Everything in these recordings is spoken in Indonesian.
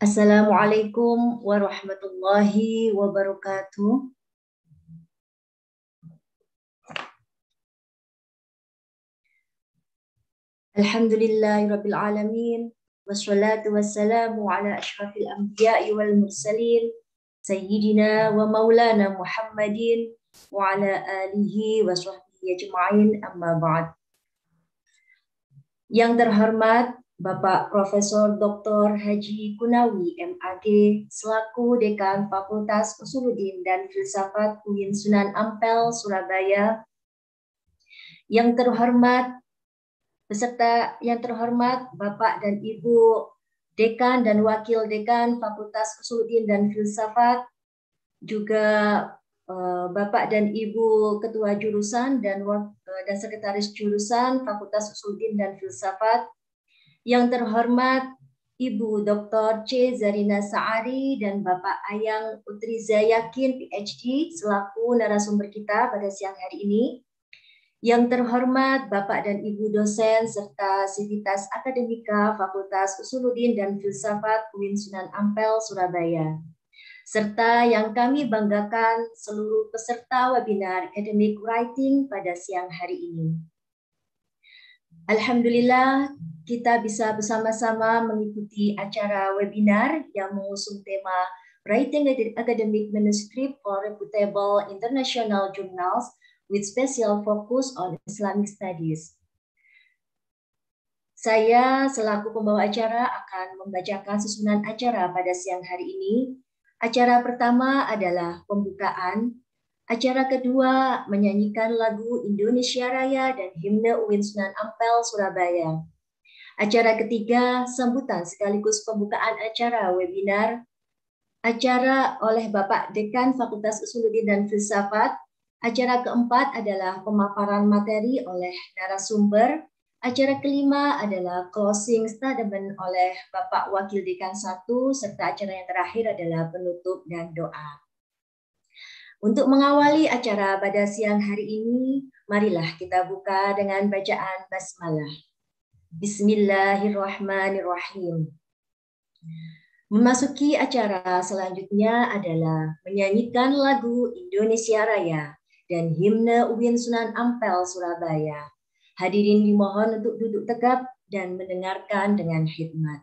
Assalamualaikum warahmatullahi wabarakatuh. Alhamdulillahi rabbil alamin. Wassalatu wassalamu ala ashrafil anbiya'i wal mursalin. Sayyidina wa maulana Muhammadin wa ala alihi wa sahbihi ajma'in amma ba'd. Yang terhormat Bapak Profesor Dr. Haji Kunawi, MAG selaku Dekan Fakultas Usuluddin dan Filsafat UIN Sunan Ampel Surabaya. Yang terhormat beserta yang terhormat Bapak dan Ibu Dekan dan Wakil Dekan Fakultas Usuluddin dan Filsafat juga Eh, bapak dan Ibu Ketua Jurusan dan eh, dan Sekretaris Jurusan Fakultas Usuluddin dan Filsafat, yang terhormat Ibu Dr. C. Zarina Saari dan Bapak Ayang Putri Zayakin, PhD, selaku narasumber kita pada siang hari ini. Yang terhormat Bapak dan Ibu dosen serta sivitas akademika Fakultas Usuluddin dan Filsafat UIN Sunan Ampel, Surabaya serta yang kami banggakan seluruh peserta webinar Academic Writing pada siang hari ini. Alhamdulillah, kita bisa bersama-sama mengikuti acara webinar yang mengusung tema Writing Academic Manuscript for Reputable International Journals with Special Focus on Islamic Studies. Saya selaku pembawa acara akan membacakan susunan acara pada siang hari ini Acara pertama adalah pembukaan, acara kedua menyanyikan lagu Indonesia Raya dan himne UIN Sunan Ampel Surabaya. Acara ketiga sambutan sekaligus pembukaan acara webinar acara oleh Bapak Dekan Fakultas Usuludin dan Filsafat. Acara keempat adalah pemaparan materi oleh narasumber Acara kelima adalah closing statement oleh Bapak Wakil Dekan 1 serta acara yang terakhir adalah penutup dan doa. Untuk mengawali acara pada siang hari ini, marilah kita buka dengan bacaan basmalah. Bismillahirrahmanirrahim. Memasuki acara selanjutnya adalah menyanyikan lagu Indonesia Raya dan himne Uwin Sunan Ampel Surabaya Hadirin dimohon untuk duduk tegap dan mendengarkan dengan hikmat.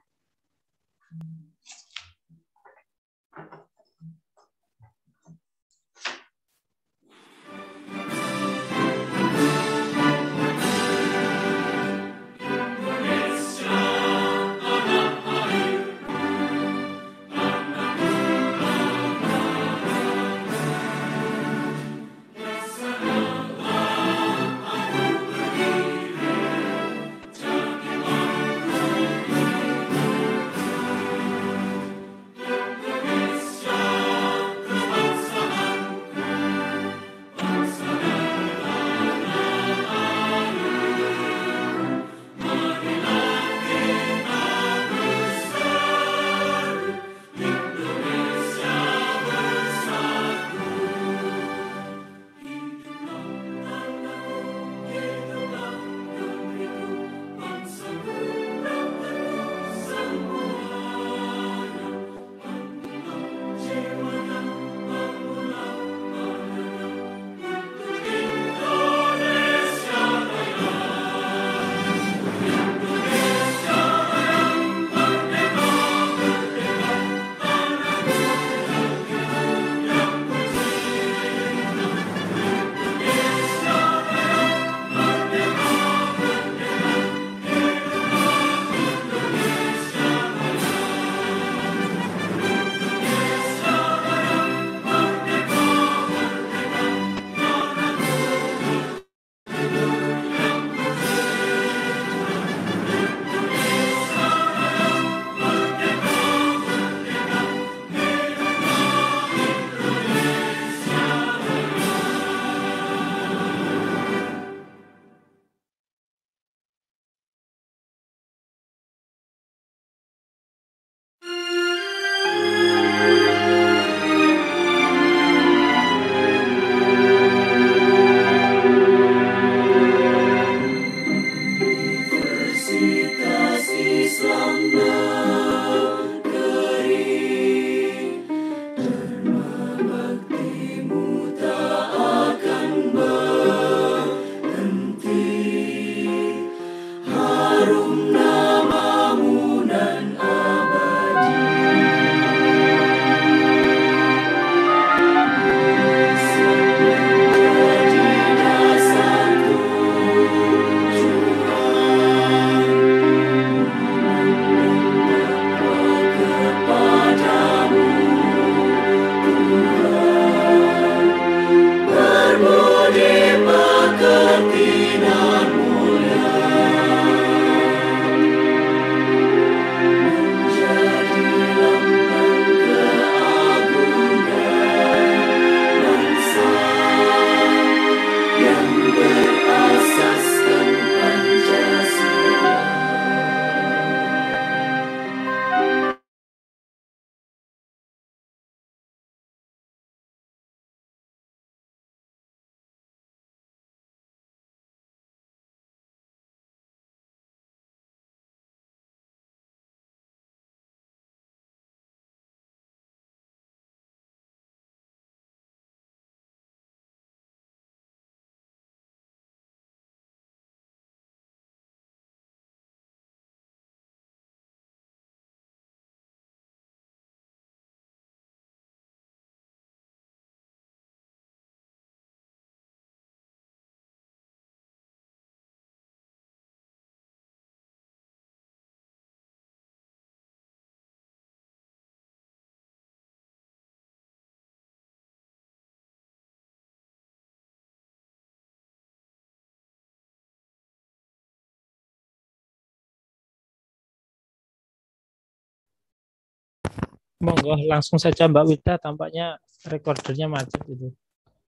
Monggo langsung saja Mbak Wida tampaknya recordernya macet itu.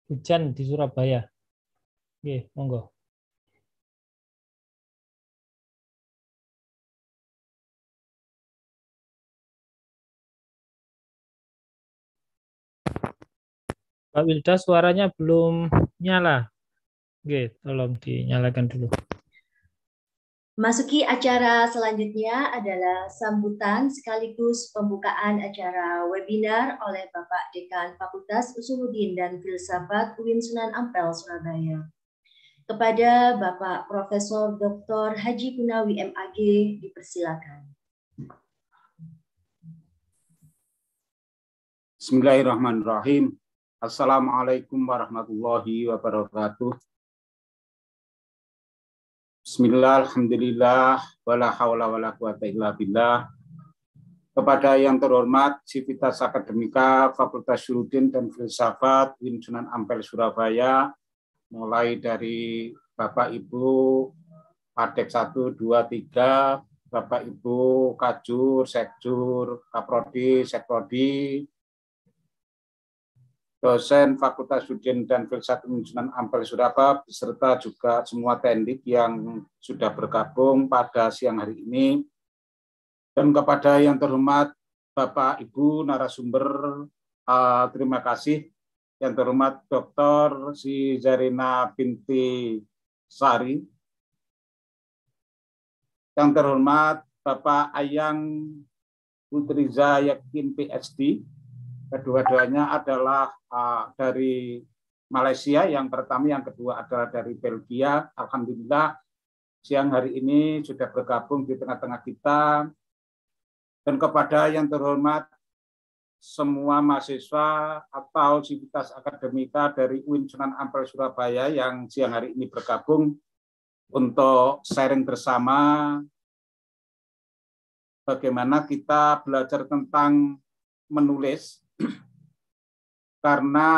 Hujan di Surabaya. Oke, monggo. Mbak Wilda suaranya belum nyala. Oke, tolong dinyalakan dulu. Masuki acara selanjutnya adalah sambutan sekaligus pembukaan acara webinar oleh Bapak Dekan Fakultas Usuluddin dan Filsafat UIN Sunan Ampel, Surabaya. Kepada Bapak Profesor Dr. Haji Gunawi MAG dipersilakan. Bismillahirrahmanirrahim. Assalamualaikum warahmatullahi wabarakatuh. Bismillah, Alhamdulillah, wala hawla wala quwata illa billah. Kepada yang terhormat, Civitas Akademika Fakultas Yudin dan Filsafat Win Sunan Ampel Surabaya, mulai dari Bapak Ibu Adek 1, 2, 3, Bapak Ibu Kajur, Sekjur, Kaprodi, Sekprodi, dosen Fakultas Sudin dan Filsafat Manajemen Ampel Surabaya beserta juga semua tendik yang sudah bergabung pada siang hari ini dan kepada yang terhormat Bapak Ibu narasumber eh, terima kasih yang terhormat Dr. Si Zarina Binti Sari yang terhormat Bapak Ayang Putriza Yakin PhD Kedua-duanya adalah uh, dari Malaysia, yang pertama, yang kedua adalah dari Belgia. Alhamdulillah, siang hari ini sudah bergabung di tengah-tengah kita. Dan kepada yang terhormat semua mahasiswa atau civitas akademika dari UIN Sunan Ampel Surabaya yang siang hari ini bergabung untuk sharing bersama bagaimana kita belajar tentang menulis karena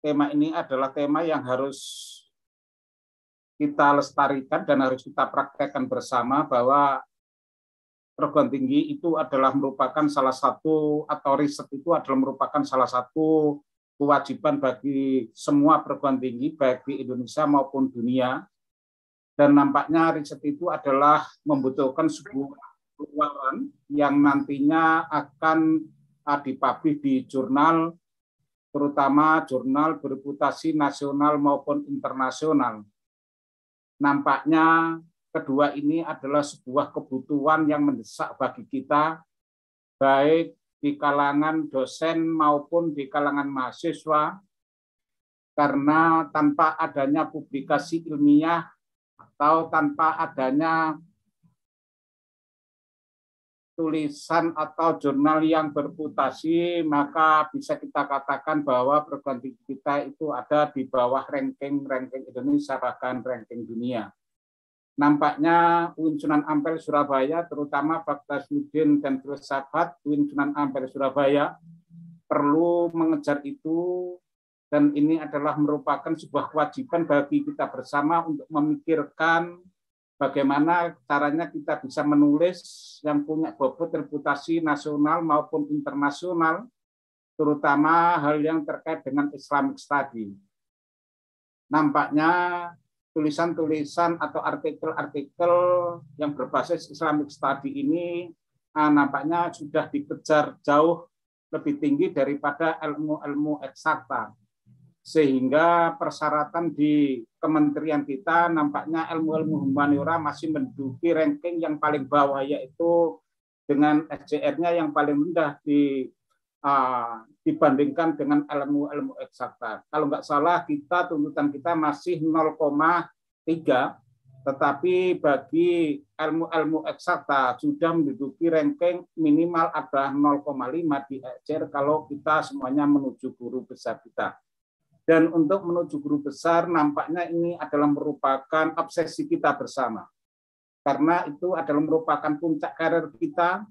tema ini adalah tema yang harus kita lestarikan dan harus kita praktekkan bersama bahwa perguruan tinggi itu adalah merupakan salah satu atau riset itu adalah merupakan salah satu kewajiban bagi semua perguruan tinggi baik di Indonesia maupun dunia dan nampaknya riset itu adalah membutuhkan sebuah keluaran yang nantinya akan dipublish di jurnal terutama jurnal berputasi nasional maupun internasional. Nampaknya kedua ini adalah sebuah kebutuhan yang mendesak bagi kita, baik di kalangan dosen maupun di kalangan mahasiswa, karena tanpa adanya publikasi ilmiah atau tanpa adanya tulisan atau jurnal yang berputasi, maka bisa kita katakan bahwa perguruan tinggi kita itu ada di bawah ranking-ranking Indonesia, bahkan ranking dunia. Nampaknya UIN Sunan Ampel Surabaya, terutama Fakta Sudin dan Filsafat UIN Sunan Ampel Surabaya, perlu mengejar itu dan ini adalah merupakan sebuah kewajiban bagi kita bersama untuk memikirkan bagaimana caranya kita bisa menulis yang punya bobot reputasi nasional maupun internasional, terutama hal yang terkait dengan Islamic Study. Nampaknya tulisan-tulisan atau artikel-artikel yang berbasis Islamic Study ini ah, nampaknya sudah dikejar jauh lebih tinggi daripada ilmu-ilmu eksakta sehingga persyaratan di kementerian kita nampaknya ilmu-ilmu humaniora masih menduduki ranking yang paling bawah yaitu dengan scr nya yang paling rendah di uh, dibandingkan dengan ilmu-ilmu eksakta. Kalau nggak salah kita tuntutan kita masih 0,3 tetapi bagi ilmu-ilmu eksakta sudah menduduki ranking minimal adalah 0,5 di scr. kalau kita semuanya menuju guru besar kita. Dan untuk menuju guru besar, nampaknya ini adalah merupakan obsesi kita bersama. Karena itu adalah merupakan puncak karir kita,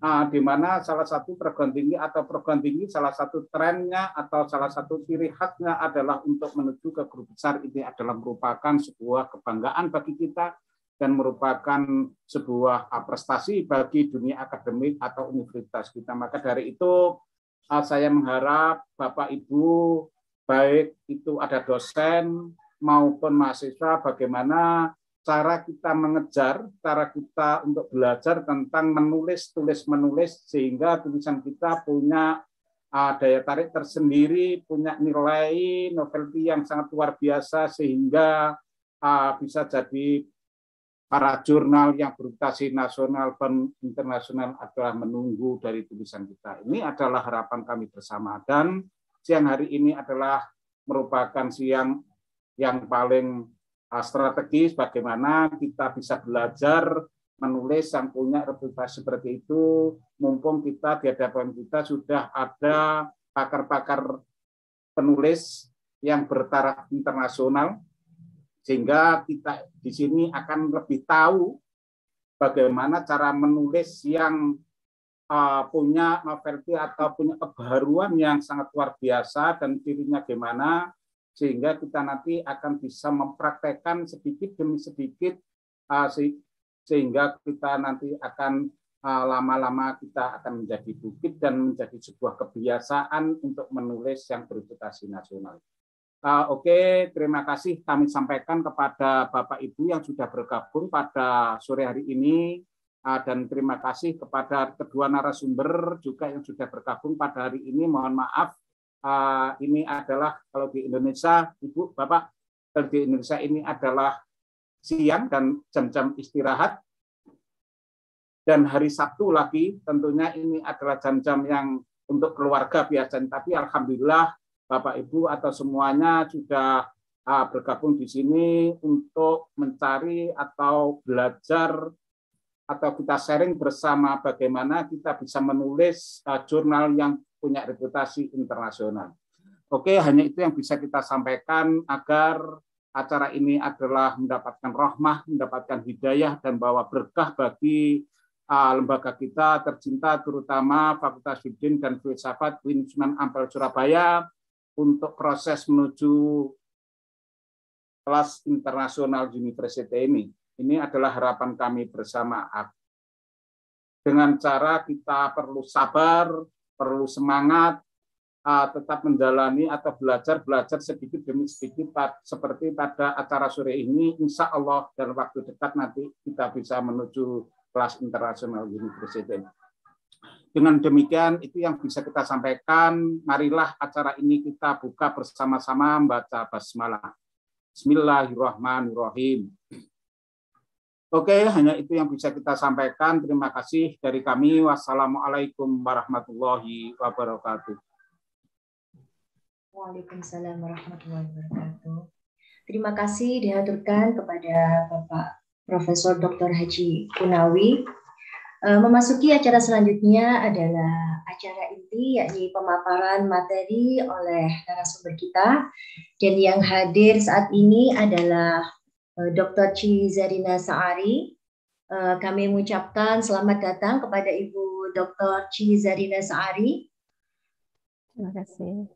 ah, di mana salah satu perguruan tinggi atau perguruan tinggi salah satu trennya atau salah satu ciri khasnya adalah untuk menuju ke guru besar ini adalah merupakan sebuah kebanggaan bagi kita dan merupakan sebuah ah, prestasi bagi dunia akademik atau universitas kita. Maka dari itu ah, saya mengharap Bapak Ibu baik itu ada dosen maupun mahasiswa bagaimana cara kita mengejar, cara kita untuk belajar tentang menulis, tulis menulis sehingga tulisan kita punya ah, daya tarik tersendiri, punya nilai novelty yang sangat luar biasa sehingga ah, bisa jadi para jurnal yang berutasi nasional dan internasional adalah menunggu dari tulisan kita. Ini adalah harapan kami bersama dan siang hari ini adalah merupakan siang yang paling eh, strategis bagaimana kita bisa belajar menulis yang punya reputasi seperti itu mumpung kita di hadapan kita sudah ada pakar-pakar penulis yang bertaraf internasional sehingga kita di sini akan lebih tahu bagaimana cara menulis yang uh, punya novelty atau punya kebaruan yang sangat luar biasa dan cirinya gimana sehingga kita nanti akan bisa mempraktekkan sedikit demi sedikit uh, eh, se sehingga kita nanti akan eh, lama-lama kita akan menjadi bukit dan menjadi sebuah kebiasaan untuk menulis yang bereputasi nasional. Uh, Oke, okay, terima kasih kami sampaikan kepada Bapak Ibu yang sudah bergabung pada sore hari ini dan terima kasih kepada kedua narasumber juga yang sudah bergabung pada hari ini. Mohon maaf, eh, ini adalah kalau di Indonesia, Ibu, Bapak, kalau di Indonesia ini adalah siang dan jam-jam istirahat. Dan hari Sabtu lagi, tentunya ini adalah jam-jam yang untuk keluarga biasa. Tapi Alhamdulillah, Bapak, Ibu, atau semuanya sudah eh, bergabung di sini untuk mencari atau belajar atau kita sharing bersama bagaimana kita bisa menulis uh, jurnal yang punya reputasi internasional. Oke, hanya itu yang bisa kita sampaikan agar acara ini adalah mendapatkan rahmah, mendapatkan hidayah dan bawa berkah bagi uh, lembaga kita tercinta terutama Fakultas Fikin dan Filsafat Win Sunan Ampel Surabaya untuk proses menuju kelas internasional universitas ini. Ini adalah harapan kami bersama. Dengan cara kita perlu sabar, perlu semangat, tetap menjalani atau belajar-belajar sedikit demi sedikit seperti pada acara sore ini, insya Allah dalam waktu dekat nanti kita bisa menuju kelas internasional university. Dengan demikian, itu yang bisa kita sampaikan. Marilah acara ini kita buka bersama-sama membaca basmalah. Bismillahirrahmanirrahim. Oke, hanya itu yang bisa kita sampaikan. Terima kasih dari kami. Wassalamualaikum warahmatullahi wabarakatuh. Waalaikumsalam warahmatullahi wabarakatuh. Terima kasih dihaturkan kepada Bapak Profesor Dr. Haji Kunawi. E, memasuki acara selanjutnya adalah acara inti yakni pemaparan materi oleh narasumber kita dan yang hadir saat ini adalah Eh, Dr. Chi Zarina Saari. Eh, kami mengucapkan selamat datang kepada Ibu Dr. Chi Zarina Saari. Terima kasih.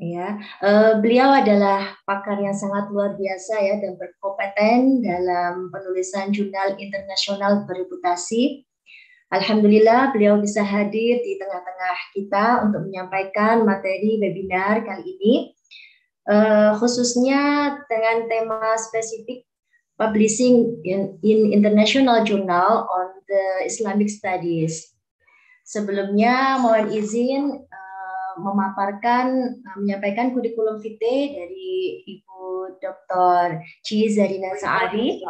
Ya, eh, beliau adalah pakar yang sangat luar biasa ya dan berkompeten dalam penulisan jurnal internasional bereputasi. Alhamdulillah beliau bisa hadir di tengah-tengah kita untuk menyampaikan materi webinar kali ini, khususnya dengan tema spesifik publishing in, in international journal on the Islamic Studies. Sebelumnya mohon izin uh, memaparkan uh, menyampaikan kurikulum vitae dari Ibu Dr. C. Zarina Saadi.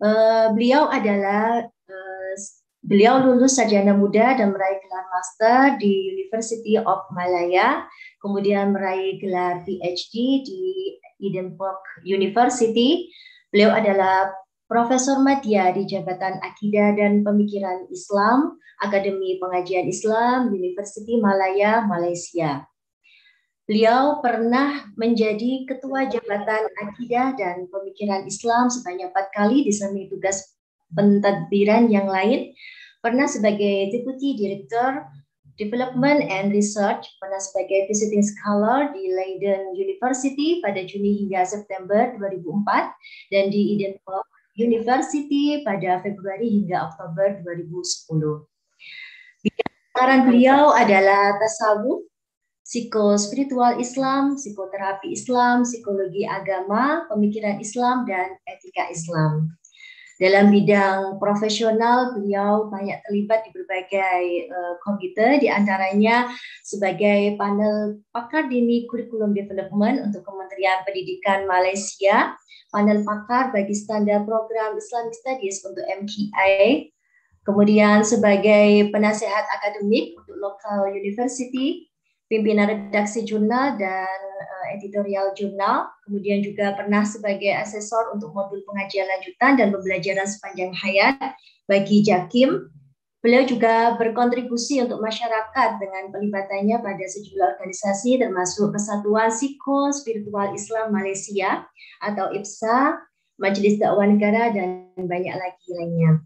Uh, beliau adalah uh, beliau lulus sarjana muda dan meraih gelar master di University of Malaya, kemudian meraih gelar PhD di Edinburgh University. Beliau adalah Profesor Madya di Jabatan Akidah dan Pemikiran Islam, Akademi Pengajian Islam, University Malaya, Malaysia. Beliau pernah menjadi Ketua Jabatan Akidah dan Pemikiran Islam sebanyak empat kali di samping tugas pentadbiran yang lain, pernah sebagai Deputi Direktur Development and Research pernah sebagai Visiting Scholar di Leiden University pada Juni hingga September 2004 dan di Edinburgh University pada Februari hingga Oktober 2010. Bidang beliau adalah tasawuf, psikospiritual Islam, psikoterapi Islam, psikologi agama, pemikiran Islam, dan etika Islam. Dalam bidang profesional, beliau banyak terlibat di berbagai uh, eh, komite, antaranya sebagai panel pakar dini kurikulum development untuk Kementerian Pendidikan Malaysia, panel pakar bagi standar program Islamic Studies untuk MKI, kemudian sebagai penasehat akademik untuk local university, pimpinan redaksi jurnal dan uh, editorial jurnal, kemudian juga pernah sebagai asesor untuk modul pengajian lanjutan dan pembelajaran sepanjang hayat bagi Jakim. Beliau juga berkontribusi untuk masyarakat dengan pelibatannya pada sejumlah organisasi termasuk Kesatuan Siko Spiritual Islam Malaysia atau IPSA, Majelis Dakwah Negara, dan banyak lagi lainnya.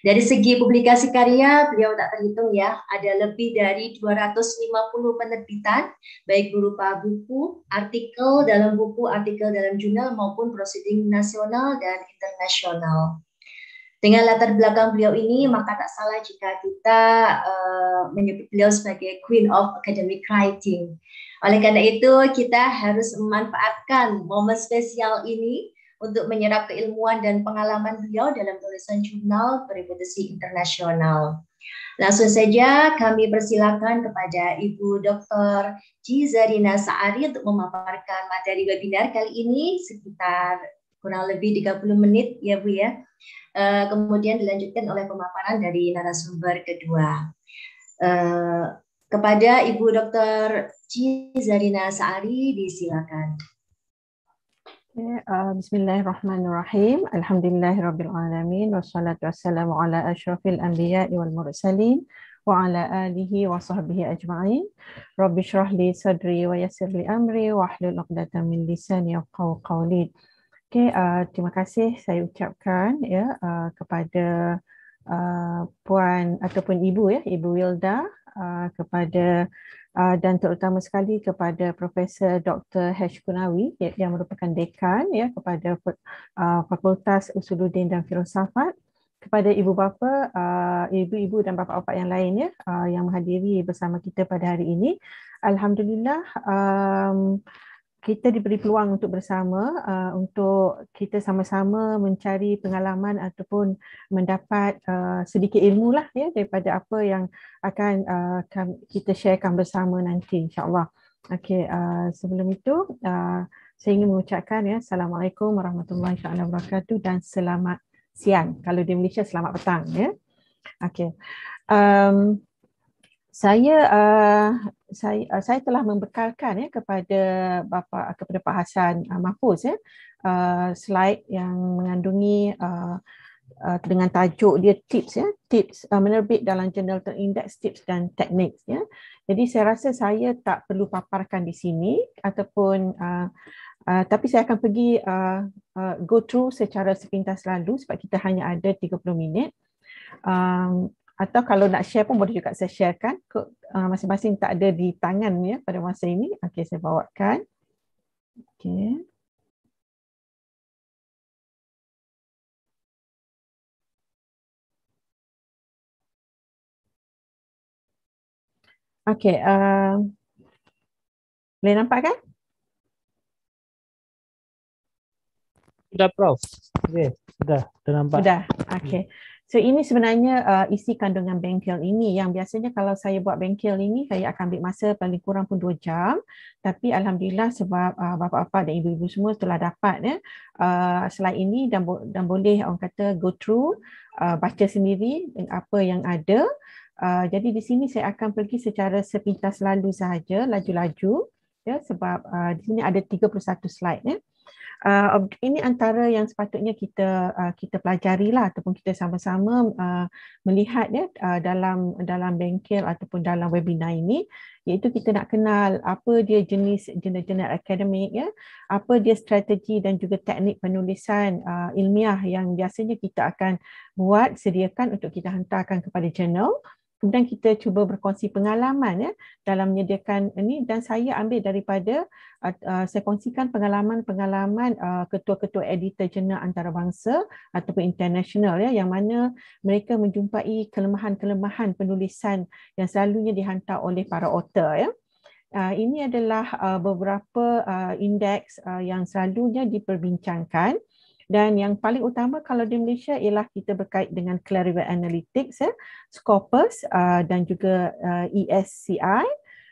Dari segi publikasi karya, beliau tak terhitung ya, ada lebih dari 250 penerbitan, baik berupa buku, artikel dalam buku, artikel dalam jurnal, maupun proceeding nasional dan internasional. Dengan latar belakang beliau ini, maka tak salah jika kita uh, menyebut beliau sebagai Queen of Academic Writing. Oleh karena itu, kita harus memanfaatkan momen spesial ini untuk menyerap keilmuan dan pengalaman beliau dalam tulisan jurnal bereputasi internasional. Langsung saja kami persilakan kepada Ibu Dr. Jizarina Saari untuk memaparkan materi webinar kali ini sekitar kurang lebih 30 menit ya Bu ya. Eh, kemudian dilanjutkan oleh pemaparan dari narasumber kedua. Eh, kepada Ibu Dr. Cizarina Saari disilakan. Eh, ah, bismillahirrahmanirrahim. Alhamdulillahirrabbilalamin. Wassalatu wassalamu ala ashrafil anbiya'i wal mursalin wa ala alihi wa sahbihi ajma'in. Rabbi li sadri wa yasir li amri wa ahlul uqdata min lisani yafqaw qawlin. Okay, uh, terima kasih saya ucapkan ya uh, kepada uh, puan ataupun ibu ya, ibu Wilda uh, kepada Ah, dan terutama sekali kepada Profesor Dr. H. Kunawi ya, yang merupakan dekan ya kepada ah, Fakultas Usuluddin dan Filosofat kepada ibu bapa, ah, ibu-ibu dan bapa-bapa yang lain ya yang menghadiri bersama kita pada hari ini. Alhamdulillah kita diberi peluang untuk bersama uh, untuk kita sama-sama mencari pengalaman ataupun mendapat uh, sedikit ilmu lah ya daripada apa yang akan uh, kita sharekan bersama nanti insyaallah. Okey uh, sebelum itu uh, saya ingin mengucapkan ya assalamualaikum warahmatullahi taala wabarakatuh dan selamat siang kalau di Malaysia selamat petang ya. Okey. Um, saya uh, saya uh, saya telah membekalkan ya kepada bapa kepada Pak Hasan uh, eh, Mahfuz ya uh, slide yang mengandungi uh, uh, dengan tajuk dia tips ya tips uh, menerbit dalam jurnal terindex tips dan teknik ya jadi saya rasa saya tak perlu paparkan di sini ataupun uh, Uh, tapi saya akan pergi uh, uh, go through secara sepintas lalu sebab kita hanya ada 30 minit. Um, atau kalau nak share pun boleh juga saya sharekan uh, masing-masing tak ada di tangan ya pada masa ini okey saya bawakan okey okey uh, boleh nampak kan sudah prof okey sudah sudah nampak sudah okey hmm. So ini sebenarnya uh, isi kandungan bengkel ini yang biasanya kalau saya buat bengkel ini saya akan ambil masa paling kurang pun 2 jam tapi alhamdulillah sebab uh, bapak-bapak dan ibu-ibu semua telah dapat ya uh, slide ini dan bo- dan boleh orang kata go through uh, baca sendiri apa yang ada uh, jadi di sini saya akan pergi secara sepintas lalu saja, laju-laju ya sebab uh, di sini ada 31 slide ya Uh, ini antara yang sepatutnya kita uh, kita pelajari lah ataupun kita sama-sama uh, melihat ya uh, dalam dalam bengkel ataupun dalam webinar ini iaitu kita nak kenal apa dia jenis jenis-jenis akademik ya apa dia strategi dan juga teknik penulisan uh, ilmiah yang biasanya kita akan buat sediakan untuk kita hantarkan kepada jurnal Kemudian kita cuba berkongsi pengalaman ya dalam menyediakan ini dan saya ambil daripada uh, uh, saya kongsikan pengalaman-pengalaman uh, ketua-ketua editor jurnal antarabangsa ataupun international ya yang mana mereka menjumpai kelemahan-kelemahan penulisan yang selalunya dihantar oleh para author ya. ini adalah beberapa indeks yang selalunya diperbincangkan. Dan yang paling utama kalau di Malaysia ialah kita berkait dengan Clarivate Analytics, ya, Scopus uh, dan juga uh, ESCI.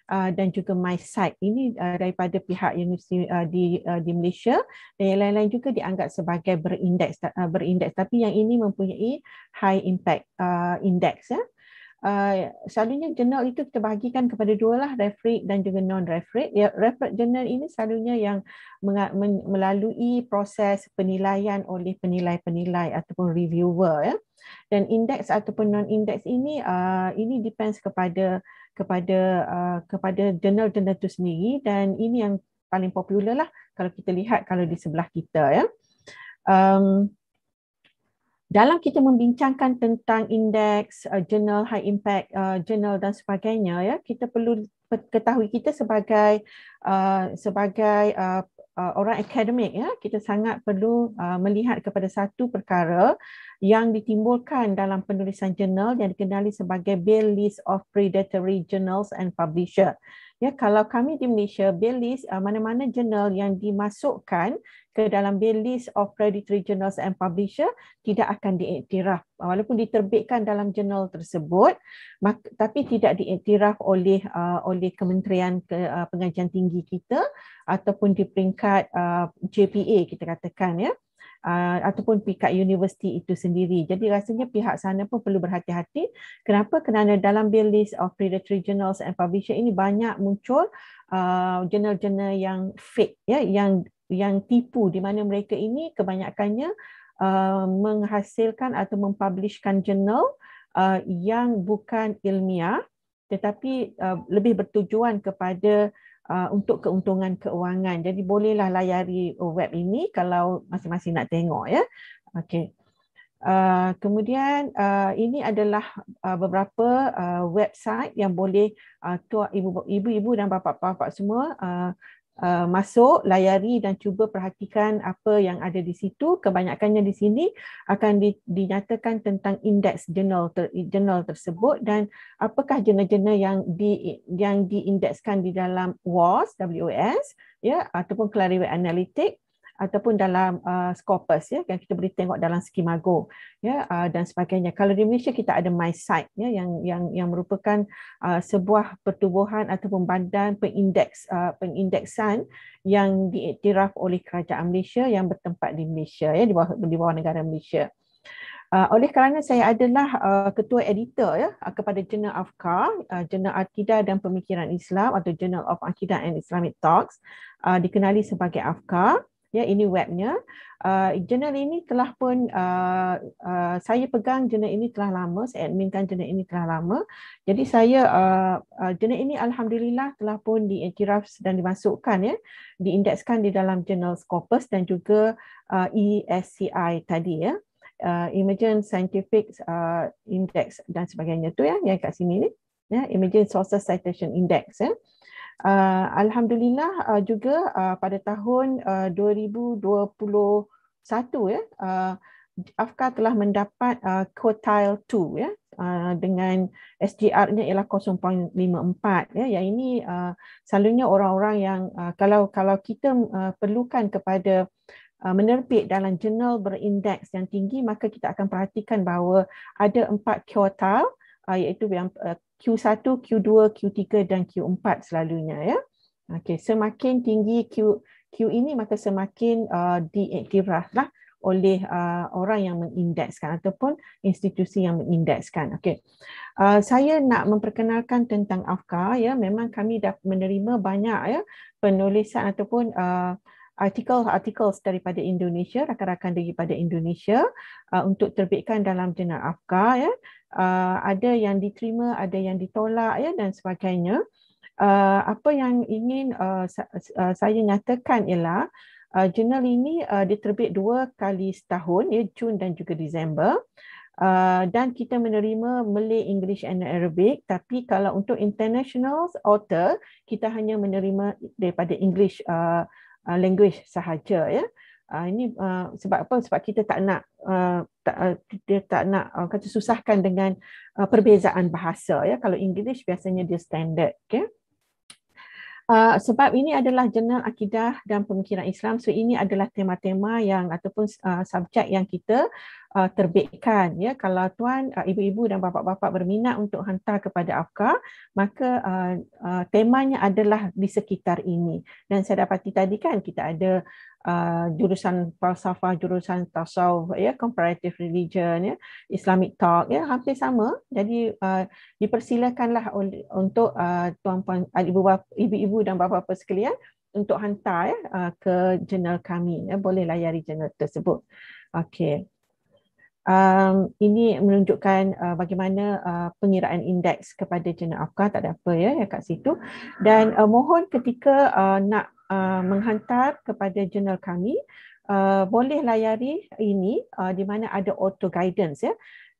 Uh, dan juga MySight ini uh, daripada pihak universiti uh, di uh, di Malaysia dan yang lain-lain juga dianggap sebagai berindeks uh, berindeks tapi yang ini mempunyai high impact uh, index ya. Ah, selalunya jurnal itu kita bahagikan kepada dua lah referate dan juga non referate ya referate jurnal ini selalunya yang melalui proses penilaian oleh penilai-penilai ataupun reviewer ya dan indeks ataupun non indeks ini uh, ini depends kepada kepada uh, kepada jurnal-jurnal itu sendiri dan ini yang paling popular lah kalau kita lihat kalau di sebelah kita ya um, dalam kita membincangkan tentang indeks uh, journal high impact uh, journal dan sebagainya ya kita perlu ketahui kita sebagai uh, sebagai uh, Uh, orang akademik ya kita sangat perlu uh, melihat kepada satu perkara yang ditimbulkan dalam penulisan jurnal yang dikenali sebagai bill list of predatory journals and publisher ya kalau kami di Malaysia bill list uh, mana-mana jurnal yang dimasukkan ke dalam bill list of predatory journals and publisher tidak akan diiktiraf uh, walaupun diterbitkan dalam jurnal tersebut tapi tidak diiktiraf oleh uh, oleh kementerian ke, uh, pengajian tinggi kita ataupun di peringkat uh, JPA kita katakan ya Uh, ataupun pihak universiti itu sendiri. Jadi rasanya pihak sana pun perlu berhati-hati. Kenapa? Kerana dalam bill list of predatory journals and publisher ini banyak muncul uh, jurnal-jurnal yang fake, ya, yang yang tipu di mana mereka ini kebanyakannya uh, menghasilkan atau mempublishkan jurnal uh, yang bukan ilmiah tetapi uh, lebih bertujuan kepada Uh, untuk keuntungan keuangan. Jadi bolehlah layari uh, web ini kalau masing-masing nak tengok ya. Okey. Uh, kemudian uh, ini adalah uh, beberapa uh, website yang boleh uh, tua ibu-ibu dan bapa-bapa semua uh, Uh, masuk, layari dan cuba perhatikan apa yang ada di situ. Kebanyakannya di sini akan di, dinyatakan tentang indeks jurnal ter, jurnal tersebut dan apakah jurnal-jurnal yang di yang diindekskan di dalam WAS, WOS, ya ataupun Clarivate Analytics ataupun dalam uh, Scopus ya yang kita boleh tengok dalam Skimago ya uh, dan sebagainya. Kalau di Malaysia kita ada MySite ya yang yang yang merupakan uh, sebuah pertubuhan ataupun badan pengindeks uh, pengindeksan yang diiktiraf oleh kerajaan Malaysia yang bertempat di Malaysia ya di bawah di bawah negara Malaysia. Uh, oleh kerana saya adalah uh, ketua editor ya uh, kepada Journal Afkar, uh, Journal Akidah dan Pemikiran Islam atau Journal of Akidah and Islamic Talks uh, dikenali sebagai Afkar ya ini webnya uh, jurnal ini telah pun uh, uh, saya pegang jurnal ini telah lama saya adminkan jurnal ini telah lama jadi saya uh, uh, jurnal ini alhamdulillah telah pun diiktiraf dan dimasukkan ya diindekskan di dalam jurnal Scopus dan juga uh, ESCI tadi ya uh, Emergent Scientific uh, Index dan sebagainya tu ya yang kat sini ni ya Emergent Sources Citation Index ya Uh, Alhamdulillah uh, juga uh, pada tahun uh, 2021 ya, uh, AFKA telah mendapat uh, quartile 2 ya uh, dengan SGR-nya ialah 0.54 ya yang ini uh, selalunya orang-orang yang uh, kalau kalau kita uh, perlukan kepada uh, menerbit dalam jurnal berindeks yang tinggi maka kita akan perhatikan bahawa ada empat quartile uh, iaitu yang uh, Q1, Q2, Q3 dan Q4 selalunya ya. Okey, semakin tinggi Q Q ini maka semakin uh, diaktiflah oleh uh, orang yang mengindekskan ataupun institusi yang mengindekskan. Okey. Uh, saya nak memperkenalkan tentang AFKA ya. Memang kami dah menerima banyak ya penulisan ataupun uh, artikel-artikel daripada Indonesia, rakan-rakan daripada Indonesia uh, untuk terbitkan dalam jurnal AFKA. Ya. Uh, ada yang diterima, ada yang ditolak ya, dan sebagainya. Uh, apa yang ingin uh, sa- uh, saya nyatakan ialah uh, jurnal ini uh, diterbit dua kali setahun, ya, Jun dan juga Disember. Uh, dan kita menerima Malay, English and Arabic tapi kalau untuk international author kita hanya menerima daripada English uh, Uh, language sahaja ya. Uh, ini uh, sebab apa? Sebab kita tak nak uh, tak, uh, kita tak nak uh, kata susahkan dengan uh, perbezaan bahasa ya. Kalau English biasanya dia standard, okay? Ya. Uh, sebab ini adalah jurnal akidah dan pemikiran Islam, so ini adalah tema-tema yang ataupun uh, subjek yang kita uh, terbitkan. Ya, kalau tuan uh, ibu-ibu dan bapa-bapa berminat untuk hantar kepada AFKA, maka uh, uh, temanya adalah di sekitar ini. Dan saya dapat tadi kan kita ada Uh, jurusan falsafah, jurusan tasawuf, ya, comparative religion, ya, Islamic talk, ya, hampir sama. Jadi uh, dipersilakanlah oleh, untuk uh, tuan-puan, uh, ibu-ibu dan bapa-bapa sekalian untuk hantar ya, uh, ke jurnal kami. Ya, boleh layari jurnal tersebut. Okay um, ini menunjukkan uh, bagaimana uh, pengiraan indeks kepada jenis afkah tak ada apa ya kat situ dan uh, mohon ketika uh, nak Uh, menghantar kepada jurnal kami uh, boleh layari ini uh, di mana ada auto guidance ya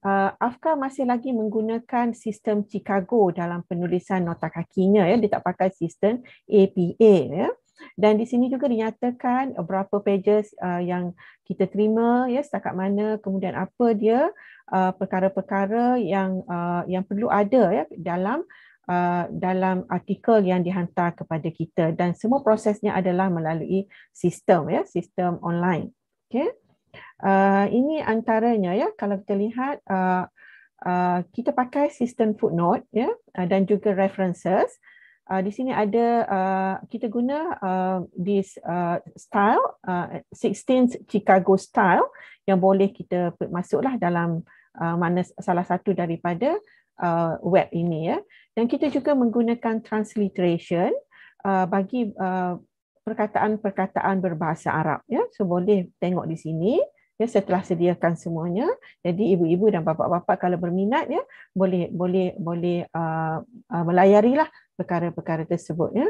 uh, Afka masih lagi menggunakan sistem Chicago dalam penulisan nota kakinya ya dia tak pakai sistem APA ya dan di sini juga dinyatakan berapa pages uh, yang kita terima ya setakat mana kemudian apa dia uh, perkara-perkara yang uh, yang perlu ada ya dalam uh, dalam artikel yang dihantar kepada kita dan semua prosesnya adalah melalui sistem ya sistem online Okay, uh, ini antaranya ya kalau kita lihat uh, Uh, kita pakai sistem footnote ya uh, dan juga references uh, uh, di sini ada uh, kita guna uh, this uh, style uh, 16th Chicago style yang boleh kita masuklah dalam uh, mana salah satu daripada uh, web ini ya. Dan kita juga menggunakan transliteration uh, bagi perkataan-perkataan uh, berbahasa Arab ya. So boleh tengok di sini ya setelah sediakan semuanya. Jadi ibu-ibu dan bapa-bapa kalau berminat ya boleh boleh boleh uh, uh, melayarilah perkara-perkara tersebut ya.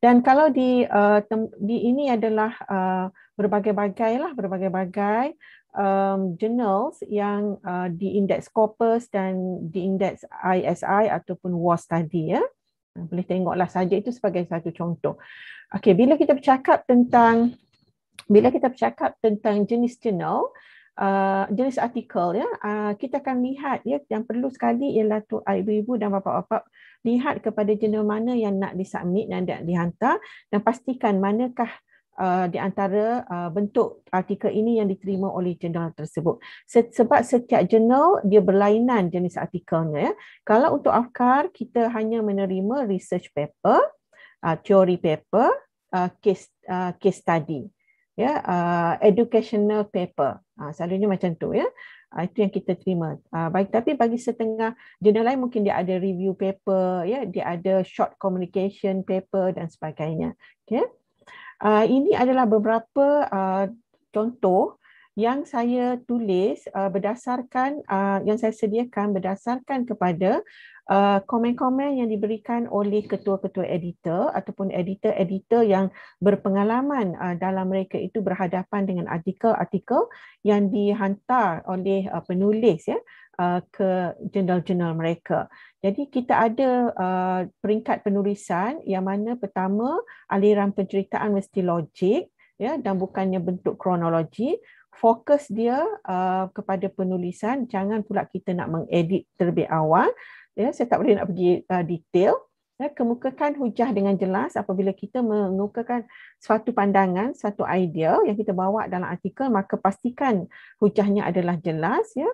Dan kalau di uh, di ini adalah uh, berbagai-bagai lah berbagai-bagai um, journals yang uh, di index Corpus dan di index ISI ataupun WAS tadi ya. Boleh tengoklah saja itu sebagai satu contoh. Okey, bila kita bercakap tentang bila kita bercakap tentang jenis journal Uh, jenis artikel ya uh, kita akan lihat ya yang perlu sekali ialah tu ibu-ibu dan bapa-bapa lihat kepada jurnal mana yang nak disubmit dan nak dihantar dan pastikan manakah Uh, di antara uh, bentuk artikel ini yang diterima oleh jurnal tersebut sebab setiap jurnal dia berlainan jenis artikelnya ya kalau untuk afkar kita hanya menerima research paper uh, theory paper uh, case uh, case study ya yeah, uh, educational paper uh, selalunya macam tu ya yeah. Uh, itu yang kita terima. Uh, baik, tapi bagi setengah jurnal lain mungkin dia ada review paper, ya, yeah, dia ada short communication paper dan sebagainya. Okay. Uh, ini adalah beberapa uh, contoh yang saya tulis uh, berdasarkan uh, yang saya sediakan berdasarkan kepada Uh, komen-komen yang diberikan oleh ketua-ketua editor ataupun editor-editor yang berpengalaman uh, dalam mereka itu berhadapan dengan artikel-artikel yang dihantar oleh uh, penulis ya ke jurnal-jurnal mereka. Jadi kita ada peringkat penulisan yang mana pertama aliran penceritaan mesti logik ya dan bukannya bentuk kronologi fokus dia uh, kepada penulisan jangan pula kita nak mengedit terlebih awal ya saya tak boleh nak pergi uh, detail ya kemukakan hujah dengan jelas apabila kita mengukakan suatu pandangan satu idea yang kita bawa dalam artikel maka pastikan hujahnya adalah jelas ya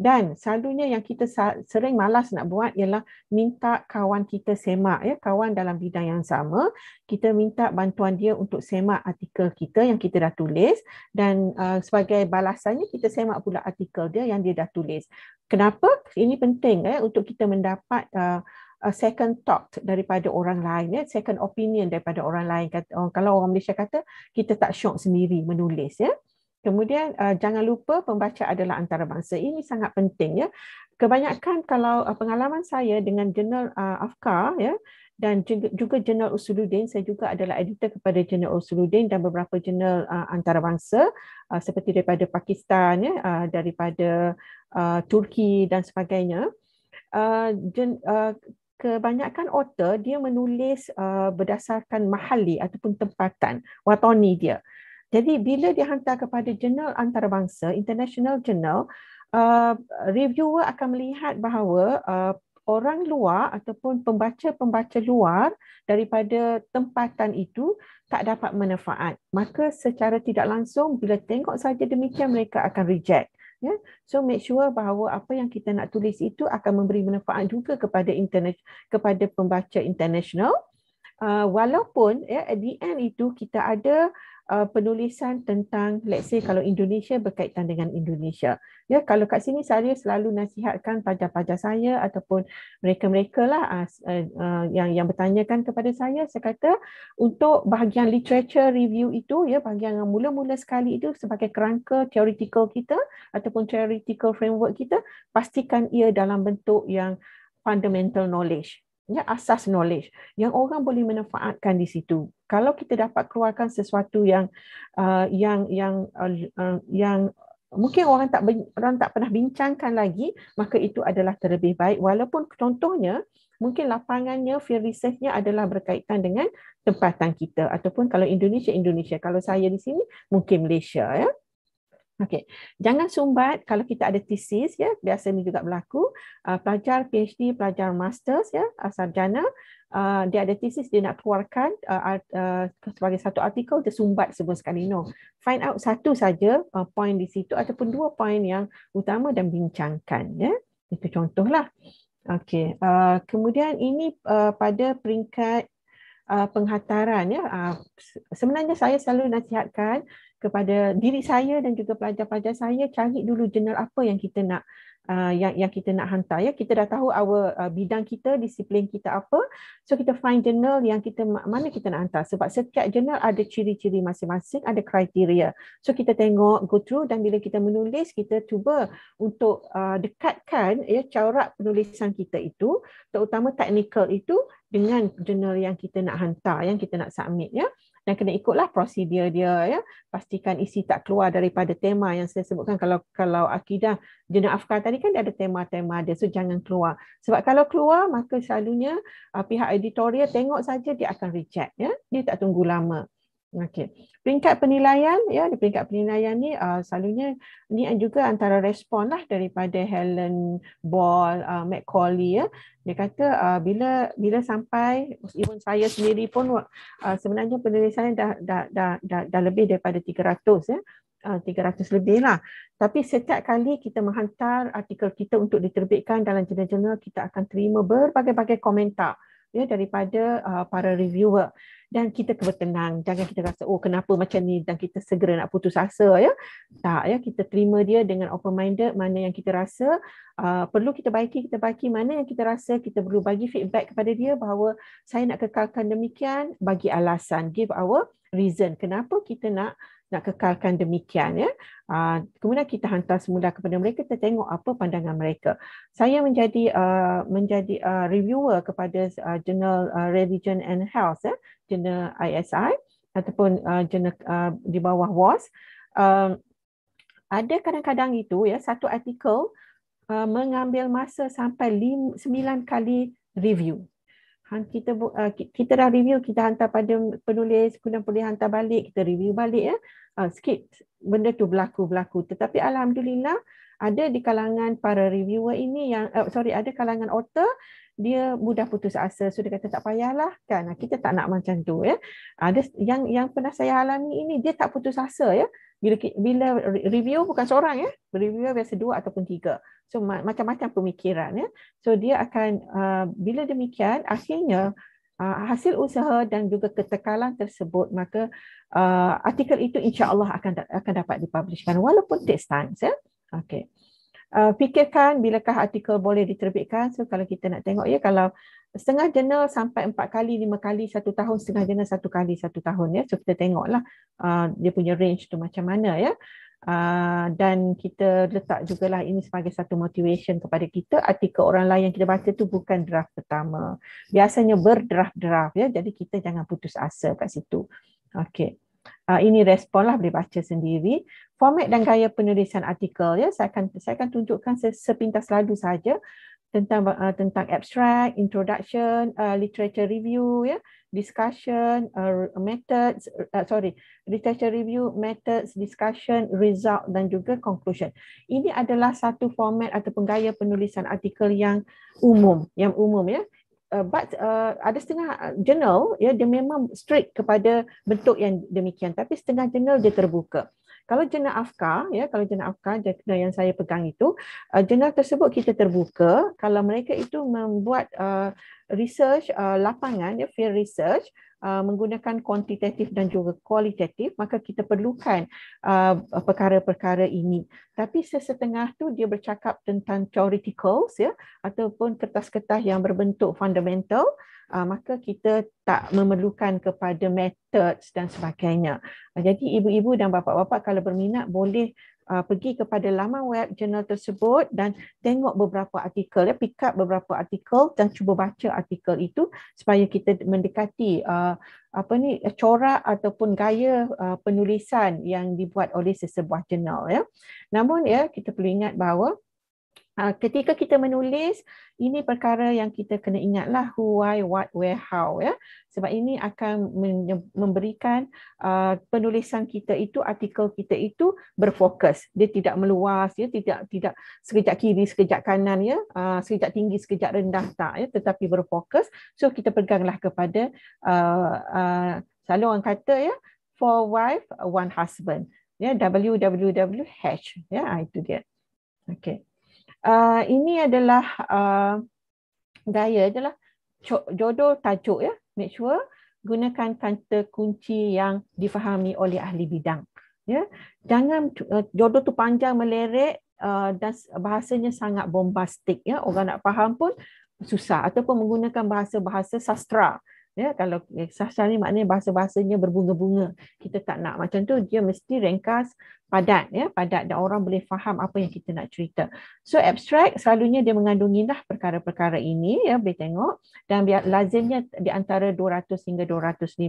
dan selalunya yang kita sering malas nak buat ialah minta kawan kita semak ya kawan dalam bidang yang sama kita minta bantuan dia untuk semak artikel kita yang kita dah tulis dan uh, sebagai balasannya kita semak pula artikel dia yang dia dah tulis kenapa ini penting ya untuk kita mendapat uh, a second thought daripada orang lain ya second opinion daripada orang lain kata, oh, kalau orang Malaysia kata kita tak syok sendiri menulis ya Kemudian uh, jangan lupa pembaca adalah antarabangsa. Ini sangat penting ya. Kebanyakan kalau uh, pengalaman saya dengan jurnal uh, eh, Afkar ya dan juga jurnal Usuluddin, saya juga adalah editor kepada jurnal Usuluddin dan beberapa jurnal uh, antarabangsa uh, seperti daripada Pakistan ya, uh, daripada uh, Turki dan sebagainya. Uh, jen, uh, kebanyakan author dia menulis uh, berdasarkan mahali ataupun tempatan, watoni dia. Jadi bila dihantar kepada jurnal antarabangsa, international journal, uh, reviewer akan melihat bahawa uh, orang luar ataupun pembaca-pembaca luar daripada tempatan itu tak dapat manfaat. Maka secara tidak langsung bila tengok saja demikian mereka akan reject. Yeah. So make sure bahawa apa yang kita nak tulis itu akan memberi manfaat juga kepada internet kepada pembaca international. Uh, walaupun yeah, at the end itu kita ada uh, penulisan tentang let's say kalau Indonesia berkaitan dengan Indonesia. Ya, kalau kat sini saya selalu nasihatkan pelajar-pelajar saya ataupun mereka-mereka lah uh, uh, uh, yang yang bertanyakan kepada saya, saya kata untuk bahagian literature review itu, ya bahagian yang mula-mula sekali itu sebagai kerangka theoretical kita ataupun theoretical framework kita, pastikan ia dalam bentuk yang fundamental knowledge ya asas knowledge yang orang boleh manfaatkan di situ kalau kita dapat keluarkan sesuatu yang uh, yang yang uh, uh, yang mungkin orang tak orang tak pernah bincangkan lagi maka itu adalah terlebih baik walaupun contohnya mungkin lapangannya field researchnya adalah berkaitan dengan tempatan kita ataupun kalau Indonesia Indonesia kalau saya di sini mungkin Malaysia ya Okey, jangan sumbat kalau kita ada thesis ya, biasa ni juga berlaku. Uh, pelajar PhD, pelajar masters ya, uh, sarjana Uh, dia ada thesis dia nak keluarkan uh, uh, sebagai satu artikel dia sumbat semua sekali no find out satu saja uh, point di situ ataupun dua point yang utama dan bincangkan ya itu contohlah okey uh, kemudian ini uh, pada peringkat uh, penghataran ya uh, sebenarnya saya selalu nasihatkan kepada diri saya dan juga pelajar-pelajar saya cari dulu jurnal apa yang kita nak uh, yang yang kita nak hantar ya kita dah tahu awal uh, bidang kita disiplin kita apa so kita find jurnal yang kita mana kita nak hantar sebab setiap jurnal ada ciri-ciri masing-masing ada kriteria so kita tengok go through dan bila kita menulis kita cuba untuk uh, dekatkan ya corak penulisan kita itu terutama teknikal itu dengan jurnal yang kita nak hantar yang kita nak submit ya dan kena ikutlah prosedur dia ya pastikan isi tak keluar daripada tema yang saya sebutkan kalau kalau akidah jenis afkar tadi kan ada tema-tema dia so jangan keluar sebab kalau keluar maka selalunya uh, pihak editorial tengok saja dia akan reject ya dia tak tunggu lama Okey. Peringkat penilaian ya di peringkat penilaian ni uh, selalunya ni juga antara respon lah daripada Helen Ball, uh, Matt ya. Dia kata uh, bila bila sampai even saya sendiri pun uh, sebenarnya penilaian dah dah, dah dah dah dah lebih daripada 300 ya. Uh, 300 lebih lah. Tapi setiap kali kita menghantar artikel kita untuk diterbitkan dalam jurnal-jurnal kita akan terima berbagai-bagai komentar ya daripada uh, para reviewer dan kita tenang, jangan kita rasa oh kenapa macam ni dan kita segera nak putus asa ya tak ya kita terima dia dengan open minded mana yang kita rasa uh, perlu kita baiki kita baiki mana yang kita rasa kita perlu bagi feedback kepada dia bahawa saya nak kekalkan demikian bagi alasan give our reason kenapa kita nak nak kekalkan demikian ya. Ah, kemudian kita hantar semula kepada mereka kita tengok apa pandangan mereka. Saya menjadi ah, menjadi ah, reviewer kepada Journal Religion and Health ya, Journal ISI ataupun jurnal di bawah WAS. ada kadang-kadang itu ya satu artikel mengambil masa sampai 9 kali review kita uh, kita dah review kita hantar pada penulis kemudian boleh hantar balik kita review balik ya uh, skip benda tu berlaku-berlaku tetapi alhamdulillah ada di kalangan para reviewer ini yang uh, sorry ada kalangan author dia mudah putus asa so dia kata tak payahlah kan kita tak nak macam tu ya ada ah, yang yang pernah saya alami ini dia tak putus asa ya bila bila review bukan seorang ya review biasa dua ataupun tiga so macam-macam pemikiran ya so dia akan uh, bila demikian akhirnya uh, hasil usaha dan juga ketekalan tersebut maka uh, artikel itu insya-Allah akan akan dapat dipublishkan walaupun takes time ya okey uh, fikirkan bilakah artikel boleh diterbitkan. So kalau kita nak tengok ya kalau setengah jurnal sampai empat kali, lima kali satu tahun, setengah jurnal satu kali satu tahun ya. So kita tengoklah uh, dia punya range tu macam mana ya. Uh, dan kita letak juga lah ini sebagai satu motivation kepada kita artikel orang lain yang kita baca tu bukan draft pertama biasanya berdraft-draft ya jadi kita jangan putus asa kat situ Okay uh, ini responlah boleh baca sendiri format dan gaya hmm. penulisan artikel ya saya akan saya akan tunjukkan se sepintas lalu saja tentang uh, tentang abstract introduction uh, literature review ya discussion uh, methods uh, sorry literature review methods discussion result dan juga conclusion ini adalah satu format ataupun gaya penulisan artikel yang umum yang umum ya uh, but uh, ada setengah uh, journal ya dia memang straight kepada bentuk yang demikian tapi setengah journal dia terbuka kalau jurnal afka ya kalau jurnal afka jurnal yang saya pegang itu uh, jurnal tersebut kita terbuka kalau mereka itu membuat uh, research uh, lapangan ya field research Uh, menggunakan kuantitatif dan juga kualitatif maka kita perlukan uh, perkara-perkara ini tapi sesetengah tu dia bercakap tentang theoreticals ya ataupun kertas-kertas yang berbentuk fundamental uh, maka kita tak memerlukan kepada methods dan sebagainya uh, jadi ibu-ibu dan bapa-bapa kalau berminat boleh Uh, pergi kepada laman web jurnal tersebut dan tengok beberapa artikel ya pick up beberapa artikel dan cuba baca artikel itu supaya kita mendekati uh, apa ni corak ataupun gaya uh, penulisan yang dibuat oleh sesebuah jurnal ya namun ya kita perlu ingat bahawa Ah, ketika kita menulis ini perkara yang kita kena ingatlah who why what where how ya sebab ini akan memberikan ah, penulisan kita itu artikel kita itu berfokus dia tidak meluas ya tidak tidak sekejap kiri sekejap kanan ya ah, sekejap tinggi sekejap rendah tak ya tetapi berfokus so kita peganglah kepada uh, selalu orang kata ya four wife one husband ya www h ya itu dia okey Ah, ini adalah uh, gaya adalah jodoh tajuk ya. Make sure gunakan kata kunci yang difahami oleh ahli bidang. Ya. Jangan eh, jodoh tu panjang melerek uh, ah, dan bahasanya sangat bombastik ya. Orang nak faham pun susah ataupun menggunakan bahasa-bahasa sastra. Ya, kalau eh, sasa ni maknanya bahasa-bahasanya berbunga-bunga. Kita tak nak macam tu, dia mesti ringkas, padat ya, padat dan orang boleh faham apa yang kita nak cerita. So abstract selalunya dia mengandungi dah perkara-perkara ini ya, boleh tengok dan biar lazimnya di antara 200 hingga 250.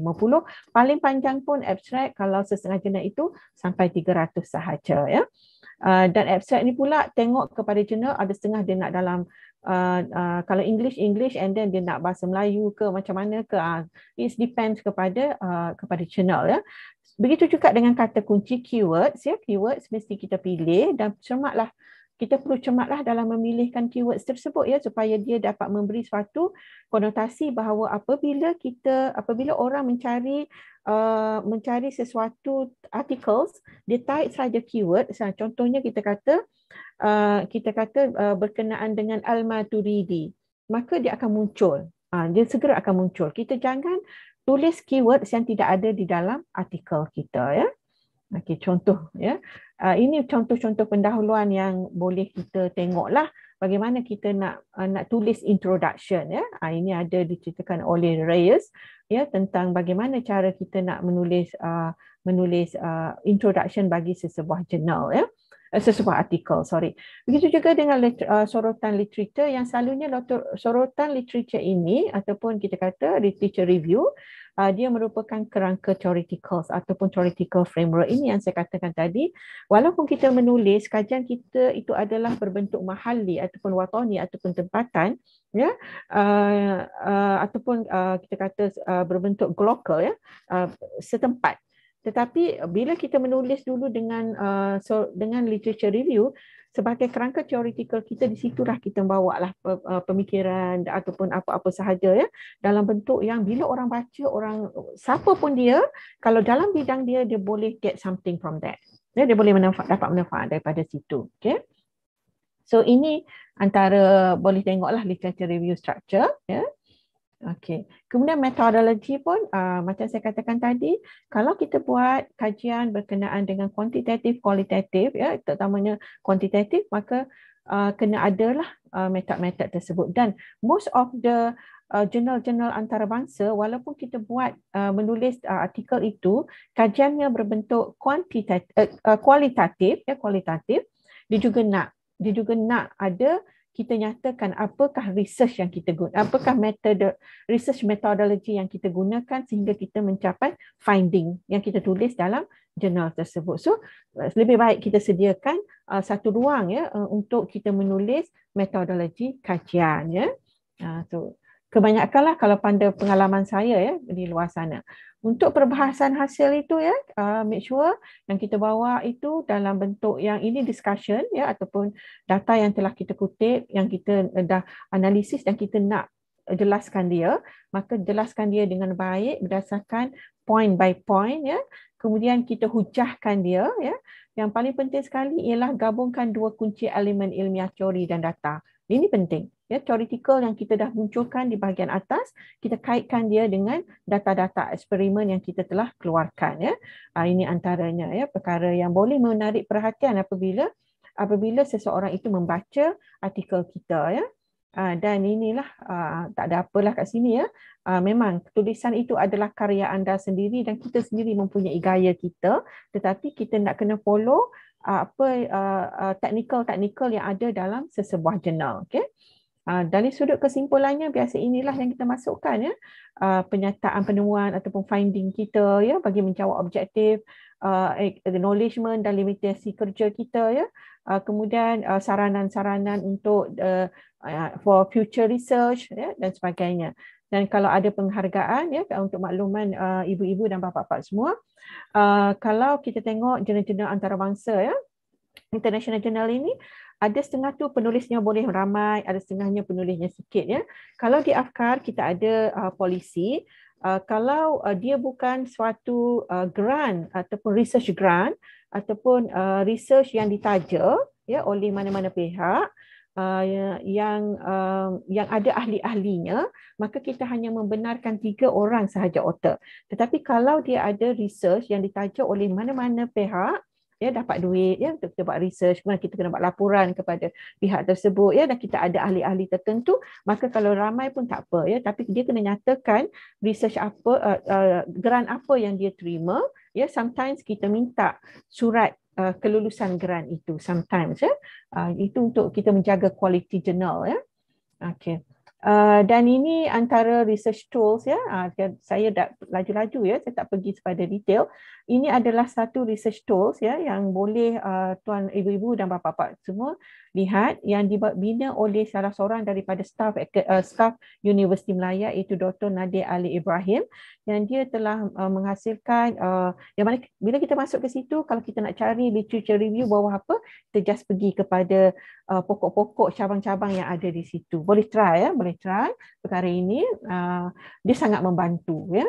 Paling panjang pun abstract kalau sesengaja nak itu sampai 300 sahaja ya. Uh, dan abstract ni pula tengok kepada jurnal ada setengah dia nak dalam uh, uh, kalau English English and then dia nak bahasa Melayu ke macam mana ke uh, it depends kepada uh, kepada jurnal ya. Begitu juga dengan kata kunci keywords ya keywords mesti kita pilih dan cermatlah kita perlu cermatlah dalam memilihkan keyword tersebut ya supaya dia dapat memberi suatu konotasi bahawa apabila kita apabila orang mencari uh, mencari sesuatu articles dia taik saja keyword contohnya kita kata uh, kita kata uh, berkenaan dengan al-maturidi maka dia akan muncul uh, dia segera akan muncul kita jangan tulis keyword yang tidak ada di dalam artikel kita ya okey contoh ya Ah, ini contoh-contoh pendahuluan yang boleh kita tengoklah bagaimana kita nak uh, nak tulis introduction ya. Uh, ini ada diceritakan oleh Reyes ya tentang bagaimana cara kita nak menulis uh, menulis uh, introduction bagi sesebuah jurnal ya eh, sesebuah artikel sorry begitu juga dengan liter, uh, sorotan literature yang selalunya loter, sorotan literature ini ataupun kita kata literature review uh, dia merupakan kerangka theoretical ataupun theoretical framework ini yang saya katakan tadi walaupun kita menulis kajian kita itu adalah berbentuk mahalli ataupun watani ataupun tempatan ya uh, uh, ataupun uh, kita kata uh, berbentuk global ya uh, setempat tetapi eh, bila kita menulis dulu dengan uh, so, dengan literature review sebagai kerangka teoretikal kita di situlah kita bawa lah eh, pemikiran ataupun apa-apa sahaja ya dalam bentuk yang bila orang baca orang siapa pun dia kalau dalam bidang dia dia boleh get something from that ya dia boleh manfaat dapat manfaat daripada situ okay so ini antara boleh tengoklah literature review structure ya Okey. Kemudian metodologi pun uh, macam saya katakan tadi, kalau kita buat kajian berkenaan dengan kuantitatif kualitatif ya, terutamanya kuantitatif maka uh, kena adalah uh, metod-metod tersebut dan most of the uh, jurnal-jurnal antarabangsa walaupun kita buat uh, menulis uh, artikel itu kajiannya berbentuk kuantitatif uh, eh, kualitatif ya kualitatif dia juga nak dia juga nak ada kita nyatakan apakah research yang kita guna, apakah method research methodology yang kita gunakan sehingga kita mencapai finding yang kita tulis dalam jurnal tersebut. So eh, lebih baik kita sediakan uh, satu ruang ya uh, untuk kita menulis metodologi kajian ya. Uh, so kebanyakanlah kalau pandai pengalaman saya ya di luar sana untuk perbahasan hasil itu ya uh, make sure yang kita bawa itu dalam bentuk yang ini discussion ya ataupun data yang telah kita kutip yang kita eh, dah analisis dan kita nak eh, jelaskan dia maka jelaskan dia dengan baik berdasarkan point by point ya kemudian kita hujahkan dia ya yang paling penting sekali ialah gabungkan dua kunci elemen ilmiah teori dan data ini penting ya, theoretical yang kita dah munculkan di bahagian atas, kita kaitkan dia dengan data-data eksperimen yang kita telah keluarkan. Ya. Ah, ini antaranya ya, perkara yang boleh menarik perhatian apabila apabila seseorang itu membaca artikel kita. Ya. Ah, dan inilah, ah, tak ada apalah kat sini. ya. Memang tulisan itu adalah karya anda sendiri dan kita sendiri mempunyai gaya kita. Tetapi kita nak kena follow apa uh, uh, technical technical yang ada dalam sesebuah jurnal okey Ah, dari sudut kesimpulannya biasa inilah yang kita masukkan ya ah, penyataan penemuan ataupun finding kita ya bagi menjawab objektif ah, acknowledgement dan limitasi kerja kita ya kemudian saranan-saranan untuk for future research ya dan sebagainya dan kalau ada penghargaan ya untuk makluman ibu-ibu dan bapa-bapa semua kalau kita tengok jurnal-jurnal antarabangsa ya international journal ini ada setengah tu penulisnya boleh ramai, ada setengahnya penulisnya sikit ya. Kalau di Afkar kita ada uh, polisi uh, kalau uh, dia bukan suatu uh, grant ataupun research grant ataupun uh, research yang ditaja ya oleh mana-mana pihak uh, ya, yang uh, yang ada ahli-ahlinya maka kita hanya membenarkan tiga orang sahaja author tetapi kalau dia ada research yang ditaja oleh mana-mana pihak ya dapat duit ya untuk kita buat research kemudian kita kena buat laporan kepada pihak tersebut ya dan kita ada ahli-ahli tertentu maka kalau ramai pun tak apa ya tapi dia kena nyatakan research apa uh, uh, grant apa yang dia terima ya sometimes kita minta surat uh, kelulusan grant itu sometimes ya uh, itu untuk kita menjaga quality journal ya okey Uh, dan ini antara research tools ya uh, saya dah laju-laju ya saya pergi kepada detail ini adalah satu research tools ya yang boleh uh, tuan ibu-ibu dan bapa-bapa semua lihat yang dibina oleh salah seorang daripada staff uh, staff Universiti Malaya iaitu Dr Nadir Ali Ibrahim yang dia telah uh, menghasilkan uh, yang mana bila kita masuk ke situ kalau kita nak cari literature review bawah apa kita just pergi kepada uh, pokok-pokok cabang-cabang yang ada di situ boleh try ya boleh try perkara ini uh, dia sangat membantu ya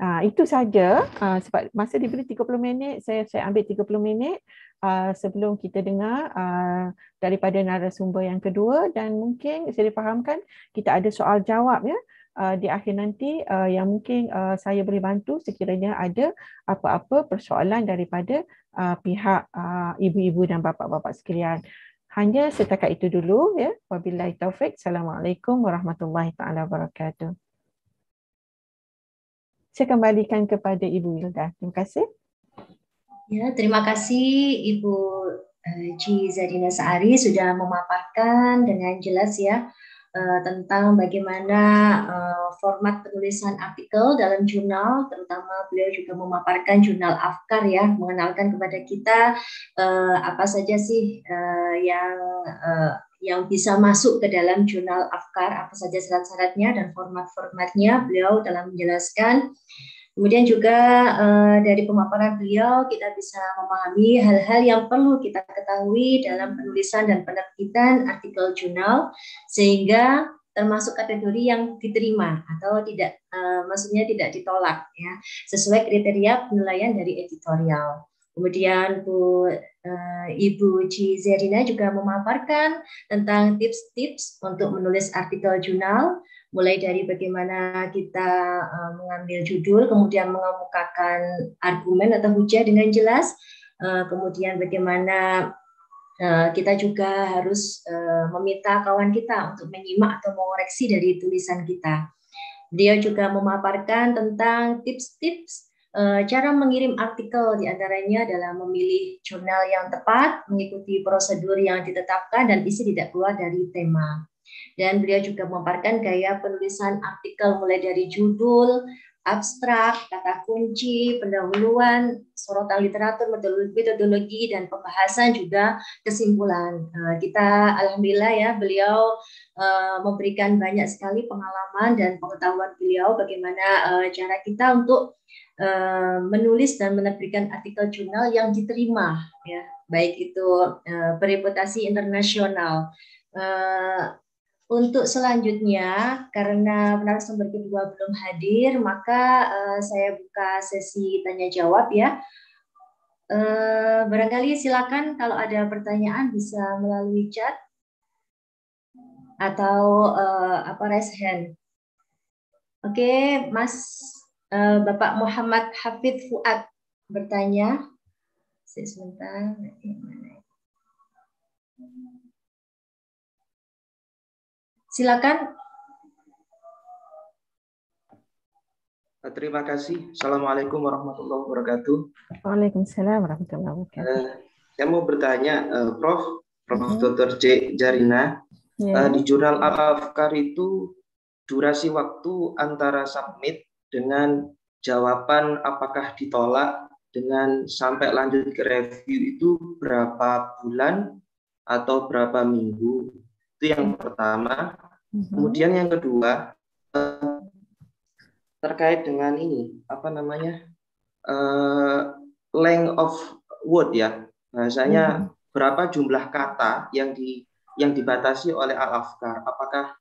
uh, itu saja uh, sebab masa diberi 30 minit saya saya ambil 30 minit uh, sebelum kita dengar uh, daripada narasumber yang kedua dan mungkin saya difahamkan kita ada soal jawab ya uh, di akhir nanti uh, yang mungkin uh, saya boleh bantu sekiranya ada apa-apa persoalan daripada uh, pihak uh, ibu-ibu dan bapa-bapa sekalian. Hanya setakat itu dulu ya. Wabillahi taufik. Assalamualaikum warahmatullahi taala wabarakatuh. Saya kembalikan kepada Ibu Wilda. Terima kasih. Ya, terima kasih Ibu C eh, Zadina Saari sudah memaparkan dengan jelas ya eh, tentang bagaimana eh, format penulisan artikel dalam jurnal, terutama beliau juga memaparkan jurnal Afkar ya, mengenalkan kepada kita apa saja sih yang yang bisa masuk ke dalam jurnal Afkar, apa saja syarat-syaratnya dan format-formatnya beliau telah menjelaskan. Kemudian juga uh, dari pemaparan beliau kita bisa memahami hal-hal yang perlu kita ketahui dalam penulisan dan penerbitan artikel jurnal sehingga termasuk kategori yang diterima atau tidak uh, maksudnya tidak ditolak ya sesuai kriteria penilaian dari editorial. Kemudian Bu uh, Ibu Ci Zerina juga memaparkan tentang tips-tips untuk menulis artikel jurnal, mulai dari bagaimana kita uh, mengambil judul, kemudian mengemukakan argumen atau hujah dengan jelas, uh, kemudian bagaimana kita juga harus meminta kawan kita untuk menyimak atau mengoreksi dari tulisan kita. Dia juga memaparkan tentang tips-tips Eh, cara mengirim artikel diantaranya adalah memilih jurnal yang tepat, mengikuti prosedur yang ditetapkan, dan isi tidak keluar dari tema. Dan beliau juga memaparkan gaya penulisan artikel mulai dari judul, abstrak, kata kunci, pendahuluan, sorotan literatur, metodologi, dan pembahasan juga kesimpulan. Eh, kita alhamdulillah ya beliau eh, memberikan banyak sekali pengalaman dan pengetahuan beliau bagaimana eh, cara kita untuk menulis dan menerbitkan artikel jurnal yang diterima ya baik itu bereputasi internasional untuk selanjutnya, karena narasumber kedua belum hadir, maka uh, saya buka sesi tanya jawab ya. Uh, barangkali silakan kalau ada pertanyaan bisa melalui chat atau uh, apa raise hand. Oke, okay, Mas uh, Bapak Muhammad Hafid Fuad bertanya. Sebentar, Silakan. Terima kasih. Assalamualaikum warahmatullahi wabarakatuh. Waalaikumsalam warahmatullahi wabarakatuh. Eh, saya mau bertanya, eh, Prof. Prof. Hmm. Dr. J. Jarina, yeah. Ya. di jurnal Al-Afkar itu durasi waktu antara submit dengan jawaban apakah ditolak dengan sampai lanjut ke review itu berapa bulan atau berapa minggu. Itu yang mm-hmm. pertama hmm Kemudian yang kedua eh, terkait dengan ini apa namanya uh, length of word ya bahasanya mm-hmm. berapa jumlah kata yang di yang dibatasi oleh al afkar apakah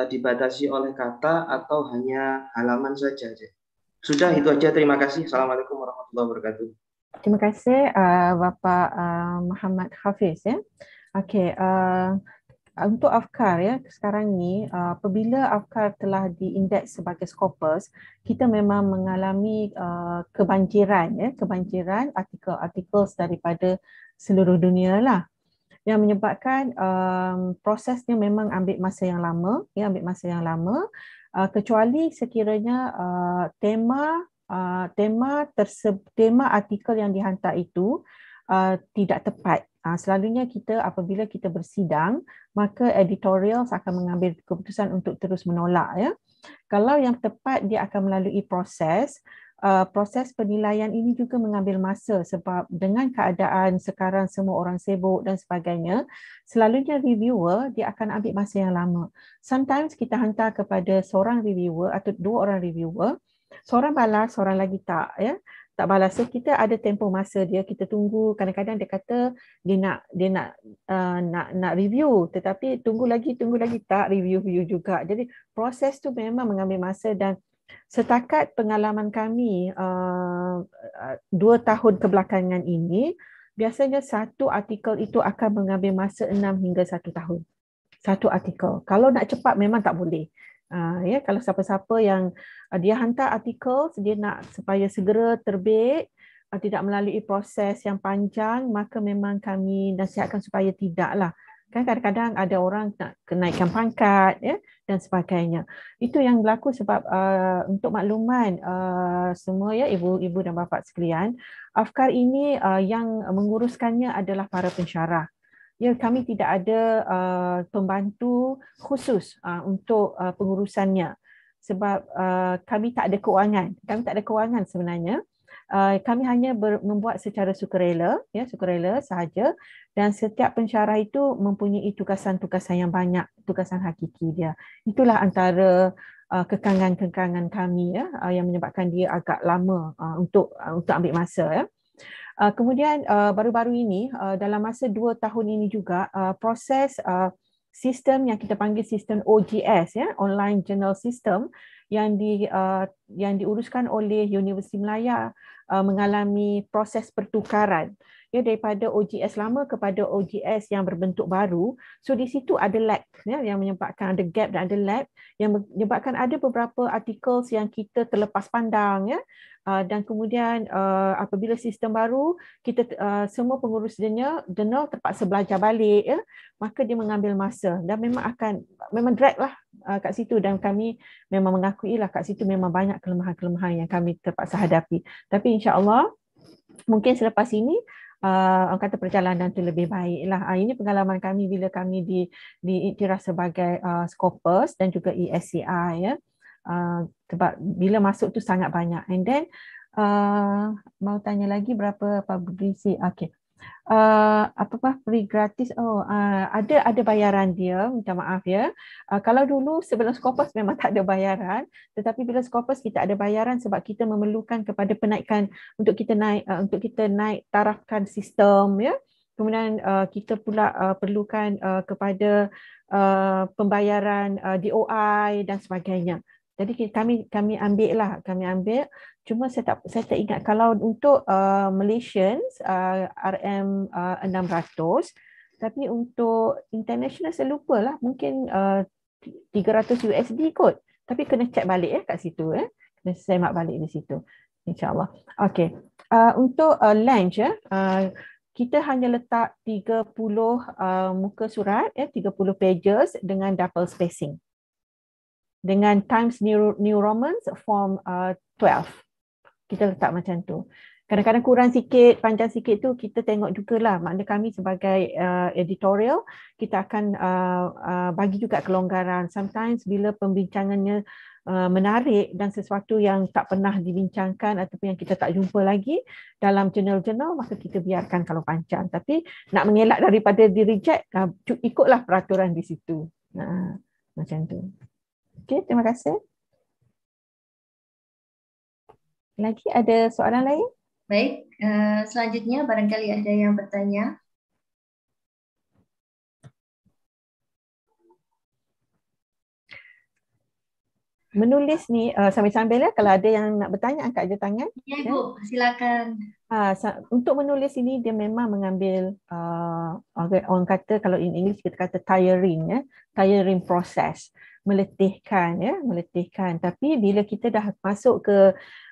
uh, dibatasi oleh kata atau hanya halaman saja sudah itu aja terima kasih assalamualaikum warahmatullahi wabarakatuh terima kasih uh, bapak uh, Muhammad Hafiz ya oke okay, uh, Ah, untuk afkar ya sekarang ni ah, apabila afkar telah diindeks sebagai scopus kita memang mengalami ah, kebanjiran ya kebanjiran artikel-artikel daripada seluruh dunia lah yang menyebabkan um, prosesnya memang ambil masa yang lama ya ambil masa yang lama uh, kecuali sekiranya uh, tema uh, tema terse- tema artikel yang dihantar itu uh, tidak tepat Ah, selalunya kita apabila kita bersidang maka editorial akan mengambil keputusan untuk terus menolak ya kalau yang tepat dia akan melalui proses uh, proses penilaian ini juga mengambil masa sebab dengan keadaan sekarang semua orang sibuk dan sebagainya selalunya reviewer dia akan ambil masa yang lama sometimes kita hantar kepada seorang reviewer atau dua orang reviewer seorang balas seorang lagi tak ya tak balas. So kita ada tempoh masa dia kita tunggu. Kadang-kadang dia kata dia nak dia nak uh, nak nak review tetapi tunggu lagi tunggu lagi tak review view juga. Jadi proses tu memang mengambil masa dan setakat pengalaman kami uh, uh, dua tahun kebelakangan ini biasanya satu artikel itu akan mengambil masa enam hingga satu tahun. Satu artikel. Kalau nak cepat memang tak boleh. Ah, ya kalau siapa-siapa yang ah, dia hantar artikel dia nak supaya segera terbit ah, tidak melalui proses yang panjang maka memang kami nasihatkan supaya tidaklah kan kadang-kadang ada orang nak kenaikan pangkat ya dan sebagainya itu yang berlaku sebab uh, untuk makluman uh, semua ya ibu-ibu dan bapa sekalian afkar ini uh, yang menguruskannya adalah para pensyarah ya kami tidak ada uh, pembantu khusus uh, untuk uh, pengurusannya sebab uh, kami tak ada kewangan kami tak ada kewangan sebenarnya uh, kami hanya ber- membuat secara sukarela ya sukarela sahaja dan setiap pensyarah itu mempunyai tugasan-tugasan yang banyak tugasan hakiki dia itulah antara uh, kekangan-kekangan kami ya uh, yang menyebabkan dia agak lama uh, untuk uh, untuk ambil masa ya Uh, kemudian uh, baru-baru ini uh, dalam masa dua tahun ini juga proses sistem yang kita panggil sistem OGS ya online journal system yang di yang diuruskan oleh Universiti Malaya mengalami proses pertukaran ya daripada OGS lama kepada OGS yang berbentuk baru so di situ ada lag ya yang menyebabkan ada gap dan ada lag yang menyebabkan ada beberapa artikel yang kita terlepas pandang ya ah, dan kemudian ah, apabila sistem baru kita ah, semua pengurus jurnal jurnal terpaksa belajar balik ya maka dia mengambil masa dan memang akan memang drag lah uh, kat situ dan kami memang mengakui lah kat situ memang banyak kelemahan-kelemahan yang kami terpaksa hadapi tapi insyaallah mungkin selepas ini uh, orang kata perjalanan tu lebih baik lah. Uh, ah, ini pengalaman kami bila kami di di diiktiraf sebagai uh, ah, Scopus dan juga ESCI ya. Yeah. Uh, sebab bila masuk tu sangat banyak. And then uh, mau tanya lagi berapa publisi? Okay. Eh, apa apa free gratis oh uh, ada ada bayaran dia minta maaf ya uh, kalau dulu sebelum Scopus memang tak ada bayaran tetapi bila Scopus kita ada bayaran sebab kita memerlukan kepada penaikan untuk kita naik uh, untuk kita naik tarafkan sistem ya kemudian uh, kita pula uh, perlukan uh, kepada uh, pembayaran uh, DOI dan sebagainya uh, jadi kami kami ambil lah, kami ambil. Cuma saya tak saya tak ingat kalau untuk uh, Malaysians uh, RM uh, 600, tapi untuk international saya lupa lah, mungkin uh, ratus USD kot. Tapi kena cek balik eh kat situ eh. Kena semak balik di situ. InsyaAllah. Okay. Uh, untuk uh, lunch, eh, uh, kita hanya letak 30 uh, muka surat, eh, 30 pages dengan double spacing dengan times new, new romans form uh, 12 kita letak macam tu kadang-kadang kurang sikit panjang sikit tu kita tengok juga lah. makna kami sebagai uh, editorial kita akan uh, uh, bagi juga kelonggaran sometimes bila pembincangannya uh, menarik dan sesuatu yang tak pernah dibincangkan ataupun yang kita tak jumpa lagi dalam jurnal-jurnal maka kita biarkan kalau panjang tapi nak mengelak daripada di reject uh, ikutlah peraturan di situ macam tu Okey, terima kasih. Lagi ada soalan lain? Baik, uh, selanjutnya barangkali ada yang bertanya. Menulis ni uh, eh, sambil-sambil ya, kalau ada yang nak bertanya angkat je tangan. Ya Ibu, silakan. Uh, untuk menulis ini dia memang mengambil uh, orang kata kalau in English kita kata tiring ya, tiring process meletihkan ya meletihkan tapi bila kita dah masuk ke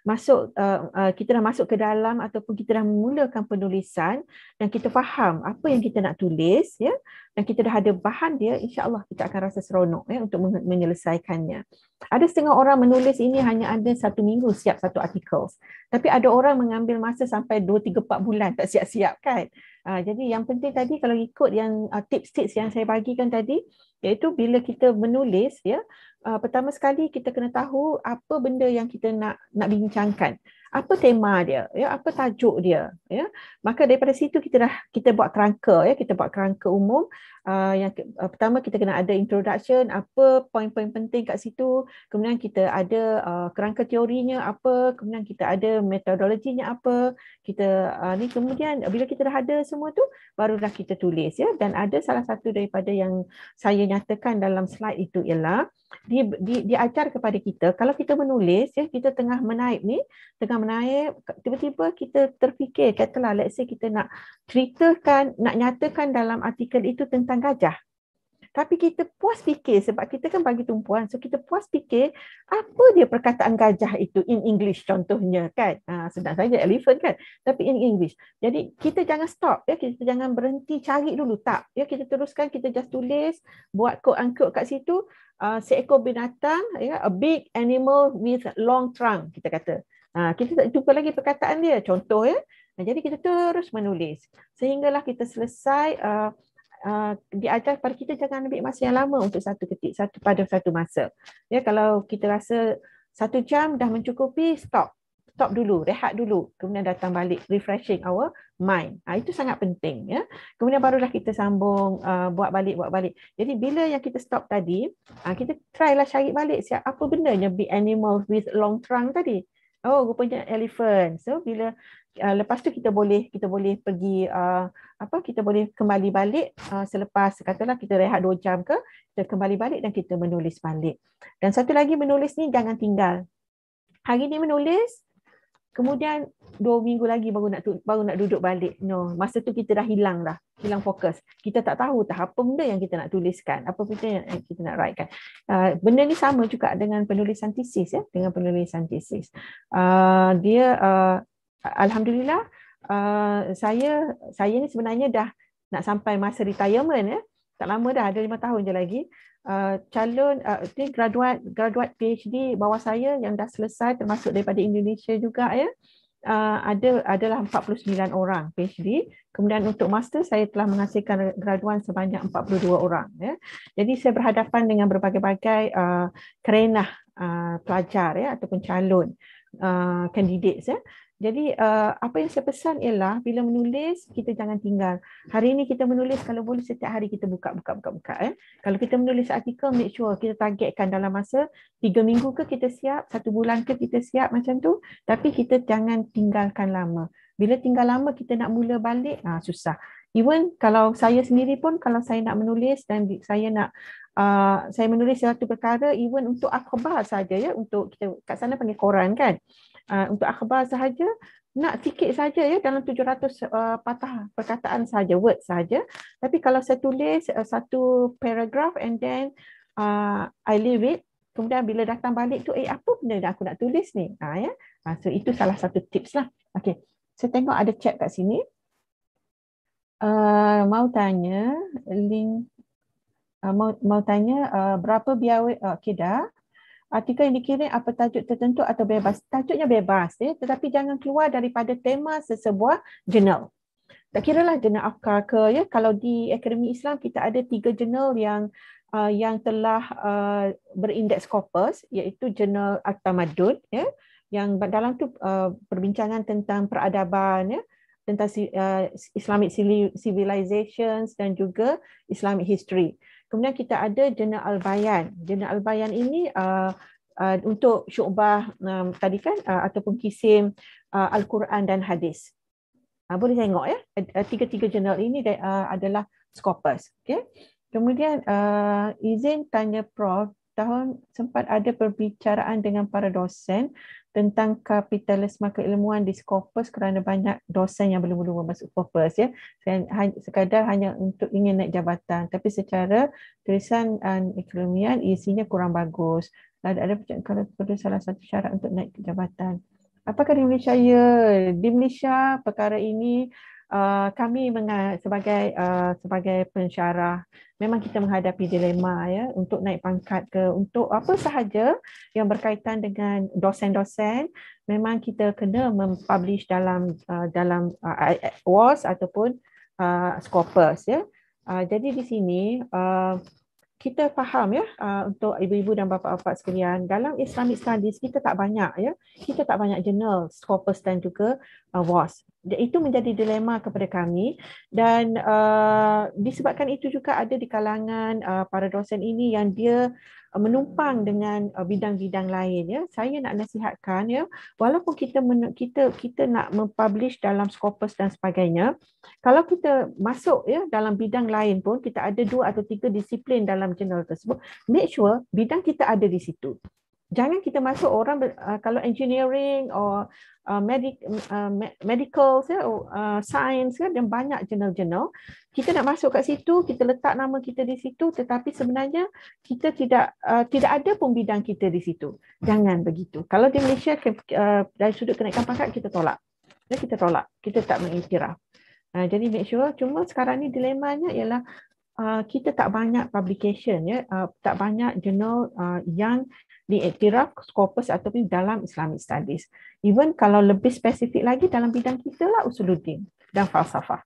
masuk uh, uh, kita dah masuk ke dalam ataupun kita dah memulakan penulisan dan kita faham apa yang kita nak tulis ya dan kita dah ada bahan dia insyaallah kita akan rasa seronok ya untuk menyelesaikannya ada setengah orang menulis ini hanya ada satu minggu siap satu artikel tapi ada orang mengambil masa sampai 2 3 4 bulan tak siap-siap kan Ah, jadi yang penting tadi kalau ikut yang ah, tips-tips yang saya bagikan tadi iaitu bila kita menulis ya uh, pertama sekali kita kena tahu apa benda yang kita nak nak bincangkan apa tema dia ya apa tajuk dia ya maka daripada situ kita dah kita buat kerangka ya kita buat kerangka umum uh, yang uh, pertama kita kena ada introduction apa poin-poin penting kat situ kemudian kita ada uh, kerangka teorinya apa kemudian kita ada metodologinya apa kita uh, ni kemudian bila kita dah ada semua tu barulah kita tulis ya dan ada salah satu daripada yang saya nyatakan dalam slide itu ialah di, di, diajar kepada kita kalau kita menulis ya kita tengah menaik ni tengah menaik tiba-tiba kita terfikir katalah let's say kita nak ceritakan nak nyatakan dalam artikel itu tentang gajah tapi kita puas fikir sebab kita kan bagi tumpuan. So kita puas fikir apa dia perkataan gajah itu in English contohnya kan. Ha, sedang saja elephant kan. Tapi in English. Jadi kita jangan stop. ya Kita jangan berhenti cari dulu. Tak. ya Kita teruskan. Kita just tulis. Buat quote-unquote kat situ. Uh, seekor binatang. ya A big animal with long trunk. Kita kata. Ha, kita tak jumpa lagi perkataan dia. Contoh ya. Nah, ha, jadi kita terus menulis. Sehinggalah kita selesai uh, Ah, di atas pada kita jangan ambil masa yang lama untuk satu ketik satu pada satu masa. Ya kalau kita rasa satu jam dah mencukupi stop stop dulu rehat dulu kemudian datang balik refreshing our mind. Ha, itu sangat penting ya. Kemudian barulah kita sambung uh, buat balik buat balik. Jadi bila yang kita stop tadi uh, kita try lah cari balik siapa apa benarnya big animal with long trunk tadi. Oh rupanya elephant. So bila uh, lepas tu kita boleh kita boleh pergi uh, apa kita boleh kembali balik uh, selepas katalah kita rehat 2 jam ke kita kembali balik dan kita menulis balik dan satu lagi menulis ni jangan tinggal hari ni menulis kemudian 2 minggu lagi baru nak baru nak duduk balik no masa tu kita dah hilang dah hilang fokus kita tak tahu tah apa benda yang kita nak tuliskan apa benda yang kita nak write kan uh, benda ni sama juga dengan penulisan thesis ya dengan penulisan thesis uh, dia uh, alhamdulillah uh, saya saya ni sebenarnya dah nak sampai masa retirement ya. Eh. Tak lama dah ada lima tahun je lagi. Uh, calon uh, ni graduat graduat PhD bawah saya yang dah selesai termasuk daripada Indonesia juga ya. Eh. Uh, ada adalah 49 orang PhD. Kemudian untuk master saya telah menghasilkan graduan sebanyak 42 orang ya. Eh. Jadi saya berhadapan dengan berbagai-bagai uh, kerenah uh, pelajar ya eh, ataupun calon uh, candidates ya. Eh. Jadi uh, apa yang saya pesan ialah bila menulis kita jangan tinggal. Hari ini kita menulis kalau boleh setiap hari kita buka buka buka buka eh. Kalau kita menulis artikel make sure kita targetkan dalam masa 3 minggu ke kita siap, 1 bulan ke kita siap macam tu tapi kita jangan tinggalkan lama. Bila tinggal lama kita nak mula balik ah ha, susah. Even kalau saya sendiri pun kalau saya nak menulis dan saya nak uh, saya menulis satu perkara even untuk akhbar saja ya untuk kita kat sana panggil koran kan. Ah, untuk akhbar sahaja nak sikit saja ya dalam 700 uh, eh, patah perkataan saja word saja tapi kalau saya tulis eh, satu paragraph and then uh, I leave it kemudian bila datang balik tu eh apa benda yang aku nak tulis ni ha ya ha, so itu salah satu tips lah okey saya tengok ada chat kat sini uh, mau tanya link uh, mau mau tanya uh, berapa biaya uh, okey dah artikel yang dikirim apa tajuk tertentu atau bebas. Tajuknya bebas eh? tetapi jangan keluar daripada tema sesebuah jurnal. Tak kira lah jurnal akar ke ya. Kalau di Akademi Islam kita ada tiga jurnal yang uh, yang telah uh, berindeks Scopus iaitu jurnal Atamadun ya yang dalam tu uh, perbincangan tentang peradaban ya tentang uh, Islamic civilizations dan juga Islamic history. Kemudian kita ada jurnal albayan. Jurnal albayan ini uh, uh, untuk syubah um, tadi kan uh, ataupun kisim uh, Al-Quran dan hadis. Uh, boleh tengok ya. Uh, tiga-tiga jurnal ini uh, adalah skopus. Okay? Kemudian uh, izin tanya Prof, tahun sempat ada perbicaraan dengan para dosen tentang kapitalisme keilmuan di Scopus kerana banyak dosen yang belum belum masuk Scopus ya. Sekadar hanya untuk ingin naik jabatan tapi secara tulisan uh, ekonomian isinya kurang bagus. Ada ada kalau perlu salah satu syarat untuk naik jabatan. Apakah di Malaysia? Ya, di Malaysia perkara ini Eh, kami sebagai uh, sebagai pensyarah memang kita menghadapi dilema ya untuk naik pangkat ke untuk apa sahaja yang berkaitan dengan dosen-dosen memang kita kena mempublish dalam uh, dalam uh, WAS ataupun uh, Scopus ya uh, jadi di sini uh, kita faham ya ah, untuk ibu-ibu dan bapa-bapa sekalian dalam Islamic studies kita tak banyak ya kita tak banyak journal Scopus dan juga uh, ah, WAS itu menjadi dilema kepada kami dan uh, disebabkan itu juga ada di kalangan uh, para dosen ini yang dia Uh, menumpang dengan uh, bidang-bidang lain ya saya nak nasihatkan ya walaupun kita kita kita nak mempublish dalam Scopus dan sebagainya kalau kita masuk ya dalam bidang lain pun kita ada dua atau tiga disiplin dalam jurnal tersebut make sure bidang kita ada di situ jangan kita masuk orang uh, kalau engineering or uh, medic uh, medical ya uh, science ya dan banyak jurnal-jurnal kita nak masuk kat situ kita letak nama kita di situ tetapi sebenarnya kita tidak uh, tidak ada pun bidang kita di situ jangan begitu kalau di Malaysia uh, dari sudut kenaikan pangkat kita tolak ya kita tolak kita tak mengiktiraf uh, jadi make sure cuma sekarang ni dilemanya ialah uh, kita tak banyak publication ya uh, tak banyak jurnal uh, yang diiktiraf Scopus ataupun dalam Islamic Studies. Even kalau lebih spesifik lagi dalam bidang kita lah usuludin dan falsafah.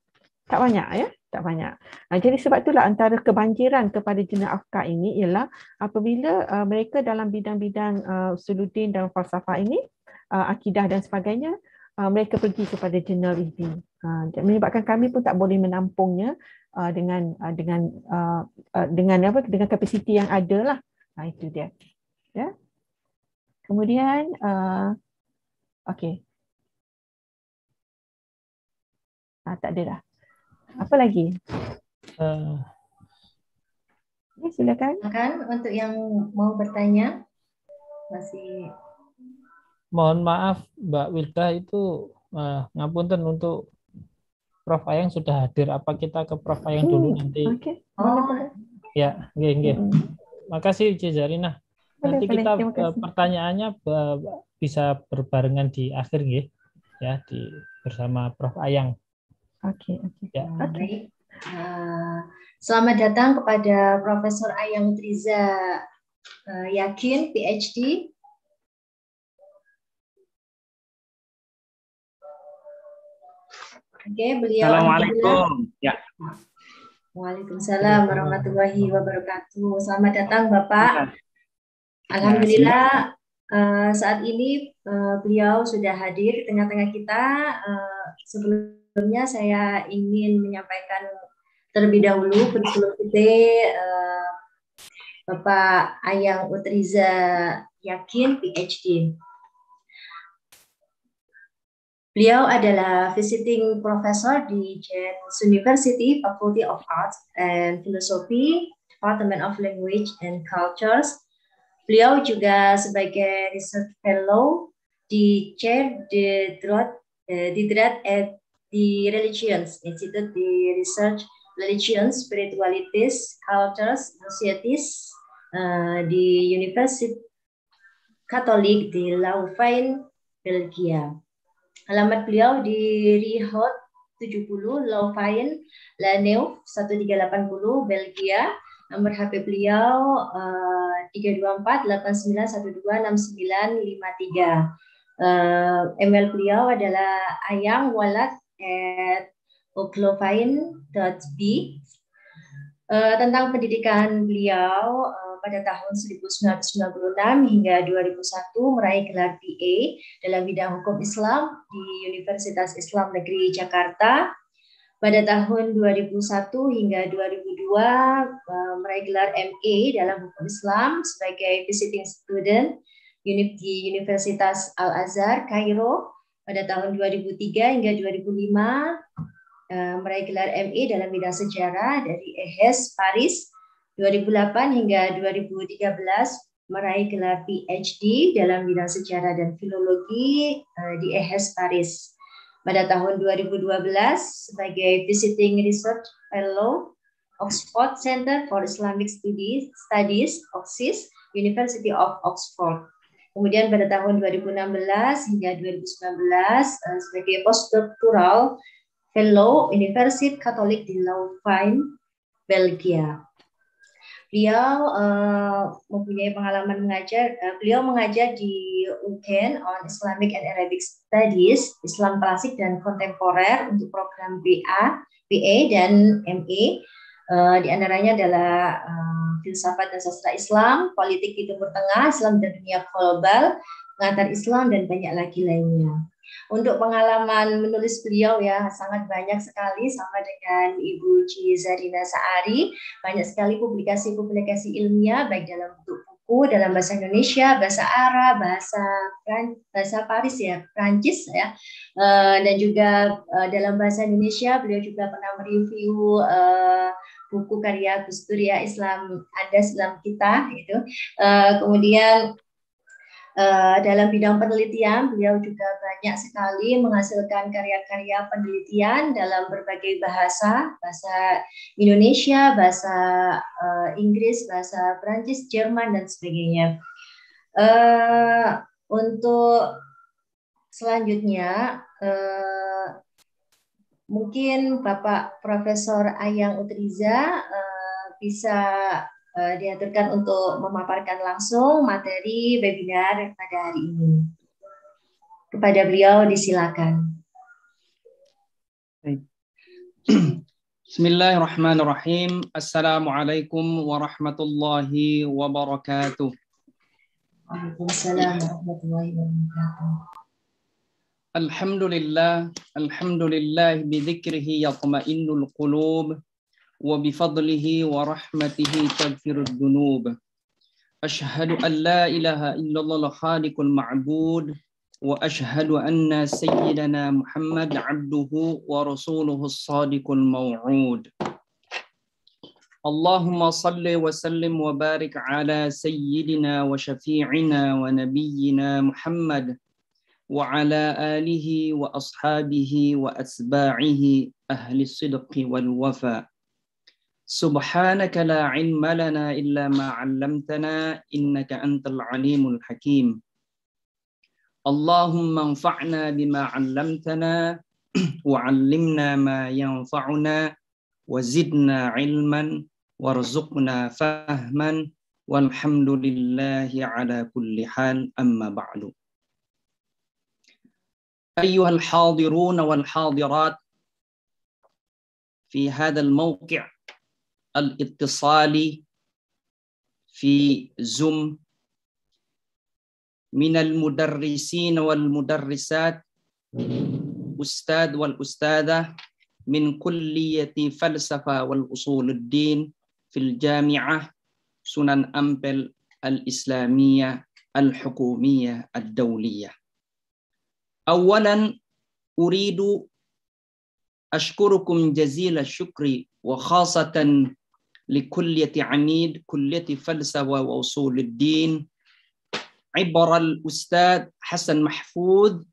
Tak banyak ya, tak banyak. Nah, ha, jadi sebab itulah antara kebanjiran kepada jenis afkar ini ialah apabila uh, mereka dalam bidang-bidang uh, usuluddin dan falsafah ini, uh, akidah dan sebagainya, uh, mereka pergi kepada jenis ini. Uh, ha, menyebabkan kami pun tak boleh menampungnya uh, dengan uh, dengan uh, uh dengan apa dengan kapasiti yang ada lah. Nah, ha, itu dia. ya. Kemudian uh, oke. Okay. Ah, tak ada dah. Apa lagi? Uh, ya, silakan. Silakan untuk yang mau bertanya masih mohon maaf Mbak Wilda itu uh, eh, ngapunten untuk Prof Ayang sudah hadir. Apa kita ke Prof Ayang hmm, dulu nanti? Oke. Okay. Oh. Ya, nggih -hmm. Makasih Cezarina. Boleh, Nanti kita eh, pertanyaannya eh, bisa berbarengan di akhir nggih. Ya, di bersama Prof Ayang. Oke, okay, oke. Okay. Ya. Okay. Eh, selamat datang kepada Profesor Ayang Triza Yakin, PhD, Oke, okay, beliau Assalamualaikum. Ya. Waalaikumsalam warahmatullahi wabarakatuh. Selamat datang Bapak Alhamdulillah uh, saat ini uh, beliau sudah hadir di tengah-tengah kita. Uh, sebelumnya saya ingin menyampaikan terlebih dahulu kurikulum uh, Bapak Ayang Utriza Yakin PhD. Beliau adalah visiting professor di Jens University Faculty of Arts and Philosophy, Department of Language and Cultures, Beliau juga sebagai research fellow di chair di Drat, di Drat at the Religions Institute di Research religions Spiritualities, Cultures, Societies uh, di Universitas Katolik di Louvain Belgia. Alamat beliau di Rihot 70, Leuven, La 1380, Belgia. Nomor HP beliau uh, 324 Uh, email beliau adalah ayang ayangwalat at oklovain.b. Uh, eh, tentang pendidikan beliau uh, pada tahun 1996 hingga 2001 meraih gelar BA dalam bidang hukum Islam di Universitas Islam Negeri Jakarta pada tahun 2001 hingga 2002 eh, meraih MA dalam hukum Islam sebagai visiting student di Universitas Al-Azhar, Kairo. Pada tahun 2003 hingga 2005 eh, meraih gelar MA dalam bidang sejarah dari EHES Paris. 2008 hingga 2013 meraih gelar PhD dalam bidang sejarah dan filologi eh, di EHES Paris pada tahun 2012 sebagai Visiting Research Fellow Oxford Center for Islamic Studies, Studies OXIS, University of Oxford. Kemudian pada tahun 2016 hingga 2019 eh, sebagai postdoctoral fellow Universitas Katolik di Louvain, Belgia. Beliau uh, mempunyai pengalaman mengajar, uh, beliau mengajar di Uken on Islamic and Arabic Studies, Islam klasik dan kontemporer untuk program BA, BA dan MA. Uh, eh, di antaranya adalah uh, filsafat dan sastra Islam, politik di Timur Tengah, Islam dan dunia global, pengantar Islam dan banyak lagi lainnya untuk pengalaman menulis beliau ya sangat banyak sekali sama dengan Ibu Cizarina Saari. Banyak sekali publikasi-publikasi ilmiah baik dalam bentuk buku dalam bahasa Indonesia, bahasa Arab, bahasa bahasa Paris ya, Prancis ya, eh, dan juga eh, dalam bahasa Indonesia beliau juga pernah mereview eh, buku karya Gusturia ya Islam Anda Islam kita gitu kemudian Eh, dalam bidang penelitian beliau juga banyak sekali menghasilkan karya-karya penelitian dalam berbagai bahasa, bahasa Indonesia, bahasa uh, Inggris, bahasa Perancis Jerman dan sebagainya. Uh, untuk selanjutnya uh, mungkin Bapak Profesor Ayang Utriza uh, bisa Eh, diaturkan untuk memaparkan langsung materi webinar pada hari ini. Kepada beliau disilakan. Bismillahirrahmanirrahim. Assalamualaikum warahmatullahi wabarakatuh. Alhamdulillah. Alhamdulillah, alhamdulillah bidzikrihi yatma'innul qulub وبفضله ورحمته تغفر الذنوب أشهد أن لا إله إلا الله الخالق المعبود وأشهد أن سيدنا محمد عبده ورسوله الصادق الموعود اللهم صل وسلم وبارك على سيدنا وشفيعنا ونبينا محمد وعلى آله وأصحابه وأتباعه أهل الصدق والوفاء سبحانك لا علم لنا إلا ما علمتنا إنك أنت العليم الحكيم اللهم انفعنا بما علمتنا وعلمنا ما ينفعنا وزدنا علما وارزقنا فهما والحمد لله على كل حال أما بعد أيها الحاضرون والحاضرات في هذا الموقع الاتصال في زوم من المدرسين والمدرسات أستاذ والأستاذة من كلية فلسفة والأصول الدين في الجامعة سنن أمبل الإسلامية الحكومية الدولية أولا أريد أشكركم جزيل الشكر وخاصة لكلية عميد كلية فلسفة وأصول الدين عبر الأستاذ حسن محفوظ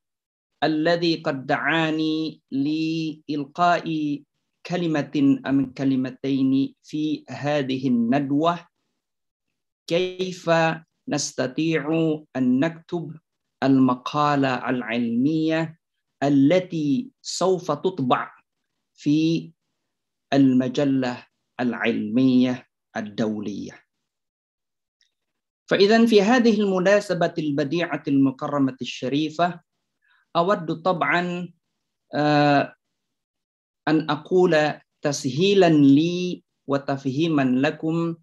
الذي قد دعاني لإلقاء كلمة أم كلمتين في هذه الندوة كيف نستطيع أن نكتب المقالة العلمية التي سوف تطبع في المجلة العلمية الدولية فإذا في هذه المناسبة البديعة المكرمة الشريفة أود طبعا آه، أن أقول تسهيلا لي وتفهيما لكم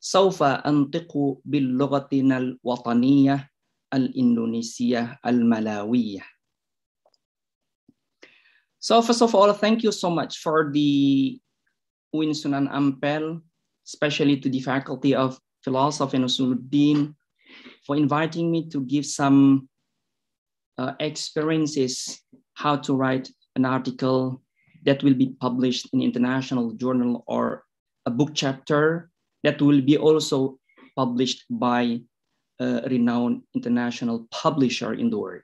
سوف أنطق بلغتنا الوطنية الإندونيسية الملاوية. So first of all, thank you so much for the Sunan Ampel, especially to the Faculty of Philosophy and Usuluddin for inviting me to give some uh, experiences how to write an article that will be published in international journal or a book chapter that will be also published by a renowned international publisher in the world.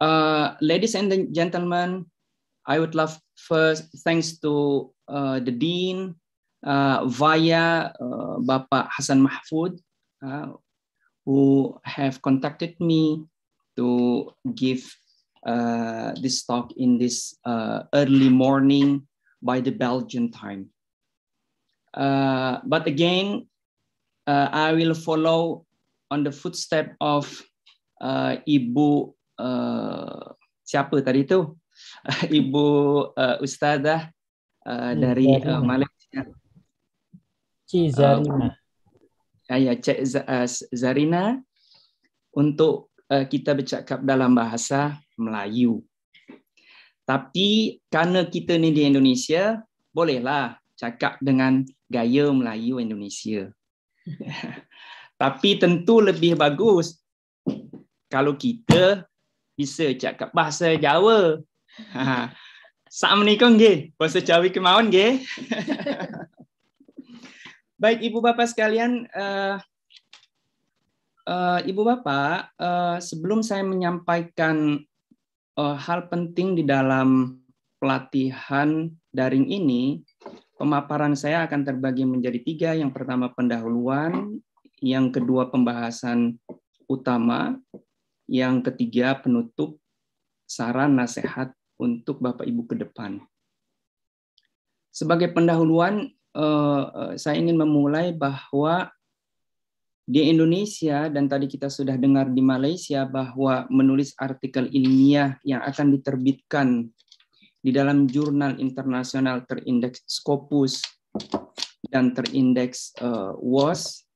Uh, ladies and gentlemen, I would love first, thanks to uh, the Dean uh, via uh, Bapak Hasan Mahfud, uh, who have contacted me to give uh, this talk in this uh, early morning by the Belgian time. but again, I will follow on the footstep of Ibu siapa tadi tu? Ibu uh, Ustazah uh, hmm, dari uh, Malaysia. Cik Zarina. Uh, ya, ya, Cik Zarina uh, untuk uh, kita bercakap dalam bahasa Melayu. Tapi kerana kita ni di Indonesia, bolehlah cakap dengan gaya Melayu Indonesia. Tapi tentu lebih bagus kalau kita bisa cakap bahasa Jawa. Saat menikah nggih, bos Jawi kemauan nggih. Baik Ibu Bapak sekalian, uh, uh, Ibu Bapak, uh, sebelum saya menyampaikan uh, hal penting di dalam pelatihan daring ini, pemaparan saya akan terbagi menjadi tiga. Yang pertama pendahuluan, yang kedua pembahasan utama, yang ketiga penutup saran nasihat untuk Bapak Ibu ke depan. Sebagai pendahuluan, eh, eh, saya ingin memulai bahwa di Indonesia dan tadi kita sudah dengar di Malaysia bahwa menulis artikel ilmiah yang akan diterbitkan di dalam jurnal internasional terindeks Scopus dan terindeks uh, eh, WOS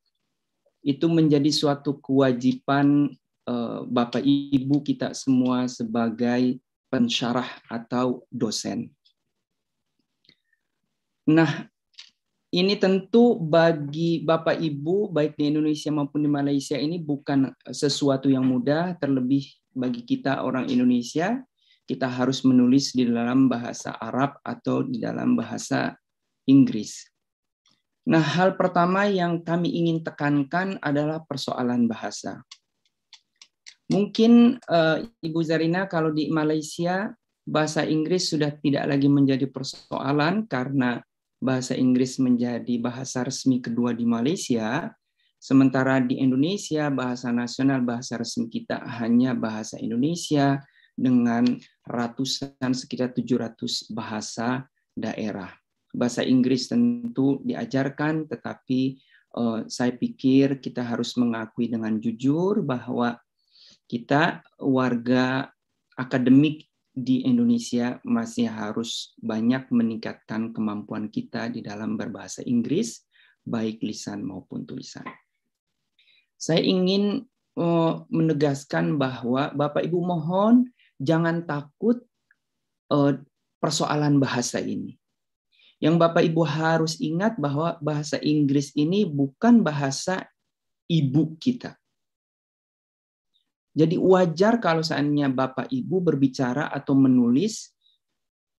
itu menjadi suatu kewajiban uh, Bapak Ibu kita semua sebagai pensyarah atau dosen. Nah, ini tentu bagi Bapak Ibu baik di Indonesia maupun di Malaysia ini bukan sesuatu yang mudah terlebih bagi kita orang Indonesia kita harus menulis di dalam bahasa Arab atau di dalam bahasa Inggris. Nah, hal pertama yang kami ingin tekankan adalah persoalan bahasa. Mungkin uh, Ibu Zarina kalau di Malaysia bahasa Inggris sudah tidak lagi menjadi persoalan karena bahasa Inggris menjadi bahasa resmi kedua di Malaysia, sementara di Indonesia bahasa nasional bahasa resmi kita hanya bahasa Indonesia dengan ratusan sekitar 700 bahasa daerah. Bahasa Inggris tentu diajarkan tetapi uh, saya pikir kita harus mengakui dengan jujur bahwa kita warga akademik di Indonesia masih harus banyak meningkatkan kemampuan kita di dalam berbahasa Inggris, baik lisan maupun tulisan. Saya ingin eh, menegaskan bahwa Bapak Ibu mohon jangan takut eh, persoalan bahasa ini. Yang Bapak Ibu harus ingat bahwa bahasa Inggris ini bukan bahasa ibu kita. Jadi wajar kalau seandainya Bapak Ibu berbicara atau menulis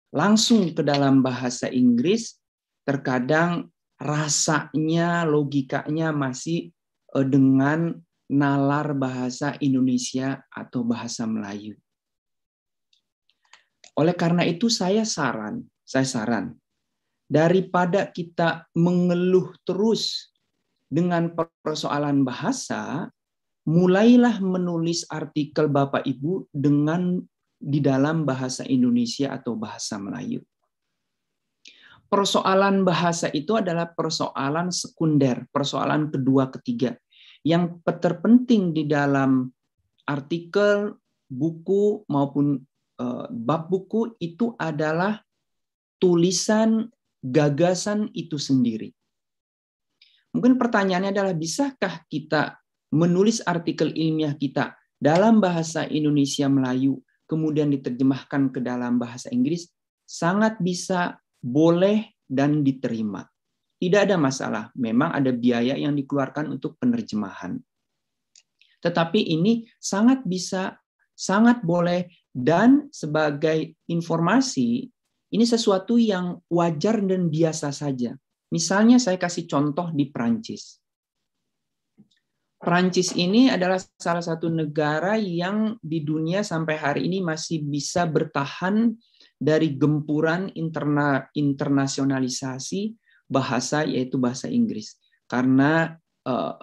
langsung ke dalam bahasa Inggris, terkadang rasanya, logikanya masih e, dengan nalar bahasa Indonesia atau bahasa Melayu. Oleh karena itu saya saran, saya saran daripada kita mengeluh terus dengan persoalan bahasa, mulailah menulis artikel Bapak Ibu dengan di dalam bahasa Indonesia atau bahasa Melayu. Persoalan bahasa itu adalah persoalan sekunder, persoalan kedua ketiga. Yang terpenting di dalam artikel, buku maupun eh, bab buku itu adalah tulisan gagasan itu sendiri. Mungkin pertanyaannya adalah bisakah kita menulis artikel ilmiah kita dalam bahasa Indonesia Melayu, kemudian diterjemahkan ke dalam bahasa Inggris, sangat bisa boleh dan diterima. Tidak ada masalah, memang ada biaya yang dikeluarkan untuk penerjemahan. Tetapi ini sangat bisa, sangat boleh, dan sebagai informasi, ini sesuatu yang wajar dan biasa saja. Misalnya saya kasih contoh di Prancis. Perancis ini adalah salah satu negara yang di dunia sampai hari ini masih bisa bertahan dari gempuran interna internasionalisasi bahasa yaitu bahasa Inggris karena eh,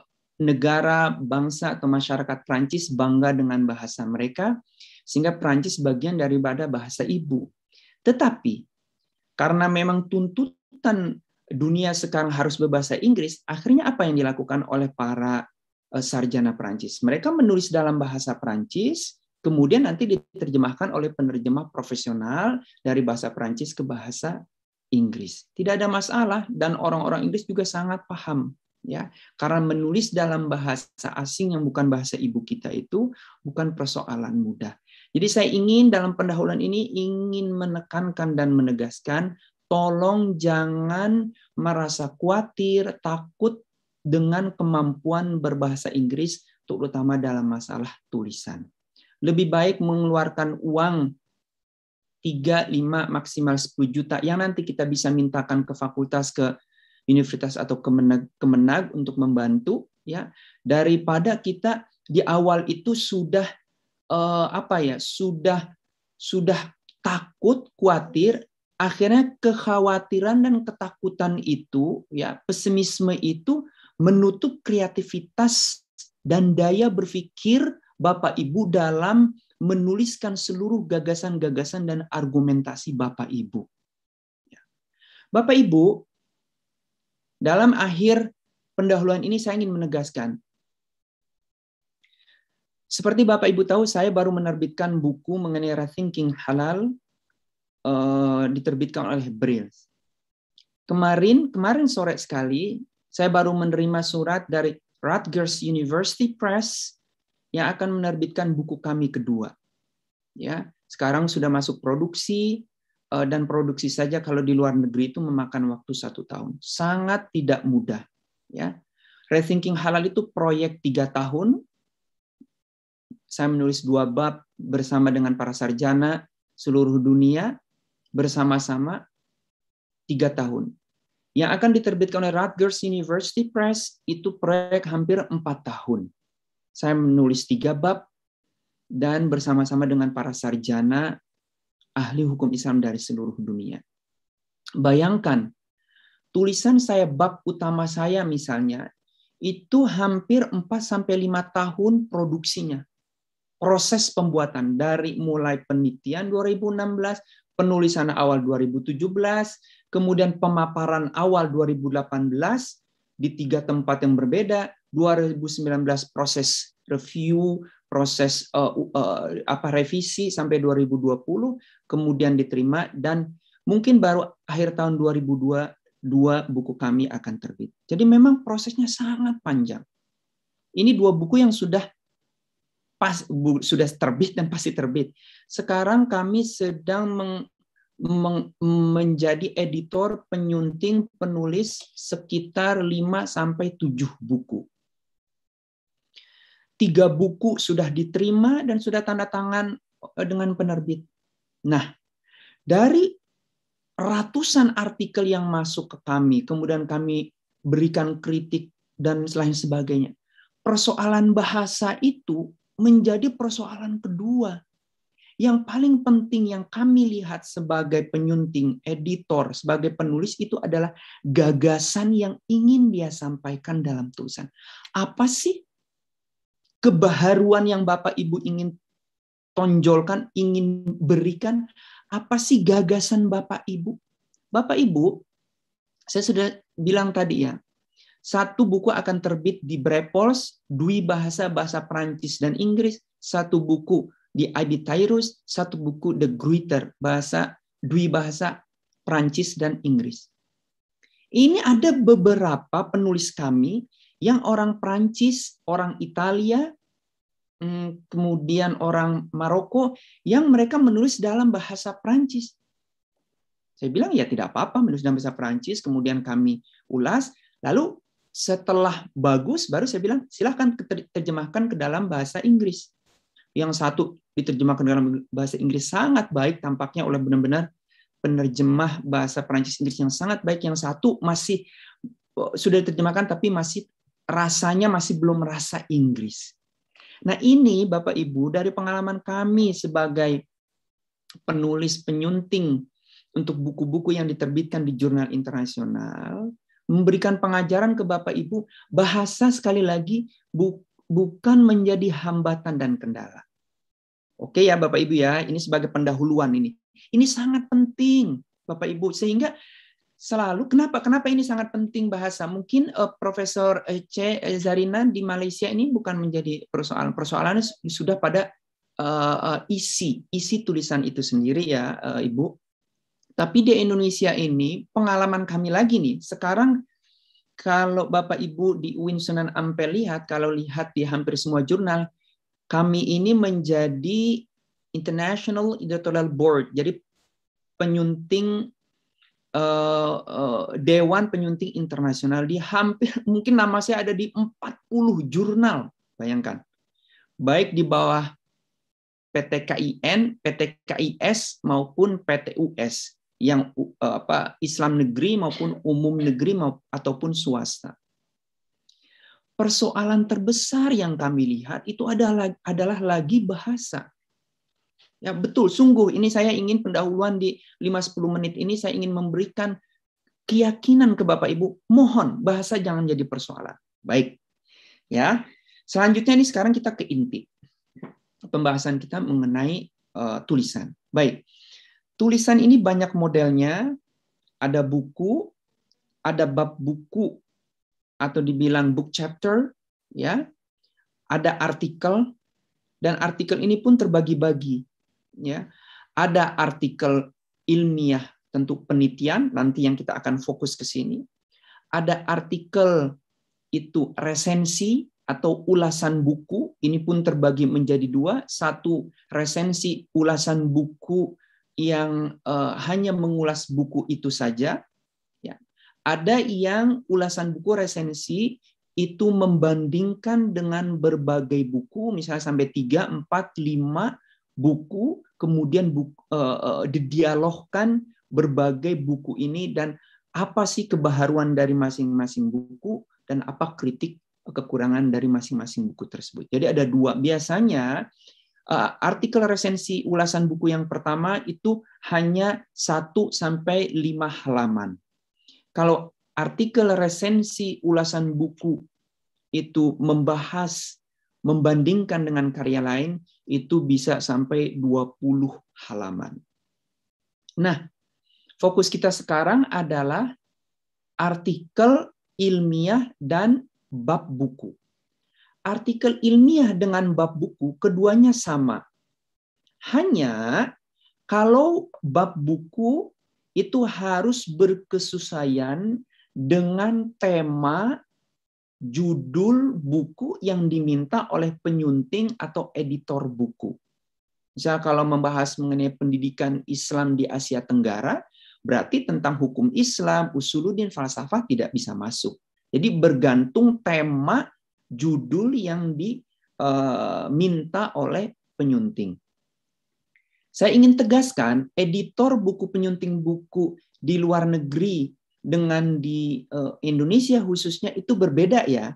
negara bangsa atau masyarakat Perancis bangga dengan bahasa mereka sehingga Perancis bagian daripada bahasa ibu. Tetapi karena memang tuntutan dunia sekarang harus berbahasa Inggris, akhirnya apa yang dilakukan oleh para Eh, sarjana Perancis. Mereka menulis dalam bahasa Perancis, kemudian nanti diterjemahkan oleh penerjemah profesional dari bahasa Perancis ke bahasa Inggris. Tidak ada masalah dan orang-orang Inggris juga sangat paham ya karena menulis dalam bahasa asing yang bukan bahasa ibu kita itu bukan persoalan mudah. Jadi saya ingin dalam pendahuluan ini ingin menekankan dan menegaskan tolong jangan merasa khawatir, takut dengan kemampuan berbahasa Inggris, terutama dalam masalah tulisan. Lebih baik mengeluarkan uang 3, 5, maksimal 10 juta yang nanti kita bisa mintakan ke fakultas, ke universitas atau kemenag, kemenag untuk membantu ya daripada kita di awal itu sudah eh, apa ya sudah sudah takut khawatir akhirnya kekhawatiran dan ketakutan itu ya pesimisme itu menutup kreativitas dan daya berpikir Bapak Ibu dalam menuliskan seluruh gagasan-gagasan dan argumentasi Bapak Ibu. Ya. Bapak Ibu, dalam akhir pendahuluan ini saya ingin menegaskan, seperti Bapak Ibu tahu, saya baru menerbitkan buku mengenai rethinking halal uh, diterbitkan oleh Brills. Kemarin, kemarin sore sekali saya baru menerima surat dari Rutgers University Press yang akan menerbitkan buku kami kedua. Ya, sekarang sudah masuk produksi eh, dan produksi saja kalau di luar negeri itu memakan waktu satu tahun. Sangat tidak mudah. Ya, Rethinking Halal itu proyek tiga tahun. Saya menulis dua bab bersama dengan para sarjana seluruh dunia bersama-sama tiga tahun yang akan diterbitkan oleh Rutgers University Press itu proyek hampir empat tahun. Saya menulis tiga bab dan bersama-sama dengan para sarjana ahli hukum Islam dari seluruh dunia. Bayangkan, tulisan saya bab utama saya misalnya, itu hampir 4 sampai 5 tahun produksinya. Proses pembuatan dari mulai penelitian 2016 penulisan awal 2017, kemudian pemaparan awal 2018 di tiga tempat yang berbeda, 2019 proses review, proses uh, uh, apa revisi sampai 2020, kemudian diterima dan mungkin baru akhir tahun 2022 buku kami akan terbit. Jadi memang prosesnya sangat panjang. Ini dua buku yang sudah pas sudah terbit dan pasti terbit. Sekarang kami sedang meng, meng, menjadi editor, penyunting, penulis sekitar 5 sampai 7 buku. Tiga buku sudah diterima dan sudah tanda tangan eh, dengan penerbit. Nah, dari ratusan artikel yang masuk ke kami, kemudian kami berikan kritik dan lain sebagainya. Persoalan bahasa itu menjadi persoalan kedua. Yang paling penting yang kami lihat sebagai penyunting, editor, sebagai penulis itu adalah gagasan yang ingin dia sampaikan dalam tulisan. Apa sih kebaharuan yang Bapak Ibu ingin tonjolkan, ingin berikan? Apa sih gagasan Bapak Ibu? Bapak Ibu, saya sudah bilang tadi ya, satu buku akan terbit di Brepols, Dwi Bahasa Bahasa Perancis dan Inggris, satu buku di Abitairus, satu buku The Greater bahasa Dwi Bahasa Prancis dan Inggris. Ini ada beberapa penulis kami yang orang Prancis, orang Italia, hmm, kemudian orang Maroko yang mereka menulis dalam bahasa Prancis. Saya bilang ya tidak apa-apa menulis dalam bahasa Prancis, kemudian kami ulas. Lalu setelah bagus, baru saya bilang silahkan terjemahkan ke dalam bahasa Inggris. Yang satu diterjemahkan dalam bahasa Inggris sangat baik tampaknya oleh benar-benar penerjemah bahasa Perancis Inggris yang sangat baik. Yang satu masih oh, sudah diterjemahkan tapi masih rasanya masih belum rasa Inggris. Nah ini Bapak Ibu dari pengalaman kami sebagai penulis penyunting untuk buku-buku yang diterbitkan di jurnal internasional, memberikan pengajaran ke Bapak Ibu, bahasa sekali lagi bu, bukan menjadi hambatan dan kendala. Oke ya Bapak Ibu ya, ini sebagai pendahuluan ini. Ini sangat penting Bapak Ibu sehingga selalu kenapa kenapa ini sangat penting bahasa mungkin uh, Profesor eh, C eh, Zarina di Malaysia ini bukan menjadi persoalan persoalannya sudah pada uh, isi isi tulisan itu sendiri ya uh, Ibu tapi di Indonesia ini pengalaman kami lagi nih. Sekarang kalau Bapak Ibu di UIN Sunan Ampel lihat, kalau lihat di hampir semua jurnal, kami ini menjadi International Editorial Board, jadi penyunting uh, uh, Dewan Penyunting Internasional di hampir mungkin nama saya ada di 40 jurnal, bayangkan. Baik di bawah PT KIN PT KIS maupun PT US yang eh, apa Islam negeri maupun umum negeri ataupun swasta. Persoalan terbesar yang kami lihat itu adalah adalah lagi bahasa. Ya betul, sungguh ini saya ingin pendahuluan di 5-10 menit ini saya ingin memberikan keyakinan ke Bapak Ibu, mohon bahasa jangan jadi persoalan. Baik. Ya. Selanjutnya ini sekarang kita ke inti. Pembahasan kita mengenai uh, tulisan. Baik. Tulisan ini banyak modelnya, ada buku, ada bab buku atau dibilang book chapter, ya. Ada artikel dan artikel ini pun terbagi-bagi, ya. Ada artikel ilmiah tentu penelitian nanti yang kita akan fokus ke sini. Ada artikel itu resensi atau ulasan buku ini pun terbagi menjadi dua satu resensi ulasan buku yang uh, hanya mengulas buku itu saja, ya. Ada yang ulasan buku resensi itu membandingkan dengan berbagai buku, misalnya sampai tiga empat lima buku, kemudian buku, uh, eh, eh, didialogkan berbagai buku ini dan apa sih kebaharuan dari masing-masing buku dan apa kritik kekurangan dari masing-masing buku tersebut. Jadi ada dua. Biasanya Eh, artikel resensi ulasan buku yang pertama itu hanya 1 sampai 5 halaman. Kalau artikel resensi ulasan buku itu membahas membandingkan dengan karya lain itu bisa sampai 20 halaman. Nah, fokus kita sekarang adalah artikel ilmiah dan bab buku artikel ilmiah dengan bab buku keduanya sama. Hanya kalau bab buku itu harus berkesesuaian dengan tema judul buku yang diminta oleh penyunting atau editor buku. Misal kalau membahas mengenai pendidikan Islam di Asia Tenggara, berarti tentang hukum Islam, usuluddin, falsafah tidak bisa masuk. Jadi bergantung tema judul yang diminta eh, oleh penyunting. Saya ingin tegaskan, editor buku penyunting buku di luar negeri dengan di eh, Indonesia khususnya itu berbeda ya.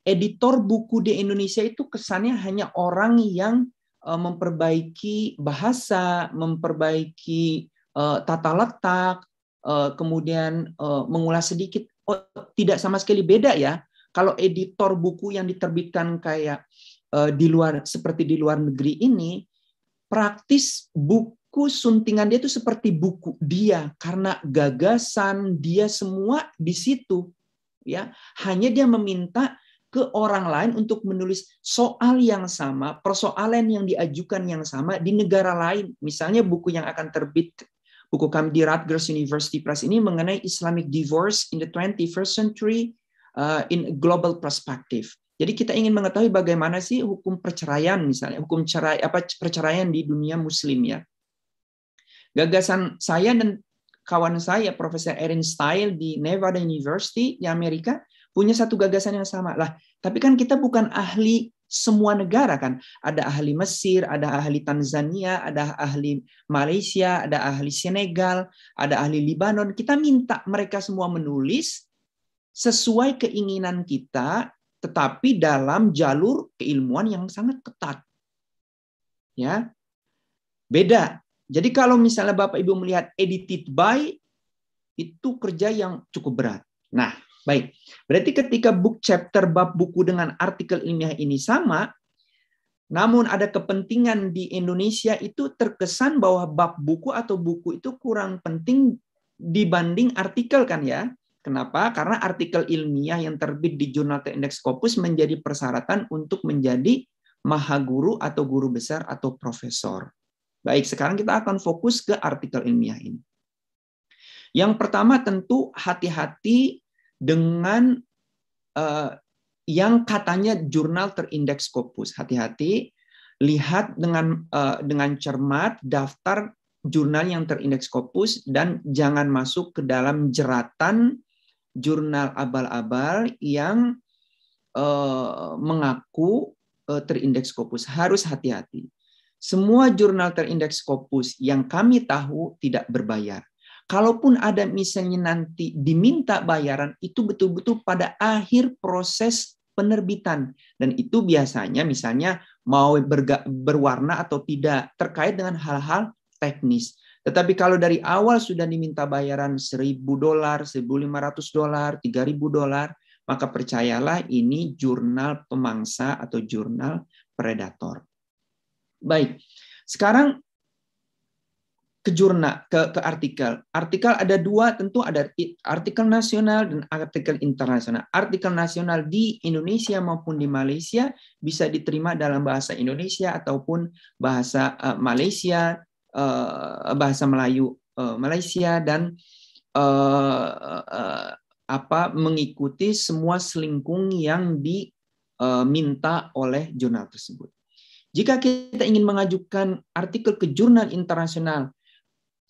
Editor buku di Indonesia itu kesannya hanya orang yang eh, memperbaiki bahasa, memperbaiki tata letak, kemudian mengulas sedikit. Oh, tidak sama sekali beda ya kalau editor buku yang diterbitkan kayak uh, di luar seperti di luar negeri ini, praktis buku suntingan dia itu seperti buku dia karena gagasan dia semua di situ ya hanya dia meminta ke orang lain untuk menulis soal yang sama, persoalan yang diajukan yang sama di negara lain. Misalnya buku yang akan terbit, buku kami di Rutgers University Press ini mengenai Islamic Divorce in the 21st Century uh, in global perspective. Jadi kita ingin mengetahui bagaimana sih hukum perceraian misalnya, hukum cerai apa perceraian di dunia muslim ya. Gagasan saya dan kawan saya Profesor Erin Style di Nevada University di Amerika punya satu gagasan yang sama lah. Tapi kan kita bukan ahli semua negara kan. Ada ahli Mesir, ada ahli Tanzania, ada ahli Malaysia, ada ahli Senegal, ada ahli Lebanon. Kita minta mereka semua menulis sesuai keinginan kita tetapi dalam jalur keilmuan yang sangat ketat. Ya. Beda. Jadi kalau misalnya Bapak Ibu melihat edited by itu kerja yang cukup berat. Nah, baik. Berarti ketika book chapter bab buku dengan artikel ilmiah ini sama, namun ada kepentingan di Indonesia itu terkesan bahwa bab buku atau buku itu kurang penting dibanding artikel kan ya. Kenapa? Karena artikel ilmiah yang terbit di jurnal t Scopus menjadi persyaratan untuk menjadi mahaguru atau guru besar atau profesor. Baik, sekarang kita akan fokus ke artikel ilmiah ini. Yang pertama tentu hati-hati dengan uh, yang katanya jurnal terindeks Scopus. Hati-hati, lihat dengan uh, dengan cermat daftar jurnal yang terindeks Scopus dan jangan masuk ke dalam jeratan jurnal abal-abal yang eh, mengaku eh, terindeks Scopus harus hati-hati. Semua jurnal terindeks Scopus yang kami tahu tidak berbayar. Kalaupun ada misalnya nanti diminta bayaran itu betul-betul pada akhir proses penerbitan dan itu biasanya misalnya mau berwarna atau tidak terkait dengan hal-hal teknis. Tetapi kalau dari awal sudah diminta bayaran 1000 dolar, 1500 dolar, 3000 dolar, maka percayalah ini jurnal pemangsa atau jurnal predator. Baik. Sekarang ke jurnal ke, ke artikel. Artikel ada dua tentu ada artikel nasional dan artikel internasional. Artikel nasional di Indonesia maupun di Malaysia bisa diterima dalam bahasa Indonesia ataupun bahasa eh, Malaysia uh, bahasa Melayu uh, Malaysia dan uh, uh, apa mengikuti semua selingkung yang diminta oleh jurnal tersebut. Jika kita ingin mengajukan artikel ke jurnal internasional,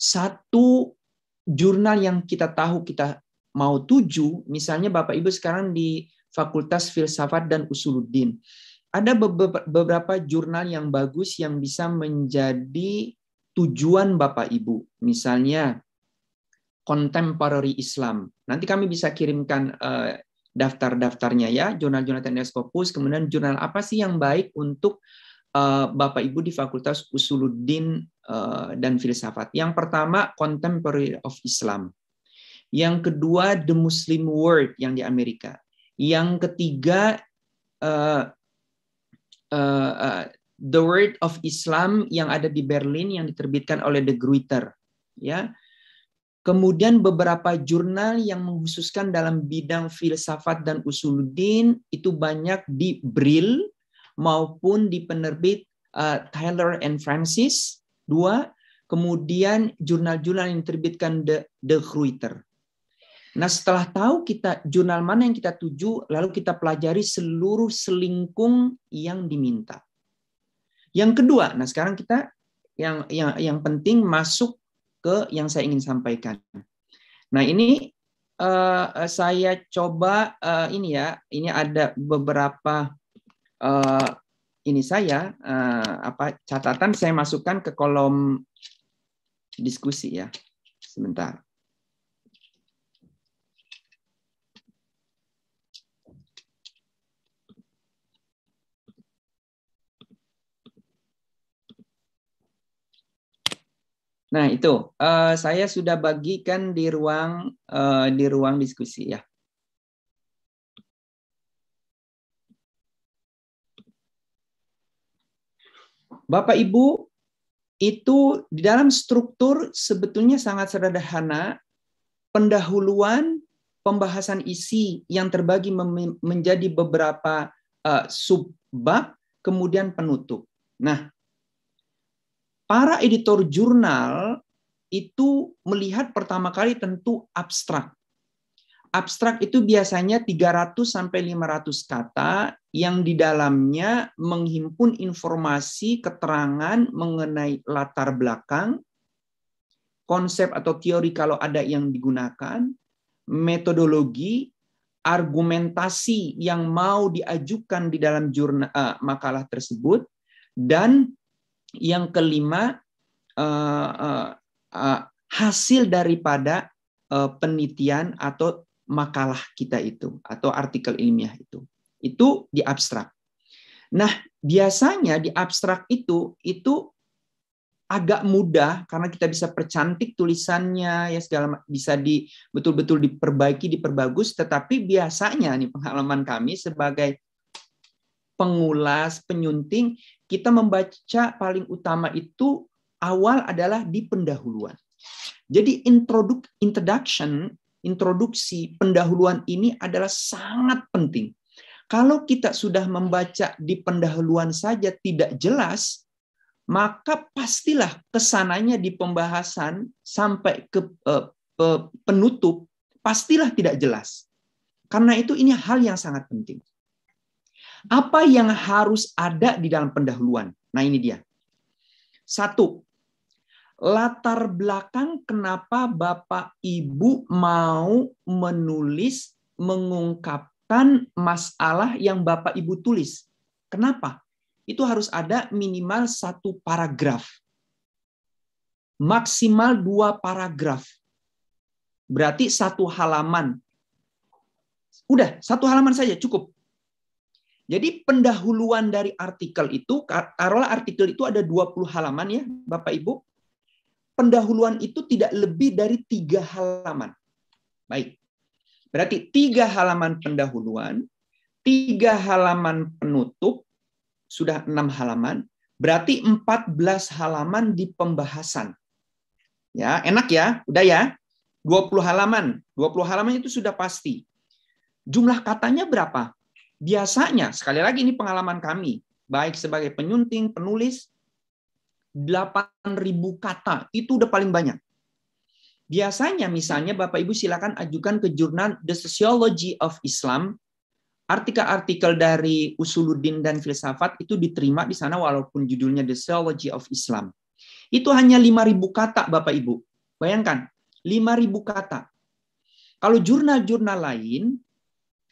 satu jurnal yang kita tahu kita mau tuju, misalnya Bapak Ibu sekarang di Fakultas Filsafat dan Usuluddin, ada beberapa jurnal yang bagus yang bisa menjadi tujuan Bapak Ibu, misalnya contemporary Islam. Nanti kami bisa kirimkan uh, daftar-daftarnya ya, jurnal Jonathan Eskopus, kemudian jurnal apa sih yang baik untuk uh, Bapak Ibu di Fakultas Usuluddin uh, dan Filsafat. Yang pertama Contemporary of Islam. Yang kedua The Muslim World yang di Amerika. Yang ketiga uh, uh, uh, The Word of Islam yang ada di Berlin yang diterbitkan oleh The Gruyter, ya. Kemudian beberapa jurnal yang mengkhususkan dalam bidang filsafat dan usuluddin itu banyak di Brill maupun di penerbit uh, Tyler and Francis dua, kemudian jurnal-jurnal yang diterbitkan The The Gruyter. Nah, setelah tahu kita jurnal mana yang kita tuju, lalu kita pelajari seluruh selingkung yang diminta. Yang kedua, nah sekarang kita yang yang yang penting masuk ke yang saya ingin sampaikan. Nah ini uh, saya coba uh, ini ya, ini ada beberapa uh, ini saya uh, apa catatan saya masukkan ke kolom diskusi ya. Sebentar. Nah itu uh, saya sudah bagikan di ruang uh, di ruang diskusi ya. Bapak Ibu itu di dalam struktur sebetulnya sangat sederhana pendahuluan pembahasan isi yang terbagi menjadi beberapa uh, subbab kemudian penutup. Nah para editor jurnal itu melihat pertama kali tentu abstrak. Abstrak itu biasanya 300 sampai 500 kata yang di dalamnya menghimpun informasi keterangan mengenai latar belakang, konsep atau teori kalau ada yang digunakan, metodologi, argumentasi yang mau diajukan di dalam jurnal, eh, makalah tersebut, dan yang kelima uh, uh, uh, hasil daripada uh, penelitian atau makalah kita itu atau artikel ilmiah itu itu di abstrak. Nah biasanya di abstrak itu itu agak mudah karena kita bisa percantik tulisannya ya segala bisa di betul-betul diperbaiki diperbagus tetapi biasanya nih pengalaman kami sebagai pengulas penyunting kita membaca paling utama itu awal adalah di pendahuluan. Jadi introduk, introduction, introduksi pendahuluan ini adalah sangat penting. Kalau kita sudah membaca di pendahuluan saja tidak jelas, maka pastilah kesananya di pembahasan sampai ke e, penutup pastilah tidak jelas. Karena itu ini hal yang sangat penting. Apa yang harus ada di dalam pendahuluan? Nah ini dia. Satu, latar belakang kenapa Bapak Ibu mau menulis, mengungkapkan masalah yang Bapak Ibu tulis. Kenapa? Itu harus ada minimal satu paragraf. Maksimal dua paragraf. Berarti satu halaman. Udah, satu halaman saja cukup. Jadi pendahuluan dari artikel itu, taruhlah artikel itu ada 20 halaman ya Bapak Ibu. Pendahuluan itu tidak lebih dari tiga halaman. Baik, berarti tiga halaman pendahuluan, tiga halaman penutup, sudah enam halaman, berarti 14 halaman di pembahasan. Ya, enak ya, udah ya. 20 halaman. 20 halaman itu sudah pasti. Jumlah katanya berapa? Biasanya, sekali lagi ini pengalaman kami, baik sebagai penyunting, penulis, 8.000 kata, itu udah paling banyak. Biasanya misalnya Bapak Ibu silakan ajukan ke jurnal The Sociology of Islam, artikel-artikel dari Usuluddin dan filsafat itu diterima di sana walaupun judulnya The Sociology of Islam. Itu hanya 5.000 kata Bapak Ibu. Bayangkan, 5.000 kata. Kalau jurnal-jurnal lain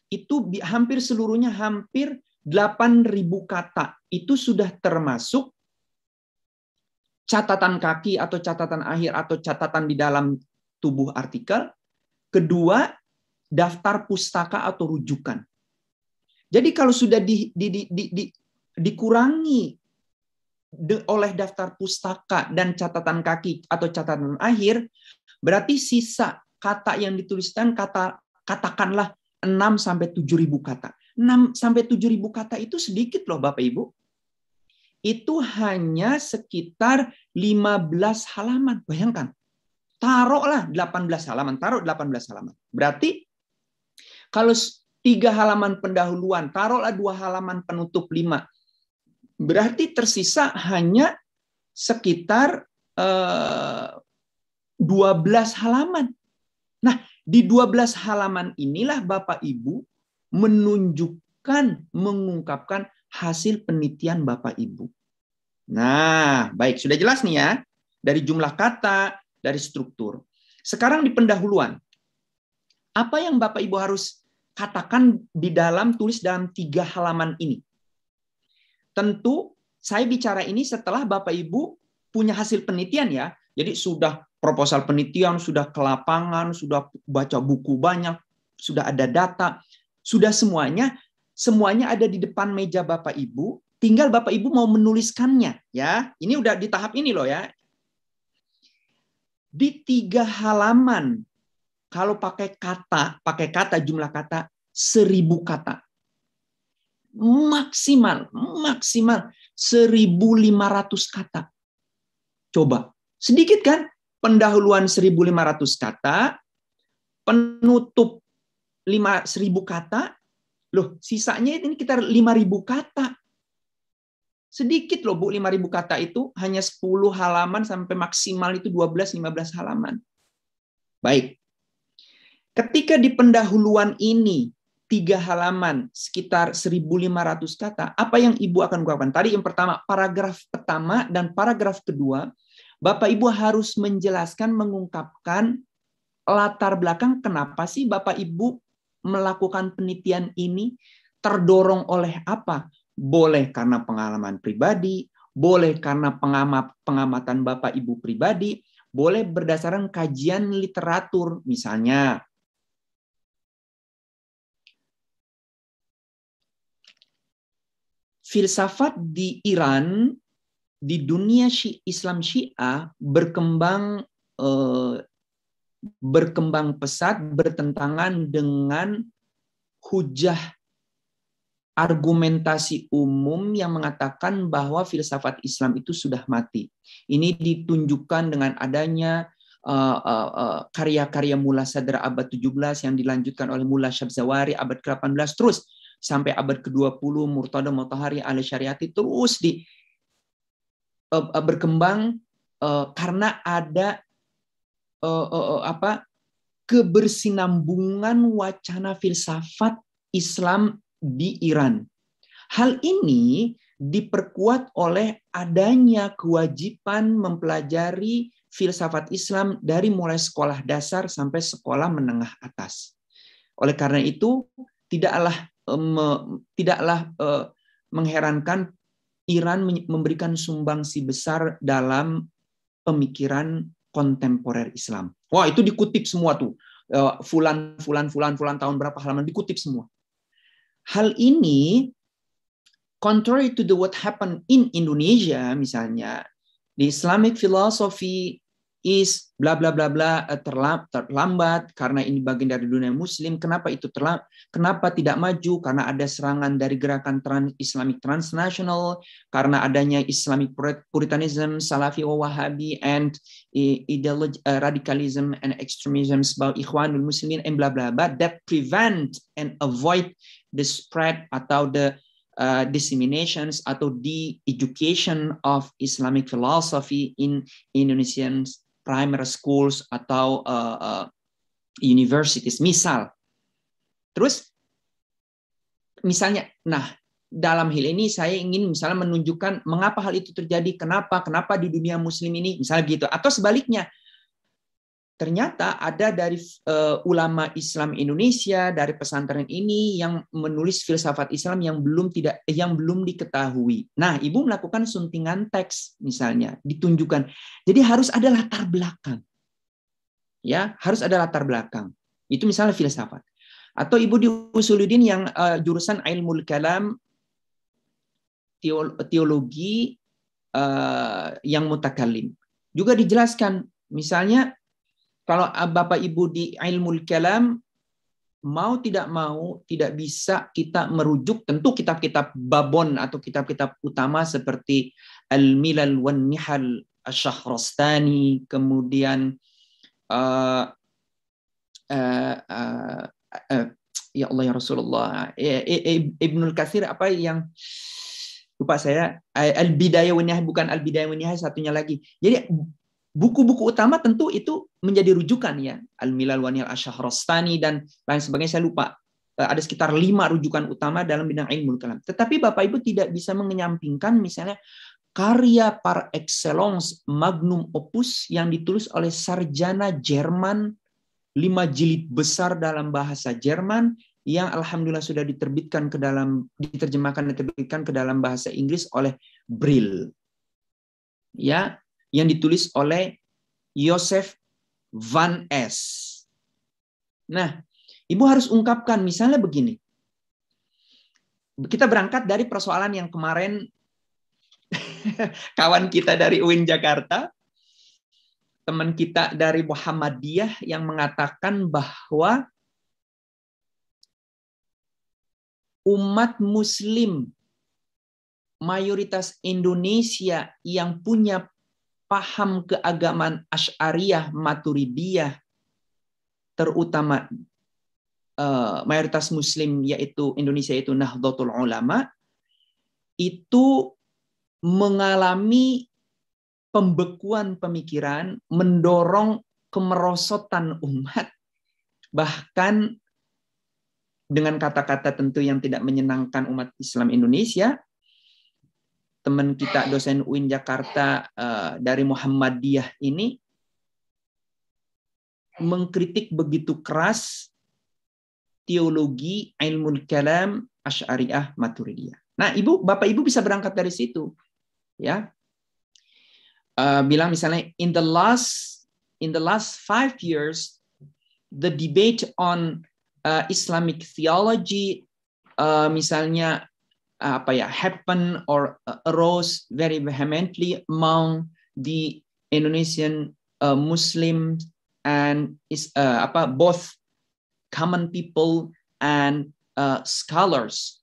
itu hampir seluruhnya hampir 8.000 kata. Itu sudah termasuk catatan kaki atau catatan akhir atau catatan di dalam tubuh artikel. Kedua, daftar pustaka atau rujukan. Jadi kalau sudah di, di, di, di, di, dikurangi oleh daftar pustaka dan catatan kaki atau catatan akhir, berarti sisa kata yang dituliskan kata katakanlah 6 sampai 7 ribu kata. 6 sampai 7 ribu kata itu sedikit loh Bapak Ibu. Itu hanya sekitar 15 halaman. Bayangkan. Taruhlah 18 halaman, taruh 18 halaman. Berarti kalau tiga halaman pendahuluan, taruhlah dua halaman penutup lima. Berarti tersisa hanya sekitar eh, 12 halaman. Nah, di 12 halaman inilah Bapak Ibu menunjukkan, mengungkapkan hasil penelitian Bapak Ibu. Nah, baik. Sudah jelas nih ya. Dari jumlah kata, dari struktur. Sekarang di pendahuluan. Apa yang Bapak Ibu harus katakan di dalam, tulis dalam tiga halaman ini? Tentu saya bicara ini setelah Bapak Ibu punya hasil penelitian ya. Jadi sudah proposal penelitian, sudah ke lapangan, sudah baca buku banyak, sudah ada data, sudah semuanya, semuanya ada di depan meja Bapak Ibu, tinggal Bapak Ibu mau menuliskannya ya. Ini udah di tahap ini loh ya. Di tiga halaman, kalau pakai kata, pakai kata jumlah kata, seribu kata. Maksimal, maksimal seribu lima ratus kata. Coba, sedikit kan? pendahuluan 1.500 kata, penutup 5.000 kata, loh sisanya ini kita 5.000 kata. Sedikit loh Bu, 5.000 kata itu hanya 10 halaman sampai maksimal itu 12-15 halaman. Baik. Ketika di pendahuluan ini tiga halaman sekitar 1.500 kata, apa yang Ibu akan lakukan? Tadi yang pertama, paragraf pertama dan paragraf kedua Bapak Ibu harus menjelaskan, mengungkapkan latar belakang kenapa sih Bapak Ibu melakukan penelitian ini, terdorong oleh apa? Boleh karena pengalaman pribadi, boleh karena pengamat, pengamatan Bapak Ibu pribadi, boleh berdasarkan kajian literatur misalnya. Filsafat di Iran di dunia Islam Syiah berkembang eh, berkembang pesat bertentangan dengan hujah argumentasi umum yang mengatakan bahwa filsafat Islam itu sudah mati. Ini ditunjukkan dengan adanya eh, eh, eh, karya-karya uh, uh, uh, Mullah Sadr Mula Sadra abad 17 yang dilanjutkan oleh Mula Syabzawari abad ke-18 terus sampai abad ke-20 Murtada Mutahari al Syariati terus di uh, berkembang uh, karena ada uh, uh, uh, apa kebersinambungan wacana filsafat Islam di Iran. Hal ini diperkuat oleh adanya kewajiban mempelajari filsafat Islam dari mulai sekolah dasar sampai sekolah menengah atas. Oleh karena itu, tidaklah um, tidaklah uh, mengherankan Iran memberikan sumbangsi besar dalam pemikiran kontemporer Islam. Wah, itu dikutip semua tuh. Eh, fulan, fulan, fulan, fulan tahun berapa halaman dikutip semua. Hal ini contrary to the what happened in Indonesia misalnya, di Islamic philosophy is bla bla bla bla eh, terlambat karena ini bagian dari dunia muslim kenapa itu terlambat kenapa tidak maju karena ada serangan dari gerakan trans islamic transnational karena adanya islamic puritanism salafi wa wahabi and ideology uh, eh, radicalism and extremism about ikhwanul muslimin and bla bla bla that prevent and avoid the spread atau the uh, disseminations atau the education of Islamic philosophy in Indonesian primary schools atau uh, uh, universities misal. Terus misalnya, nah dalam hal ini saya ingin misalnya menunjukkan mengapa hal itu terjadi, kenapa, kenapa di dunia muslim ini, misalnya gitu. Atau sebaliknya, ternyata ada dari uh, ulama Islam Indonesia dari pesantren ini yang menulis filsafat Islam yang belum tidak yang belum diketahui. Nah, Ibu melakukan suntingan teks misalnya, ditunjukkan. Jadi harus ada latar belakang. Ya, harus ada latar belakang. Itu misalnya filsafat. Atau Ibu di Usuludin yang uh, jurusan Ilmu Kalam teologi uh, yang mutakalim. Juga dijelaskan misalnya kalau Bapak Ibu di ilmu kalam mau tidak mau tidak bisa kita merujuk tentu kitab-kitab babon atau kitab-kitab utama seperti Al-Milal wan Nihal Asy-Syahrastani kemudian uh, uh, uh, uh, ya Allah ya Rasulullah eh, eh, eh, Ibnul Katsir apa yang lupa saya Al Bidayah wa Nihal bukan Al Bidayah wa Nihal satunya lagi. Jadi buku-buku utama tentu itu menjadi rujukan ya. Al-Milal Wanil Asyahrostani dan lain sebagainya saya lupa. Eh, ada sekitar lima rujukan utama dalam bidang ilmu kalam. Tetapi Bapak Ibu tidak bisa menyampingkan misalnya karya par excellence magnum opus yang ditulis oleh sarjana Jerman lima jilid besar dalam bahasa Jerman yang alhamdulillah sudah diterbitkan ke dalam diterjemahkan diterbitkan ke dalam bahasa Inggris oleh Brill. Ya, yang ditulis oleh Yosef Van Es. Nah, Ibu harus ungkapkan misalnya begini. Kita berangkat dari persoalan yang kemarin kawan kita dari UIN Jakarta, teman kita dari Muhammadiyah yang mengatakan bahwa umat muslim mayoritas Indonesia yang punya paham keagamaan Asy'ariyah Maturidiyah terutama uh, mayoritas muslim yaitu Indonesia itu Nahdlatul Ulama itu mengalami pembekuan pemikiran, mendorong kemerosotan umat bahkan dengan kata-kata tentu yang tidak menyenangkan umat Islam Indonesia teman kita dosen UIN Jakarta eh, dari Muhammadiyah ini mengkritik begitu keras teologi ilmu kalam Asy'ariyah Maturidiyah. Nah, Ibu, Bapak Ibu bisa berangkat dari situ. Ya. Uh, bilang misalnya in the last in the last five years the debate on uh, Islamic theology uh, misalnya Uh, apa ya happen or arose very vehemently among the Indonesian uh, Muslims and is uh, apa both common people and uh, scholars.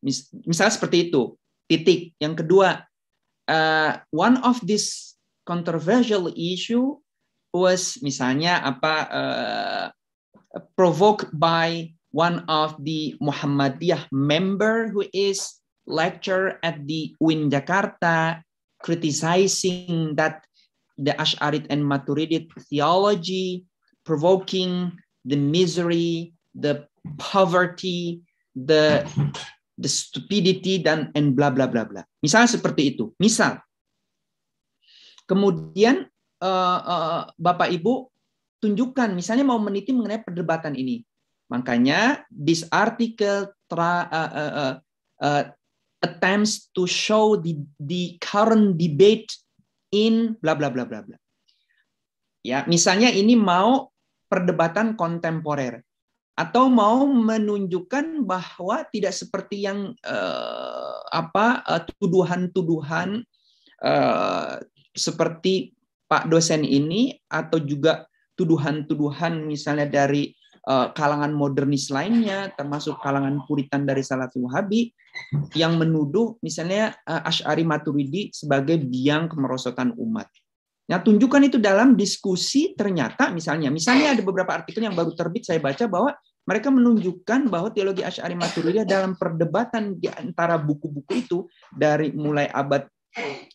Mis misalnya seperti itu. Titik. Yang kedua, uh, one of this controversial issue was misalnya apa uh, provoked by one of the Muhammadiyah member who is lecture at the UIN Jakarta criticizing that the Ash'arid and Maturidid theology provoking the misery, the poverty, the the stupidity dan and bla bla bla bla. Misal seperti itu. Misal. Kemudian uh, uh, Bapak Ibu tunjukkan misalnya mau meniti mengenai perdebatan ini. Makanya this article tra, uh, uh, uh, uh, attempts to show the the current debate in bla bla bla bla bla. Ya, misalnya ini mau perdebatan kontemporer atau mau menunjukkan bahwa tidak seperti yang uh, apa uh, tuduhan-tuduhan uh, seperti Pak dosen ini atau juga tuduhan-tuduhan misalnya dari Eh, kalangan modernis lainnya, termasuk kalangan puritan dari Salafi Wahabi, yang menuduh misalnya eh, Ash'ari Maturidi sebagai biang kemerosotan umat. Nah, tunjukkan itu dalam diskusi ternyata misalnya, misalnya ada beberapa artikel yang baru terbit saya baca bahwa mereka menunjukkan bahwa teologi Ash'ari Maturidi dalam perdebatan di antara buku-buku itu dari mulai abad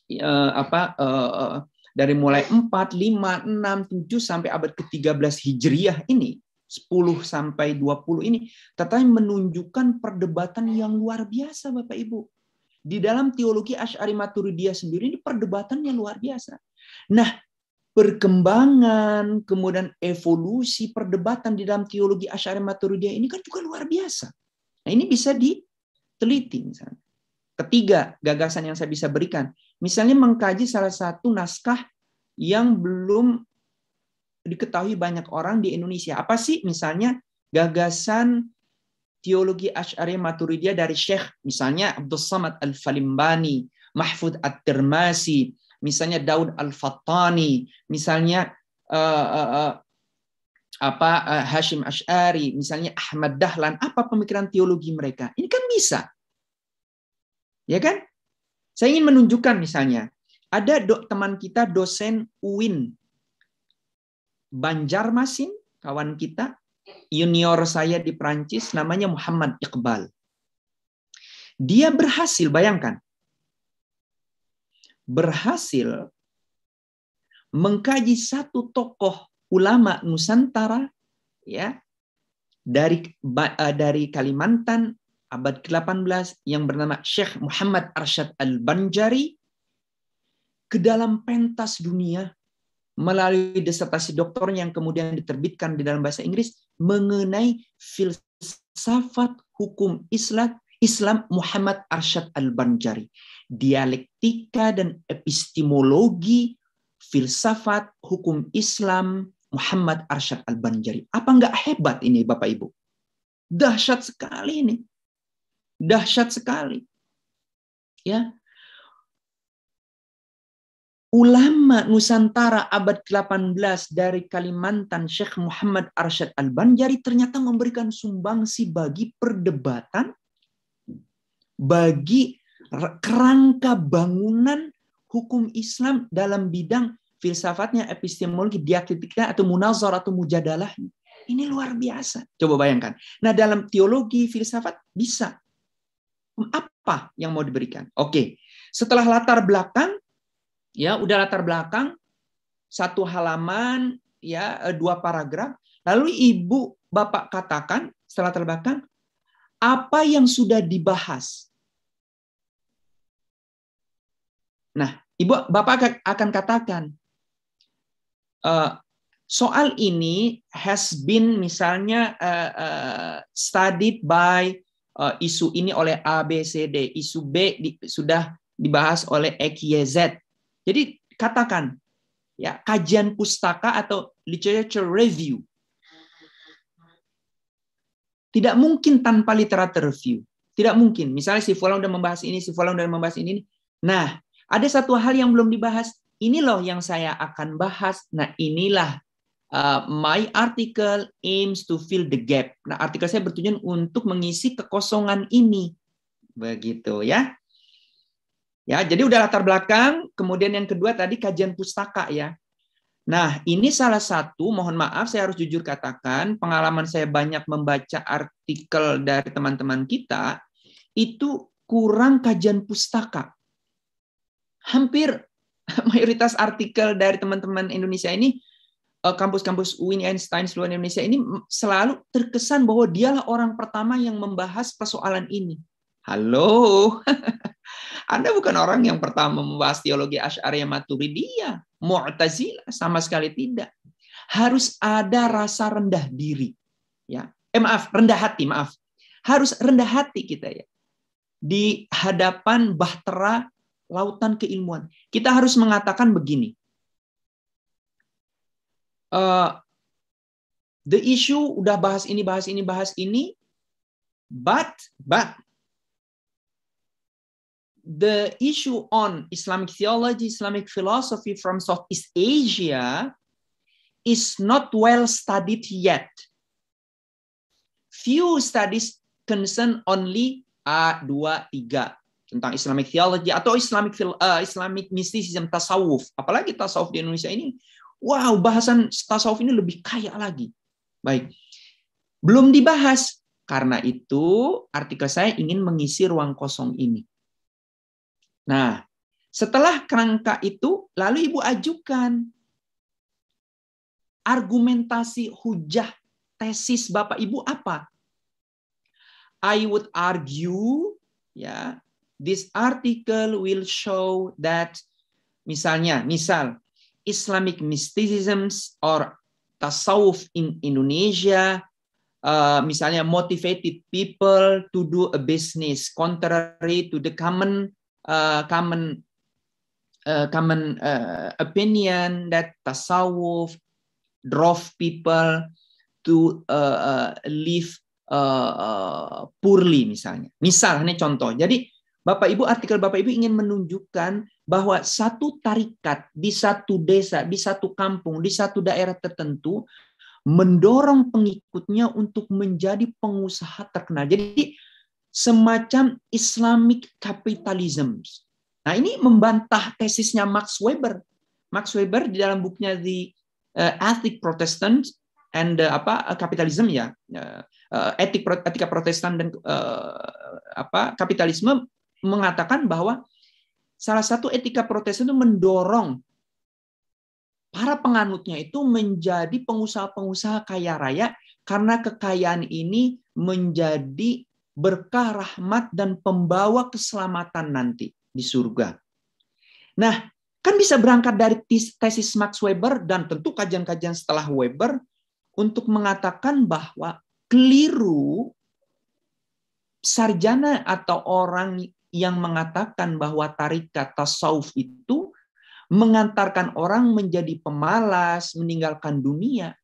eh, apa eh, eh dari mulai 4, 5, 6, 7 sampai abad ke-13 Hijriah ini 10 sampai 20 ini, tetapi menunjukkan perdebatan yang luar biasa Bapak Ibu. Di dalam teologi Asy'ari Maturidiyah sendiri ini perdebatannya luar biasa. Nah, perkembangan kemudian evolusi perdebatan di dalam teologi Asy'ari Maturidiyah ini kan juga luar biasa. Nah, ini bisa diteliti misalnya. Ketiga, gagasan yang saya bisa berikan, misalnya mengkaji salah satu naskah yang belum diketahui banyak orang di Indonesia. Apa sih misalnya gagasan teologi Asy'ariyah Maturidiyah dari Syekh misalnya Abdul Samad Al-Falimbani, Mahfud At-Tirmasi, misalnya Daud Al-Fattani, misalnya uh, uh, apa uh, Hashim Ash'ari, misalnya Ahmad Dahlan, apa pemikiran teologi mereka? Ini kan bisa. Ya kan? Saya ingin menunjukkan misalnya, ada teman kita dosen UIN Banjarmasin, kawan kita, junior saya di Prancis namanya Muhammad Iqbal. Dia berhasil, bayangkan. Berhasil mengkaji satu tokoh ulama Nusantara ya dari eh, dari Kalimantan abad ke-18 yang bernama Syekh Muhammad Arsyad Al-Banjari ke dalam pentas dunia melalui disertasi doktor yang kemudian diterbitkan di dalam bahasa Inggris mengenai filsafat hukum Islam Islam Muhammad Arsyad Al-Banjari. Dialektika dan epistemologi filsafat hukum Islam Muhammad Arsyad Al-Banjari. Apa enggak hebat ini Bapak Ibu? Dahsyat sekali ini. Dahsyat sekali. Ya, ulama Nusantara abad ke-18 dari Kalimantan Syekh Muhammad Arsyad Al-Banjari ternyata memberikan sumbangsi bagi perdebatan, bagi kerangka bangunan hukum Islam dalam bidang filsafatnya, epistemologi, dialektika atau munazor atau mujadalahnya. Ini luar biasa. Coba bayangkan. Nah dalam teologi, filsafat bisa. Apa yang mau diberikan? Oke, setelah latar belakang, ya udah latar belakang satu halaman ya eh, dua paragraf lalu ibu bapak katakan setelah latar belakang apa yang sudah dibahas nah ibu bapak akan katakan eh, soal ini has been misalnya eh, studied by isu ini oleh A B C D isu B di, sudah dibahas oleh X Y Z jadi katakan ya kajian pustaka atau literature review. Tidak mungkin tanpa literature review. Tidak mungkin. Misalnya si Fulan udah membahas ini, si Fulan udah membahas ini. Nah, ada satu hal yang belum dibahas. Ini loh yang saya akan bahas. Nah, inilah uh, my article aims to fill the gap. Nah, artikel saya bertujuan untuk mengisi kekosongan ini. Begitu ya. Ya, jadi udah latar belakang, kemudian yang kedua tadi kajian pustaka ya. Nah, ini salah satu, mohon maaf saya harus jujur katakan, pengalaman saya banyak membaca artikel dari teman-teman kita, itu kurang kajian pustaka. Hampir mayoritas artikel dari teman-teman Indonesia ini, eh, kampus-kampus UIN, Einstein, seluruh Indonesia ini selalu terkesan bahwa dialah orang pertama yang membahas persoalan ini. Halo. Anda bukan orang yang pertama membahas teologi Asy'ariyah Maturidiyah, Mu'tazilah sama sekali tidak. Harus ada rasa rendah diri, ya. Eh maaf, rendah hati, maaf. Harus rendah hati kita ya. Di hadapan bahtera lautan keilmuan. Kita harus mengatakan begini. Uh, the issue udah bahas ini, bahas ini, bahas ini, but but the issue on Islamic theology, Islamic philosophy from Southeast Asia is not well studied yet. Few studies concern only A2, 3 tentang Islamic theology atau Islamic uh, Islamic mysticism tasawuf. Apalagi tasawuf di Indonesia ini, wow, bahasan tasawuf ini lebih kaya lagi. Baik. Belum dibahas karena itu artikel saya ingin mengisi ruang kosong ini. Nah, setelah kerangka itu, lalu ibu ajukan argumentasi hujah tesis bapak ibu apa? I would argue, ya, this article will show that, misalnya, misal, Islamic mysticism or tasawuf in Indonesia, uh, misalnya motivated people to do a business contrary to the common uh, common uh, common uh, opinion that tasawuf drove people to uh, uh, live uh, uh, poorly misalnya. Misal ini contoh. Jadi Bapak Ibu artikel Bapak Ibu ingin menunjukkan bahwa satu tarikat di satu desa, di satu kampung, di satu daerah tertentu mendorong pengikutnya untuk menjadi pengusaha terkenal. Jadi semacam Islamic capitalism. Nah, ini membantah tesisnya Max Weber. Max Weber di dalam bukunya The uh, Ethic Protestant and uh, apa kapitalisme uh, ya, uh, etik etika Protestan dan uh, apa kapitalisme mengatakan bahwa salah satu etika Protestan itu mendorong para penganutnya itu menjadi pengusaha-pengusaha kaya raya karena kekayaan ini menjadi berkah rahmat dan pembawa keselamatan nanti di surga. Nah, kan bisa berangkat dari tesis Max Weber dan tentu kajian-kajian setelah Weber untuk mengatakan bahwa keliru sarjana atau orang yang mengatakan bahwa tarikat tasawuf itu mengantarkan orang menjadi pemalas, meninggalkan dunia.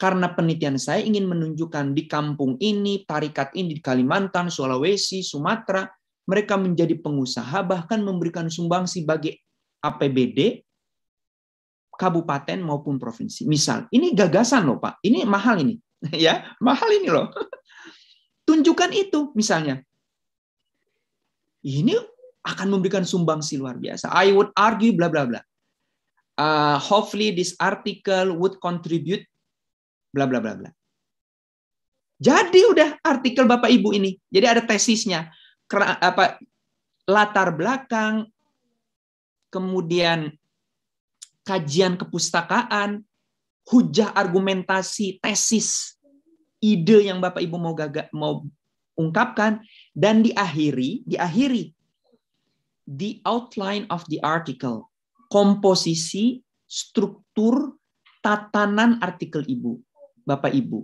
Karena penelitian saya ingin menunjukkan di kampung ini, tarikat ini di Kalimantan, Sulawesi, Sumatera, mereka menjadi pengusaha bahkan memberikan sumbangsi bagi APBD kabupaten maupun provinsi. Misal, ini gagasan loh Pak. Ini mahal ini. ya, mahal ini loh. Tunjukkan itu misalnya. Ini akan memberikan sumbangsi luar biasa. I would argue bla bla bla. Uh, hopefully this article would contribute bla bla bla bla. Jadi udah artikel Bapak Ibu ini. Jadi ada tesisnya. apa latar belakang kemudian kajian kepustakaan, hujah argumentasi, tesis, ide yang Bapak Ibu mau gagak mau ungkapkan dan diakhiri, diakhiri the outline of the article, komposisi, struktur, tatanan artikel Ibu. Bapak Ibu.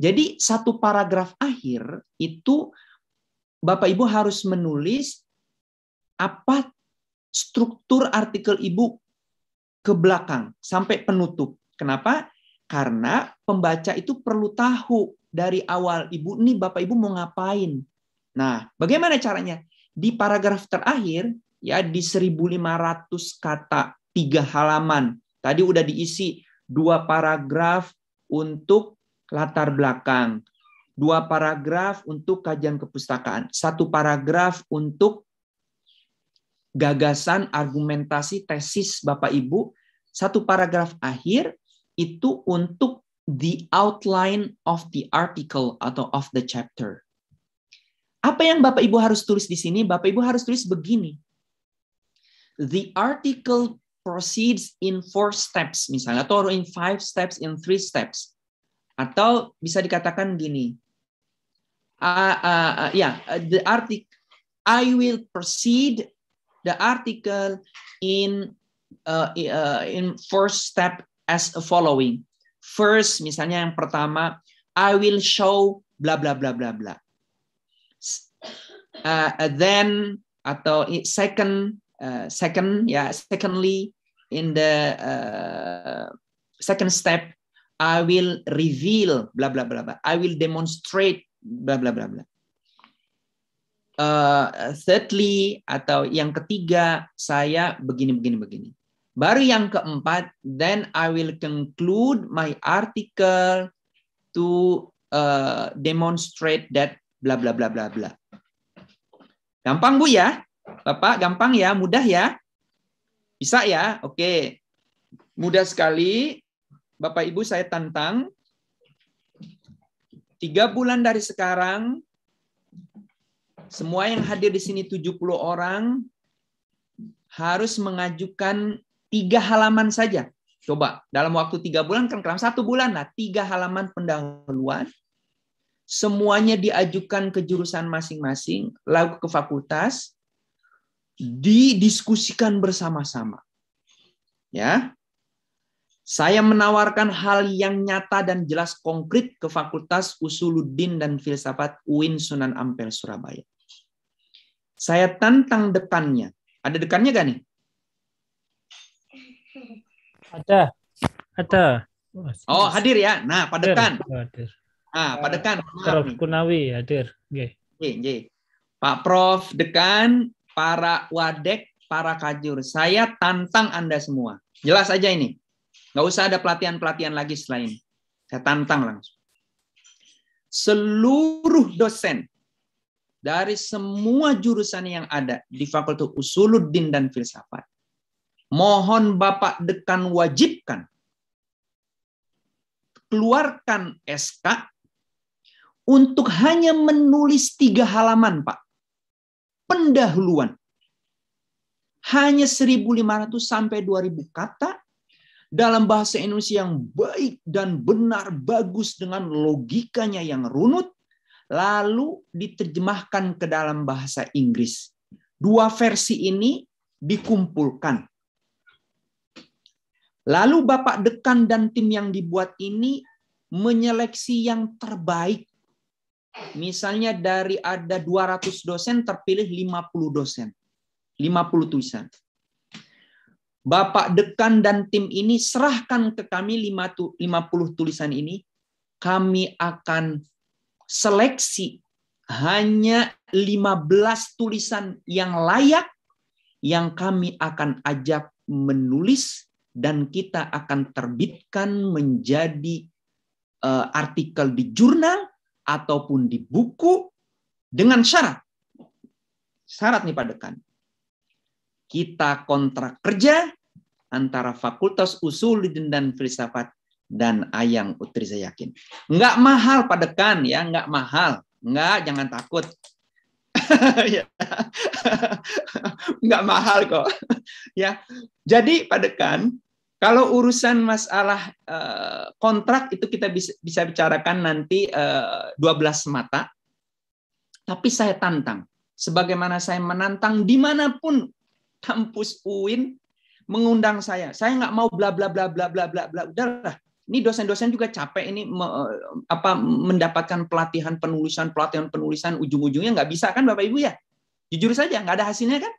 Jadi satu paragraf akhir itu Bapak Ibu harus menulis apa struktur artikel Ibu ke belakang sampai penutup. Kenapa? Karena pembaca itu perlu tahu dari awal Ibu ini Bapak Ibu mau ngapain. Nah, bagaimana caranya? Di paragraf terakhir ya di 1500 kata tiga halaman. Tadi udah diisi dua paragraf untuk latar belakang, dua paragraf untuk kajian kepustakaan, satu paragraf untuk gagasan, argumentasi, tesis Bapak Ibu, satu paragraf akhir itu untuk the outline of the article atau of the chapter. Apa yang Bapak Ibu harus tulis di sini? Bapak Ibu harus tulis begini. The article proceeds in four steps misalnya atau in five steps in three steps atau bisa dikatakan gini uh, uh, uh, ya yeah, uh, the article I will proceed the article in uh, uh, in first step as a following first misalnya yang pertama I will show bla bla bla bla bla uh, then atau second Uh, second ya yeah, secondly in the uh, second step I will reveal bla bla bla bla I will demonstrate bla bla bla bla uh, thirdly atau yang ketiga saya begini begini begini baru yang keempat then I will conclude my article to uh, demonstrate that bla bla bla bla bla gampang bu ya Bapak gampang ya, mudah ya? Bisa ya? Oke. Mudah sekali. Bapak Ibu saya tantang. Tiga bulan dari sekarang, semua yang hadir di sini 70 orang harus mengajukan tiga halaman saja. Coba, dalam waktu tiga bulan kan kurang satu bulan. Nah, tiga halaman pendahuluan. Semuanya diajukan ke jurusan masing-masing, lalu ke fakultas, didiskusikan bersama-sama. Ya. Saya menawarkan hal yang nyata dan jelas konkret ke Fakultas Usuluddin dan Filsafat UIN Sunan Ampel Surabaya. Saya tantang dekannya. Ada dekannya gak nih? Ada. Ada. Oh, hadir ya. Nah, pada Dekan. Oh, hadir. Ah, Pak Dekan. Prof. Kunawi hadir. Okay, okay. Pak Prof Dekan para wadek, para kajur. Saya tantang Anda semua. Jelas aja ini. Nggak usah ada pelatihan-pelatihan lagi selain ini. Saya tantang langsung. Seluruh dosen dari semua jurusan yang ada di Fakultas Usuluddin dan Filsafat. Mohon Bapak Dekan wajibkan keluarkan SK untuk hanya menulis tiga halaman, Pak pendahuluan. Hanya 1.500 sampai 2.000 kata dalam bahasa Indonesia yang baik dan benar bagus dengan logikanya yang runut lalu diterjemahkan ke dalam bahasa Inggris. Dua versi ini dikumpulkan. Lalu Bapak Dekan dan tim yang dibuat ini menyeleksi yang terbaik Misalnya dari ada 200 dosen terpilih 50 dosen. 50 tulisan. Bapak dekan dan tim ini serahkan ke kami 50 tulisan ini. Kami akan seleksi hanya 15 tulisan yang layak yang kami akan ajak menulis dan kita akan terbitkan menjadi uh, artikel di jurnal ataupun di buku dengan syarat. Syarat nih padekan. Kita kontrak kerja antara Fakultas Usul dan Filsafat dan Ayang Utri saya yakin. Nggak mahal padekan ya, nggak mahal. Nggak, jangan takut. Ya. nggak mahal kok. ya. Jadi padekan, kalau urusan masalah e, kontrak itu kita bisa, bisa bicarakan nanti e, eh, 12 mata. Tapi saya tantang. Sebagaimana saya menantang dimanapun kampus UIN mengundang saya. Saya nggak mau bla bla bla bla bla bla bla. Udahlah. Ini dosen-dosen juga capek ini me, apa mendapatkan pelatihan penulisan pelatihan penulisan ujung-ujungnya nggak bisa kan Bapak Ibu ya? Jujur saja nggak ada hasilnya kan?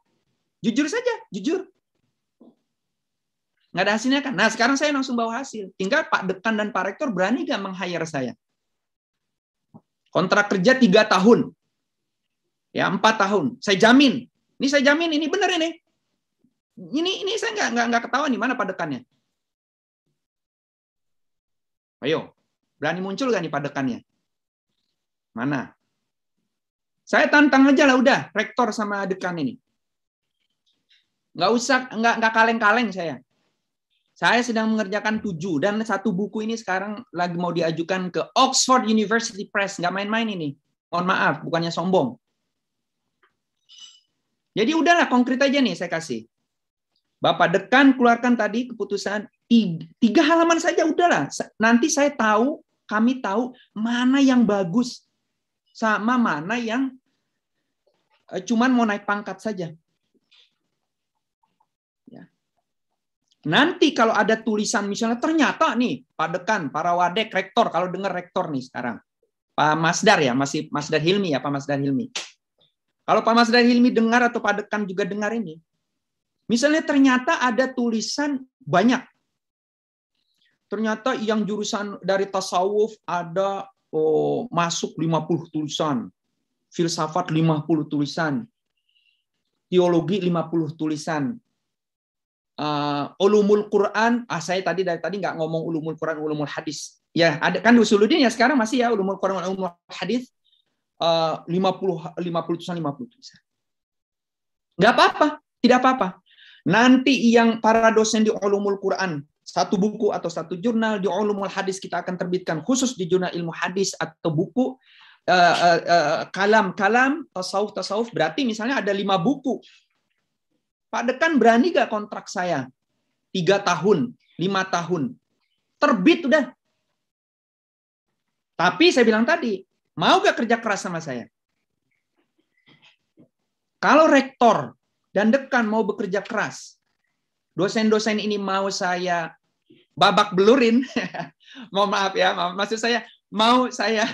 Jujur saja, jujur nggak ada hasilnya kan? Nah sekarang saya langsung bawa hasil. Tinggal Pak Dekan dan Pak Rektor berani nggak meng saya? Kontrak kerja tiga tahun, ya empat tahun. Saya jamin. Ini saya jamin ini benar ini. Ini ini saya nggak nggak nggak ketahuan di mana Pak Dekannya. Ayo, berani muncul gak nih Pak Dekannya? Mana? Saya tantang aja lah udah rektor sama dekan ini. Nggak usah nggak nggak kaleng-kaleng saya saya sedang mengerjakan tujuh dan satu buku ini sekarang lagi mau diajukan ke Oxford University Press. Nggak main-main ini. Mohon maaf, bukannya sombong. Jadi udahlah konkret aja nih saya kasih. Bapak dekan keluarkan tadi keputusan tiga, tiga halaman saja udahlah. Nanti saya tahu, kami tahu mana yang bagus sama mana yang eh, cuman mau naik pangkat saja. Nanti kalau ada tulisan misalnya ternyata nih Pak Dekan, para wadek, rektor, kalau dengar rektor nih sekarang. Pak Masdar ya, masih Masdar Hilmi ya, Pak Masdar Hilmi. Kalau Pak Masdar Hilmi dengar atau Pak Dekan juga dengar ini. Misalnya ternyata ada tulisan banyak. Ternyata yang jurusan dari tasawuf ada oh, masuk 50 tulisan. Filsafat 50 tulisan. Teologi 50 tulisan uh, ulumul Quran, ah saya tadi dari tadi nggak ngomong ulumul Quran, ulumul hadis. Ya, ada kan usuludin ya sekarang masih ya ulumul Quran, ulumul hadis lima eh, lima puluh tusan tulisan puluh tulisan. Nggak apa-apa, tidak apa-apa. Nanti yang para dosen di ulumul Quran satu buku atau satu jurnal di ulumul hadis kita akan terbitkan khusus di jurnal ilmu hadis atau buku eh, kalam-kalam uh, uh, uh, tasawuf tasawuf berarti misalnya ada lima buku Pak Dekan berani gak kontrak saya? Tiga tahun, lima tahun. Terbit udah. Tapi saya bilang tadi, mau gak kerja keras sama saya? Kalau rektor dan dekan mau bekerja keras, dosen-dosen ini mau saya babak belurin, mohon maaf ya, maksud saya mau saya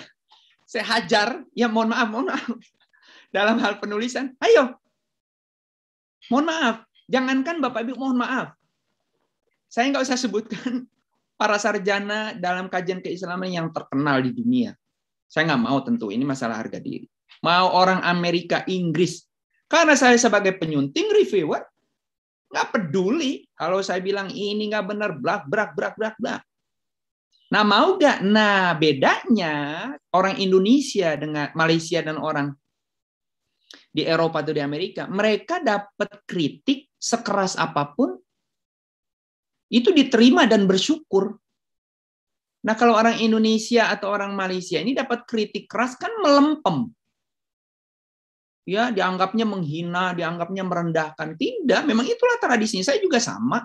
saya hajar, ya mohon maaf, mohon maaf. Dalam hal penulisan, ayo Mohon maaf, jangankan Bapak Ibu, mohon maaf. Saya nggak usah sebutkan para sarjana dalam kajian keislaman yang terkenal di dunia. Saya nggak mau tentu, ini masalah harga diri. Mau orang Amerika, Inggris. Karena saya sebagai penyunting reviewer, nggak peduli kalau saya bilang ini nggak benar, blak, brak, brak, brak, brak. Nah mau nggak? Nah bedanya orang Indonesia dengan Malaysia dan orang di Eropa atau di Amerika, mereka dapat kritik sekeras apapun itu diterima dan bersyukur. Nah, kalau orang Indonesia atau orang Malaysia ini dapat kritik keras kan melempem. Ya, dianggapnya menghina, dianggapnya merendahkan. Tidak, memang itulah tradisinya. Saya juga sama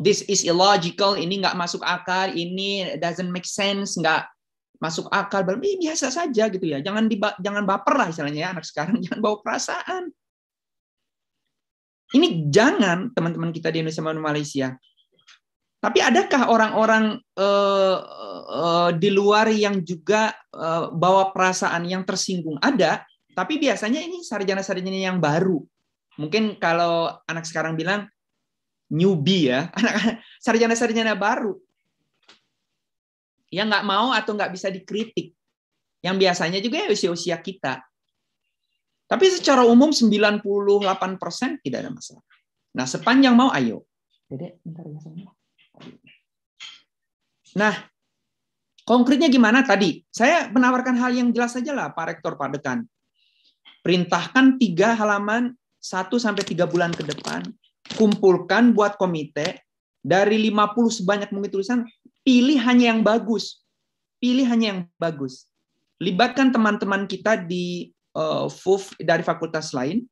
this is illogical, ini nggak masuk akal, ini doesn't make sense, nggak masuk akal belum eh, biasa saja gitu ya jangan di jangan baper lah istilahnya ya anak sekarang jangan bawa perasaan ini jangan teman-teman kita di Indonesia maupun Malaysia tapi adakah orang-orang uh, uh, di luar yang juga uh, bawa perasaan yang tersinggung ada tapi biasanya ini sarjana-sarjana yang baru mungkin kalau anak sekarang bilang newbie ya anak sarjana-sarjana baru yang nggak mau atau nggak bisa dikritik, yang biasanya juga ya usia-usia kita. Tapi secara umum 98% tidak ada masalah. Nah, sepanjang mau ayo. Ya, nah, konkretnya gimana tadi? Saya menawarkan hal yang jelas saja lah Pak Rektor, Pak Dekan. Perintahkan tiga halaman satu sampai tiga bulan ke depan, kumpulkan buat komite dari 50 sebanyak mungkin tulisan Pilih hanya yang bagus. Pilih hanya yang bagus. Libatkan teman-teman kita di uh, eh, FUF dari fakultas lain.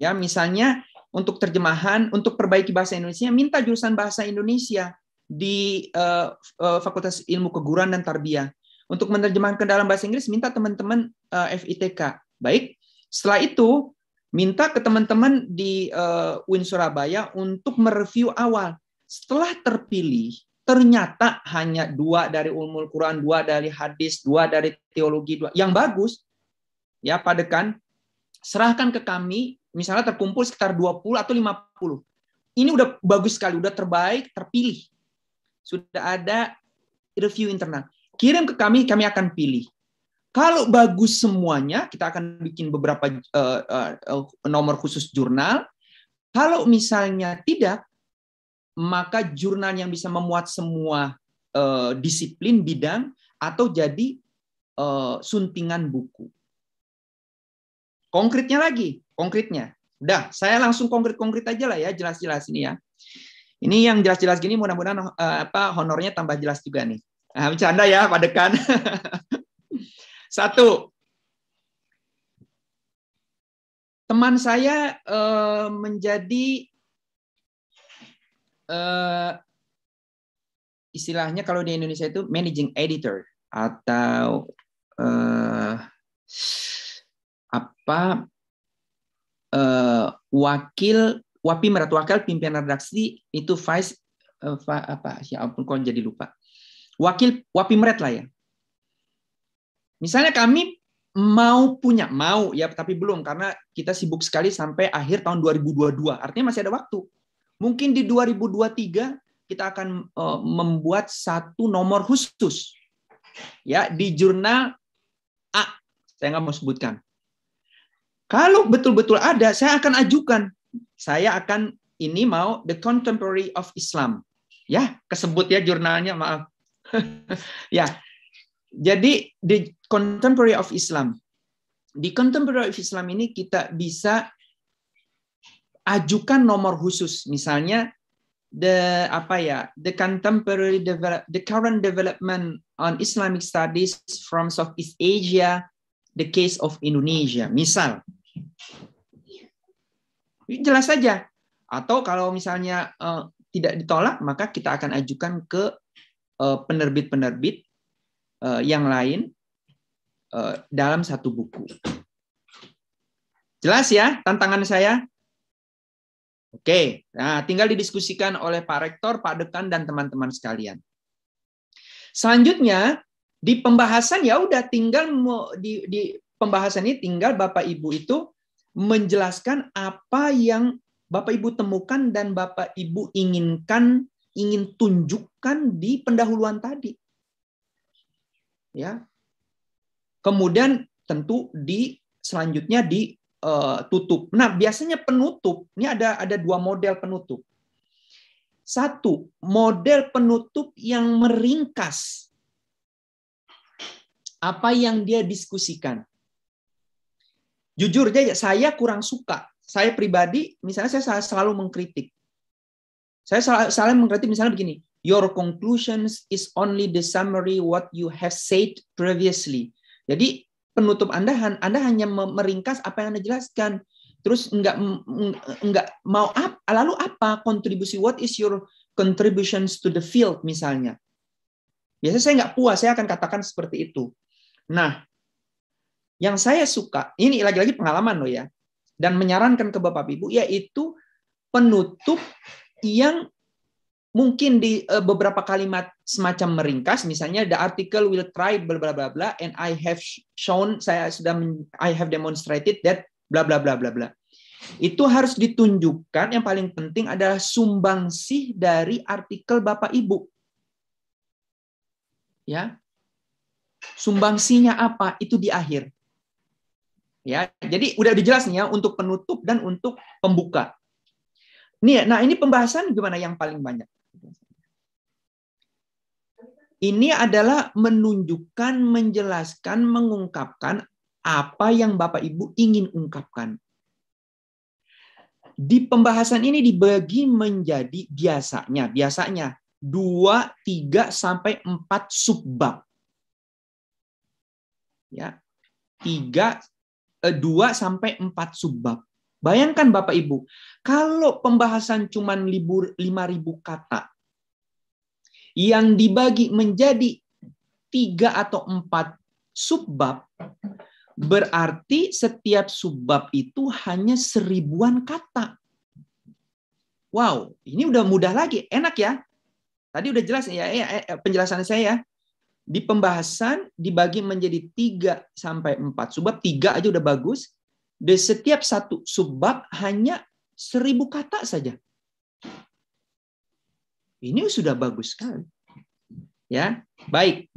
Ya, misalnya untuk terjemahan, untuk perbaiki bahasa Indonesia, minta jurusan bahasa Indonesia di uh, uh, Fakultas Ilmu Keguruan dan Tarbiyah. Untuk menerjemahkan ke dalam bahasa Inggris, minta teman-teman uh, FITK. Baik. Setelah itu, minta ke teman-teman di uh, UIN Surabaya untuk mereview awal. Setelah terpilih, ternyata hanya dua dari ulumul Quran, dua dari hadis, dua dari teologi, dua yang bagus. Ya, padekan serahkan ke kami, misalnya terkumpul sekitar 20 atau 50. Ini udah bagus sekali, udah terbaik, terpilih. Sudah ada review internal. Kirim ke kami, kami akan pilih. Kalau bagus semuanya, kita akan bikin beberapa uh, nomor khusus jurnal. Kalau misalnya tidak, maka jurnal yang bisa memuat semua uh, disiplin bidang atau jadi uh, suntingan buku. Konkretnya lagi, konkretnya. Udah, saya langsung konkret-konkret aja lah ya, jelas-jelas ini ya. Ini yang jelas-jelas gini mudah-mudahan uh, apa honornya tambah jelas juga nih. Nah, bercanda ya, padekan. Satu, teman saya uh, menjadi uh, istilahnya kalau di Indonesia itu managing editor atau uh, apa uh, wakil wapi merat wakil pimpinan redaksi itu vice uh, va, apa ya ampun kok jadi lupa wakil wapi merat lah ya misalnya kami mau punya mau ya tapi belum karena kita sibuk sekali sampai akhir tahun 2022 artinya masih ada waktu Mungkin di 2023 kita akan eh, membuat satu nomor khusus ya di jurnal A. Saya nggak mau sebutkan. Kalau betul-betul ada, saya akan ajukan. Saya akan ini mau The Contemporary of Islam. Ya, kesebut ya jurnalnya, maaf. ya. Jadi The Contemporary of Islam. Di Contemporary of Islam ini kita bisa ajukan nomor khusus misalnya the apa ya the contemporary develop, the current development on Islamic studies from Southeast Asia the case of Indonesia misal jelas saja atau kalau misalnya uh, tidak ditolak maka kita akan ajukan ke eh, penerbit-penerbit uh, uh, yang lain uh, dalam satu buku jelas ya tantangan saya Oke, nah tinggal didiskusikan oleh Pak Rektor, Pak Dekan, dan teman-teman sekalian. Selanjutnya di pembahasan ya udah tinggal di, di pembahasan ini tinggal Bapak Ibu itu menjelaskan apa yang Bapak Ibu temukan dan Bapak Ibu inginkan ingin tunjukkan di pendahuluan tadi. Ya. Kemudian tentu di selanjutnya di Eh, tutup. Nah, biasanya penutup, ini ada ada dua model penutup. Satu, model penutup yang meringkas apa yang dia diskusikan. Jujur saja, saya kurang suka. Saya pribadi, misalnya saya selalu mengkritik. Saya selalu, selalu mengkritik misalnya begini, your conclusions is only the summary what you have said previously. Jadi penutup Anda, Anda hanya meringkas apa yang Anda jelaskan. Terus nggak nggak mau apa? Lalu apa kontribusi? What is your contributions to the field misalnya? Biasanya saya nggak puas, saya akan katakan seperti itu. Nah, yang saya suka ini lagi-lagi pengalaman loh ya, dan menyarankan ke bapak ibu yaitu penutup yang mungkin di uh, beberapa kalimat semacam meringkas misalnya the article will try bla bla bla bla and I have shown saya sudah I have demonstrated that bla bla bla bla bla itu harus ditunjukkan yang paling penting adalah sumbangsih dari artikel Bapak Ibu ya sumbangsinya apa itu di akhir ya jadi udah dijelas nih ya untuk penutup dan untuk pembuka Nih, nah ini pembahasan gimana yang paling banyak? Ini adalah menunjukkan, menjelaskan, mengungkapkan apa yang Bapak Ibu ingin ungkapkan. Di pembahasan ini dibagi menjadi biasanya, biasanya 2, 3 sampai 4 subbab. Ya. 3 2 eh, sampai 4 subbab. Bayangkan Bapak Ibu, kalau pembahasan cuma 5000 kata, yang dibagi menjadi tiga atau empat subbab, berarti setiap subbab itu hanya seribuan kata. Wow, ini udah mudah lagi, enak ya. Tadi udah jelas ya, ya, ya, ya penjelasan saya ya. Di pembahasan dibagi menjadi tiga sampai empat subbab, tiga aja udah bagus. Di setiap satu subbab hanya seribu kata saja. Ini sudah bagus sekali. Ya, baik.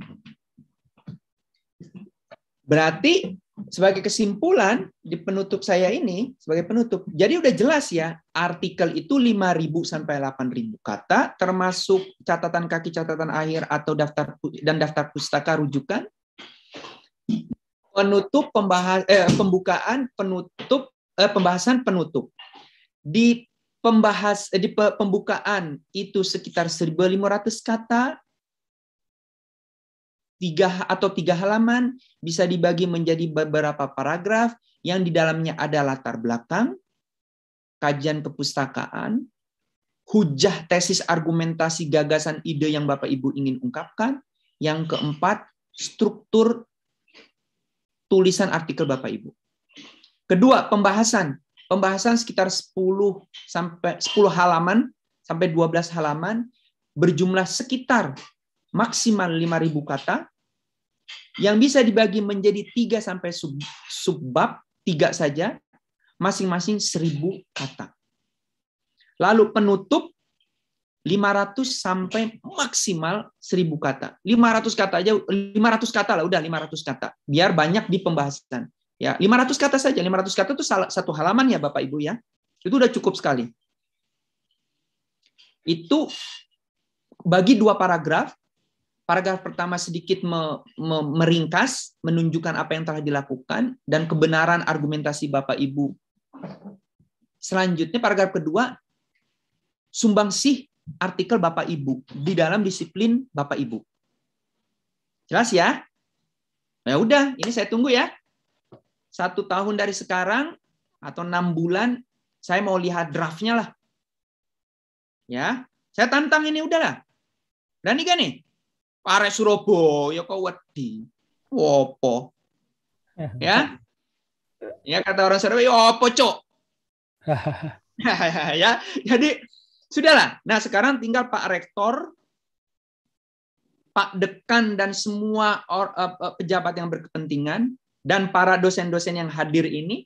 Berarti sebagai kesimpulan di penutup saya ini, sebagai penutup, jadi udah jelas ya, artikel itu 5.000 sampai 8.000 kata, termasuk catatan kaki catatan akhir atau daftar dan daftar pustaka rujukan. Penutup pembahas eh, pembukaan penutup eh, pembahasan penutup. Di pembahas eh, di pembukaan itu sekitar 1.500 kata, tiga atau tiga halaman bisa dibagi menjadi beberapa paragraf yang di dalamnya ada latar belakang, kajian kepustakaan, hujah tesis argumentasi gagasan ide yang Bapak Ibu ingin ungkapkan, yang keempat struktur tulisan artikel Bapak Ibu. Kedua, pembahasan pembahasan sekitar 10 sampai 10 halaman sampai 12 halaman berjumlah sekitar maksimal 5000 kata yang bisa dibagi menjadi tiga sampai sub, subbab tiga saja masing-masing 1000 kata. Lalu penutup 500 sampai maksimal 1000 kata. 500 kata aja 500 kata lah udah 500 kata biar banyak di pembahasan. Ya, 500 kata saja. 500 kata itu satu halaman ya Bapak Ibu ya. Itu udah cukup sekali. Itu bagi dua paragraf. Paragraf pertama sedikit me, me, meringkas, menunjukkan apa yang telah dilakukan dan kebenaran argumentasi Bapak Ibu. Selanjutnya paragraf kedua sumbangsih artikel Bapak Ibu di dalam disiplin Bapak Ibu. Jelas ya? Ya udah, ini saya tunggu ya satu tahun dari sekarang atau enam bulan saya mau lihat draftnya lah. Ya, saya tantang ini udahlah. Berani gak nih? Pare Surabaya kok wedi. Wopo. Ya. Ya kata orang Surabaya, ya, opo cok. ya, jadi sudahlah. Nah, sekarang tinggal Pak Rektor Pak Dekan dan semua eh, eh, pejabat yang berkepentingan dan para dosen-dosen yang hadir ini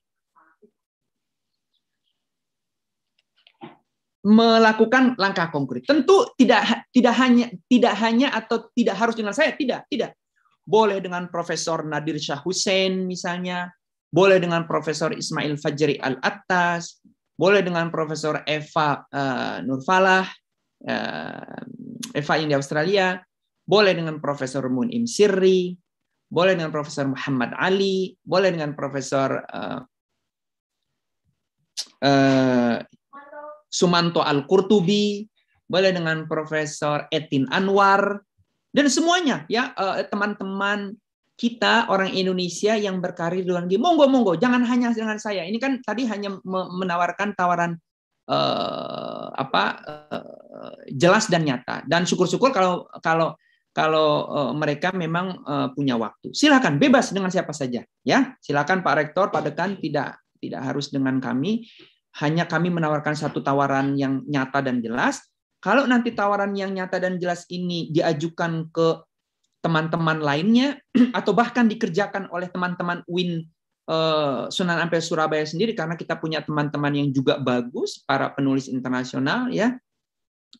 melakukan langkah konkret. Tentu tidak tidak hanya tidak hanya atau tidak harus dengan saya, tidak, tidak. Boleh dengan Profesor Nadir Syah Hussein misalnya, boleh dengan Profesor Ismail Fajri Al-Attas, boleh dengan Profesor Eva uh, eh, Nurfalah, uh, eh, Eva yang di Australia, boleh dengan Profesor Munim Sirri, boleh dengan Profesor Muhammad Ali, boleh dengan Profesor uh, uh, Sumanto Al-Qurtubi, boleh dengan Profesor Etin Anwar, dan semuanya ya eh, teman-teman uh, kita orang Indonesia yang berkarir di luar negeri. Monggo monggo, jangan hanya dengan saya. Ini kan tadi hanya menawarkan tawaran uh, apa uh, jelas dan nyata. Dan syukur-syukur kalau kalau kalau uh, mereka memang uh, punya waktu. Silakan bebas dengan siapa saja, ya. Silakan Pak Rektor, Pak Dekan tidak tidak harus dengan kami. Hanya kami menawarkan satu tawaran yang nyata dan jelas. Kalau nanti tawaran yang nyata dan jelas ini diajukan ke teman-teman lainnya atau bahkan dikerjakan oleh teman-teman Win eh, Sunan Ampel Surabaya sendiri karena kita punya teman-teman yang juga bagus, para penulis internasional ya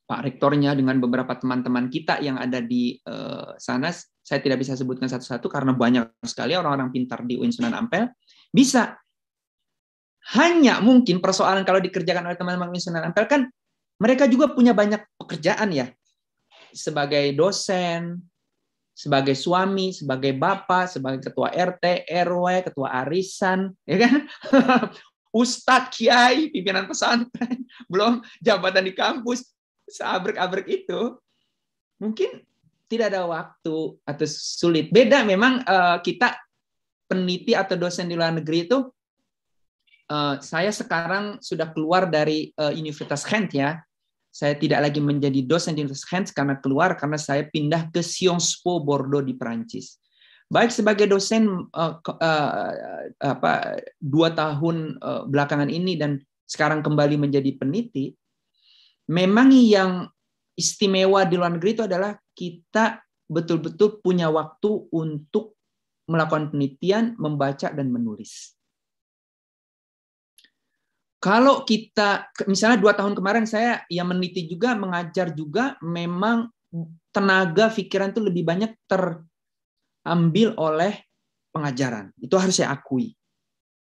Pak Rektornya dengan beberapa teman-teman kita yang ada di uh, sana, saya tidak bisa sebutkan satu-satu karena banyak sekali orang-orang pintar di UIN Sunan Ampel, bisa. Hanya mungkin persoalan kalau dikerjakan oleh teman-teman UIN Sunan Ampel kan mereka juga punya banyak pekerjaan ya. Sebagai dosen, sebagai suami, sebagai bapak, sebagai ketua RT, RW, ketua arisan, ya kan? Ustadz, kiai, pimpinan pesantren, belum jabatan di kampus, seabrek-abrek itu mungkin tidak ada waktu atau sulit beda memang uh, kita peneliti atau dosen di luar negeri itu uh, saya sekarang sudah keluar dari uh, Universitas Kent ya saya tidak lagi menjadi dosen di Universitas Kent karena keluar karena saya pindah ke Sciences Po Bordeaux di Perancis baik sebagai dosen uh, uh, apa dua tahun uh, belakangan ini dan sekarang kembali menjadi peneliti memang yang istimewa di luar negeri itu adalah kita betul-betul punya waktu untuk melakukan penelitian, membaca dan menulis. Kalau kita, misalnya dua tahun kemarin saya yang meneliti juga, mengajar juga, memang tenaga pikiran itu lebih banyak terambil oleh pengajaran. Itu harus saya akui.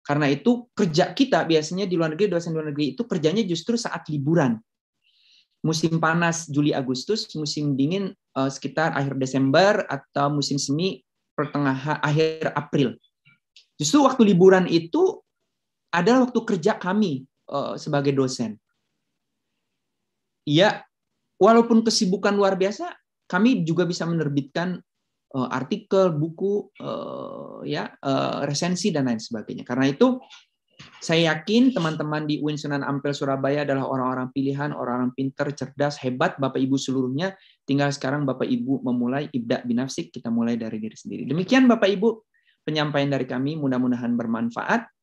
Karena itu kerja kita biasanya di luar negeri, dosen luar negeri itu kerjanya justru saat liburan musim panas Juli Agustus, musim dingin uh, sekitar akhir Desember atau musim semi pertengahan akhir April. Justru waktu liburan itu adalah waktu kerja kami uh, sebagai dosen. Ya, walaupun kesibukan luar biasa, kami juga bisa menerbitkan uh, artikel, buku, uh, ya, uh, resensi dan lain sebagainya. Karena itu saya yakin teman-teman di UIN Sunan Ampel Surabaya adalah orang-orang pilihan, orang-orang pinter, cerdas, hebat, Bapak Ibu seluruhnya. Tinggal sekarang Bapak Ibu memulai ibda binafsik, kita mulai dari diri sendiri. Demikian Bapak Ibu penyampaian dari kami, mudah-mudahan bermanfaat.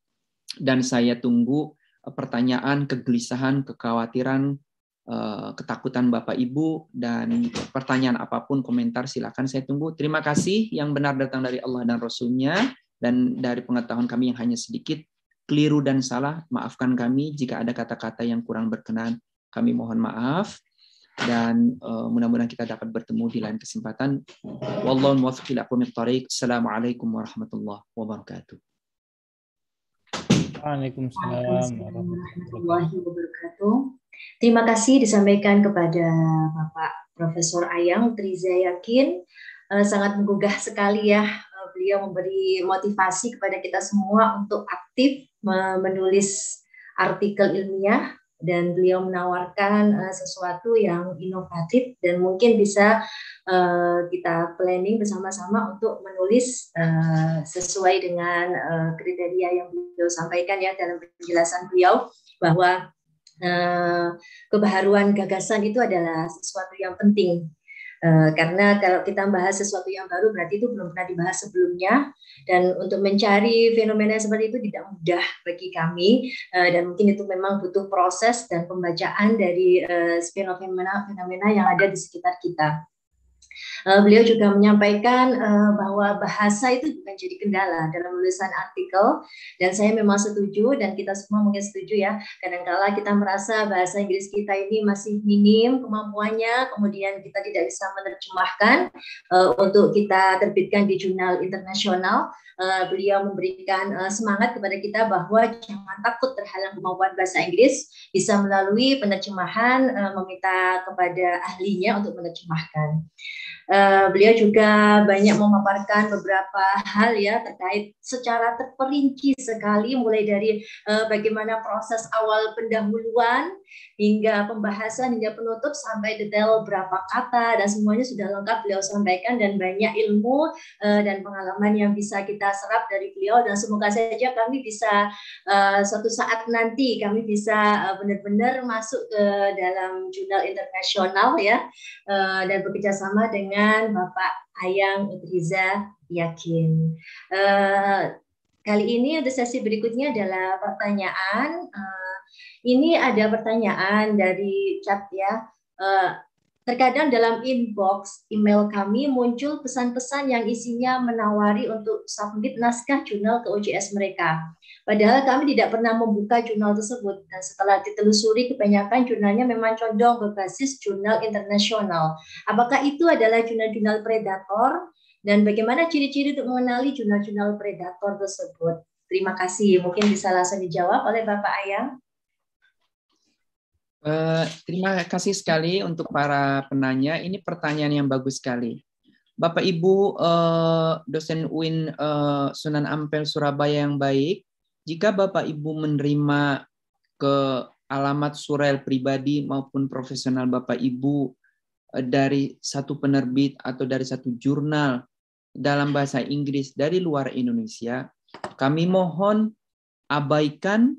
Dan saya tunggu eh, pertanyaan, kegelisahan, kekhawatiran, eh, ketakutan Bapak Ibu dan pertanyaan apapun komentar silakan saya tunggu. Terima kasih yang benar datang dari Allah dan Rasulnya dan dari pengetahuan kami yang hanya sedikit keliru dan salah, maafkan kami jika ada kata-kata yang kurang berkenan. Kami mohon maaf dan uh, mudah-mudahan kita dapat bertemu di lain kesempatan. Wallahu muwaffiq ila tariq. Assalamualaikum warahmatullahi wabarakatuh. Waalaikumsalam warahmatullahi wabarakatuh. Terima kasih disampaikan kepada Bapak Profesor Ayang Triza Yakin. Eh, sangat menggugah sekali ya beliau memberi motivasi kepada kita semua untuk aktif menulis artikel ilmiah dan beliau menawarkan uh, sesuatu yang inovatif dan mungkin bisa uh, kita planning bersama-sama untuk menulis uh, sesuai dengan uh, kriteria yang beliau sampaikan ya dalam penjelasan beliau bahwa uh, kebaharuan gagasan itu adalah sesuatu yang penting Eh, karena kalau kita membahas sesuatu yang baru berarti itu belum pernah dibahas sebelumnya dan untuk mencari fenomena seperti itu tidak mudah bagi kami eh, dan mungkin itu memang butuh proses dan pembacaan dari eh, fenomena-fenomena yang ada di sekitar kita. Eh, beliau juga menyampaikan eh, bahwa bahasa itu bukan jadi kendala dalam tulisan artikel dan saya memang setuju dan kita semua mungkin setuju ya. Kadangkala kita merasa bahasa Inggris kita ini masih minim kemampuannya, kemudian kita tidak bisa menerjemahkan eh, untuk kita terbitkan di jurnal internasional. beliau memberikan semangat kepada kita bahwa jangan takut terhalang kemampuan bahasa Inggris bisa melalui penerjemahan meminta kepada ahlinya untuk menerjemahkan. Eh, beliau juga banyak memaparkan beberapa hal ya terkait secara terperinci sekali mulai dari uh, bagaimana proses awal pendahuluan hingga pembahasan hingga penutup sampai detail berapa kata dan semuanya sudah lengkap beliau sampaikan dan banyak ilmu uh, dan pengalaman yang bisa kita serap dari beliau dan semoga saja kami bisa uh, suatu saat nanti kami bisa uh, benar-benar masuk ke dalam jurnal internasional ya uh, dan bekerjasama dengan dengan Bapak Ayang Udriza Yakin. Uh, kali ini untuk sesi berikutnya adalah pertanyaan. Uh, ini ada pertanyaan dari chat ya. Uh, Terkadang dalam inbox email kami muncul pesan-pesan yang isinya menawari untuk submit naskah jurnal ke OJS mereka. Padahal kami tidak pernah membuka jurnal tersebut. Dan setelah ditelusuri, kebanyakan jurnalnya memang condong berbasis jurnal internasional. Apakah itu adalah jurnal-jurnal predator? Dan bagaimana ciri-ciri untuk mengenali jurnal-jurnal predator tersebut? Terima kasih. Mungkin bisa langsung dijawab oleh Bapak Ayang. Uh, terima kasih sekali untuk para penanya. Ini pertanyaan yang bagus sekali. Bapak Ibu uh, dosen UIN uh, Sunan Ampel Surabaya yang baik, jika Bapak Ibu menerima ke alamat surel pribadi maupun profesional Bapak Ibu eh, dari satu penerbit atau dari satu jurnal dalam bahasa Inggris dari luar Indonesia, kami mohon abaikan,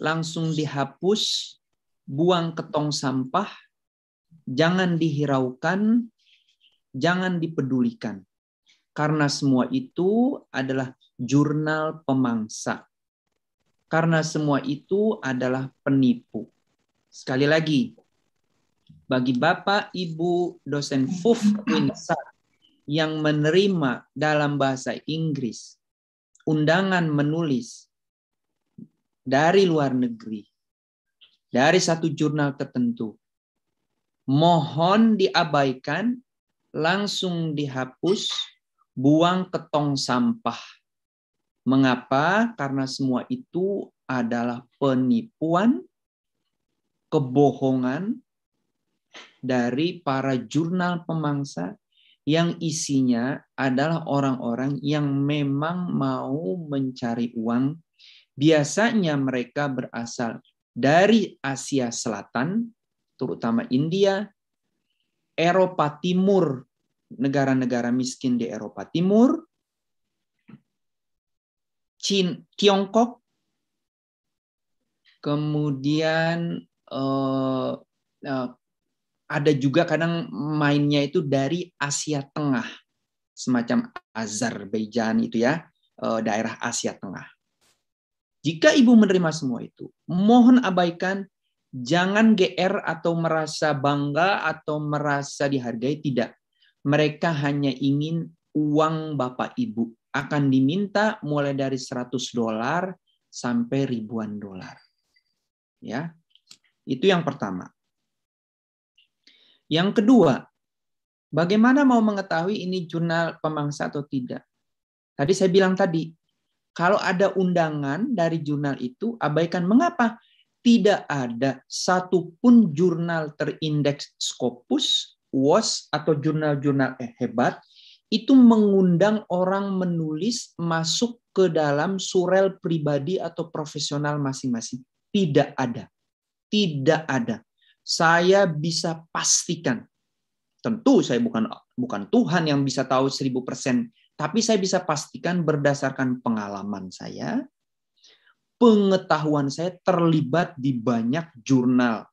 langsung dihapus, buang ke tong sampah, jangan dihiraukan, jangan dipedulikan. Karena semua itu adalah jurnal pemangsa. Karena semua itu adalah penipu. Sekali lagi, bagi Bapak, Ibu, dosen FUF Winsa yang menerima dalam bahasa Inggris undangan menulis dari luar negeri, dari satu jurnal tertentu, mohon diabaikan, langsung dihapus, buang ke tong sampah Mengapa? Karena semua itu adalah penipuan, kebohongan dari para jurnal pemangsa yang isinya adalah orang-orang yang memang mau mencari uang. Biasanya mereka berasal dari Asia Selatan, terutama India, Eropa Timur, negara-negara miskin di Eropa Timur, Cin, Tiongkok, kemudian uh, uh, ada juga kadang mainnya itu dari Asia Tengah, semacam Azerbaijan itu ya, uh, daerah Asia Tengah. Jika ibu menerima semua itu, mohon abaikan jangan GR atau merasa bangga atau merasa dihargai tidak. Mereka hanya ingin uang Bapak Ibu akan diminta mulai dari 100 dolar sampai ribuan dolar. Ya. Itu yang pertama. Yang kedua, bagaimana mau mengetahui ini jurnal pemangsa atau tidak? Tadi saya bilang tadi, kalau ada undangan dari jurnal itu abaikan mengapa? Tidak ada satupun jurnal terindeks Scopus, WOS, atau jurnal-jurnal eh, hebat itu mengundang orang menulis masuk ke dalam surel pribadi atau profesional masing-masing. Tidak ada. Tidak ada. Saya bisa pastikan. Tentu saya bukan bukan Tuhan yang bisa tahu seribu persen tapi saya bisa pastikan berdasarkan pengalaman saya, pengetahuan saya terlibat di banyak jurnal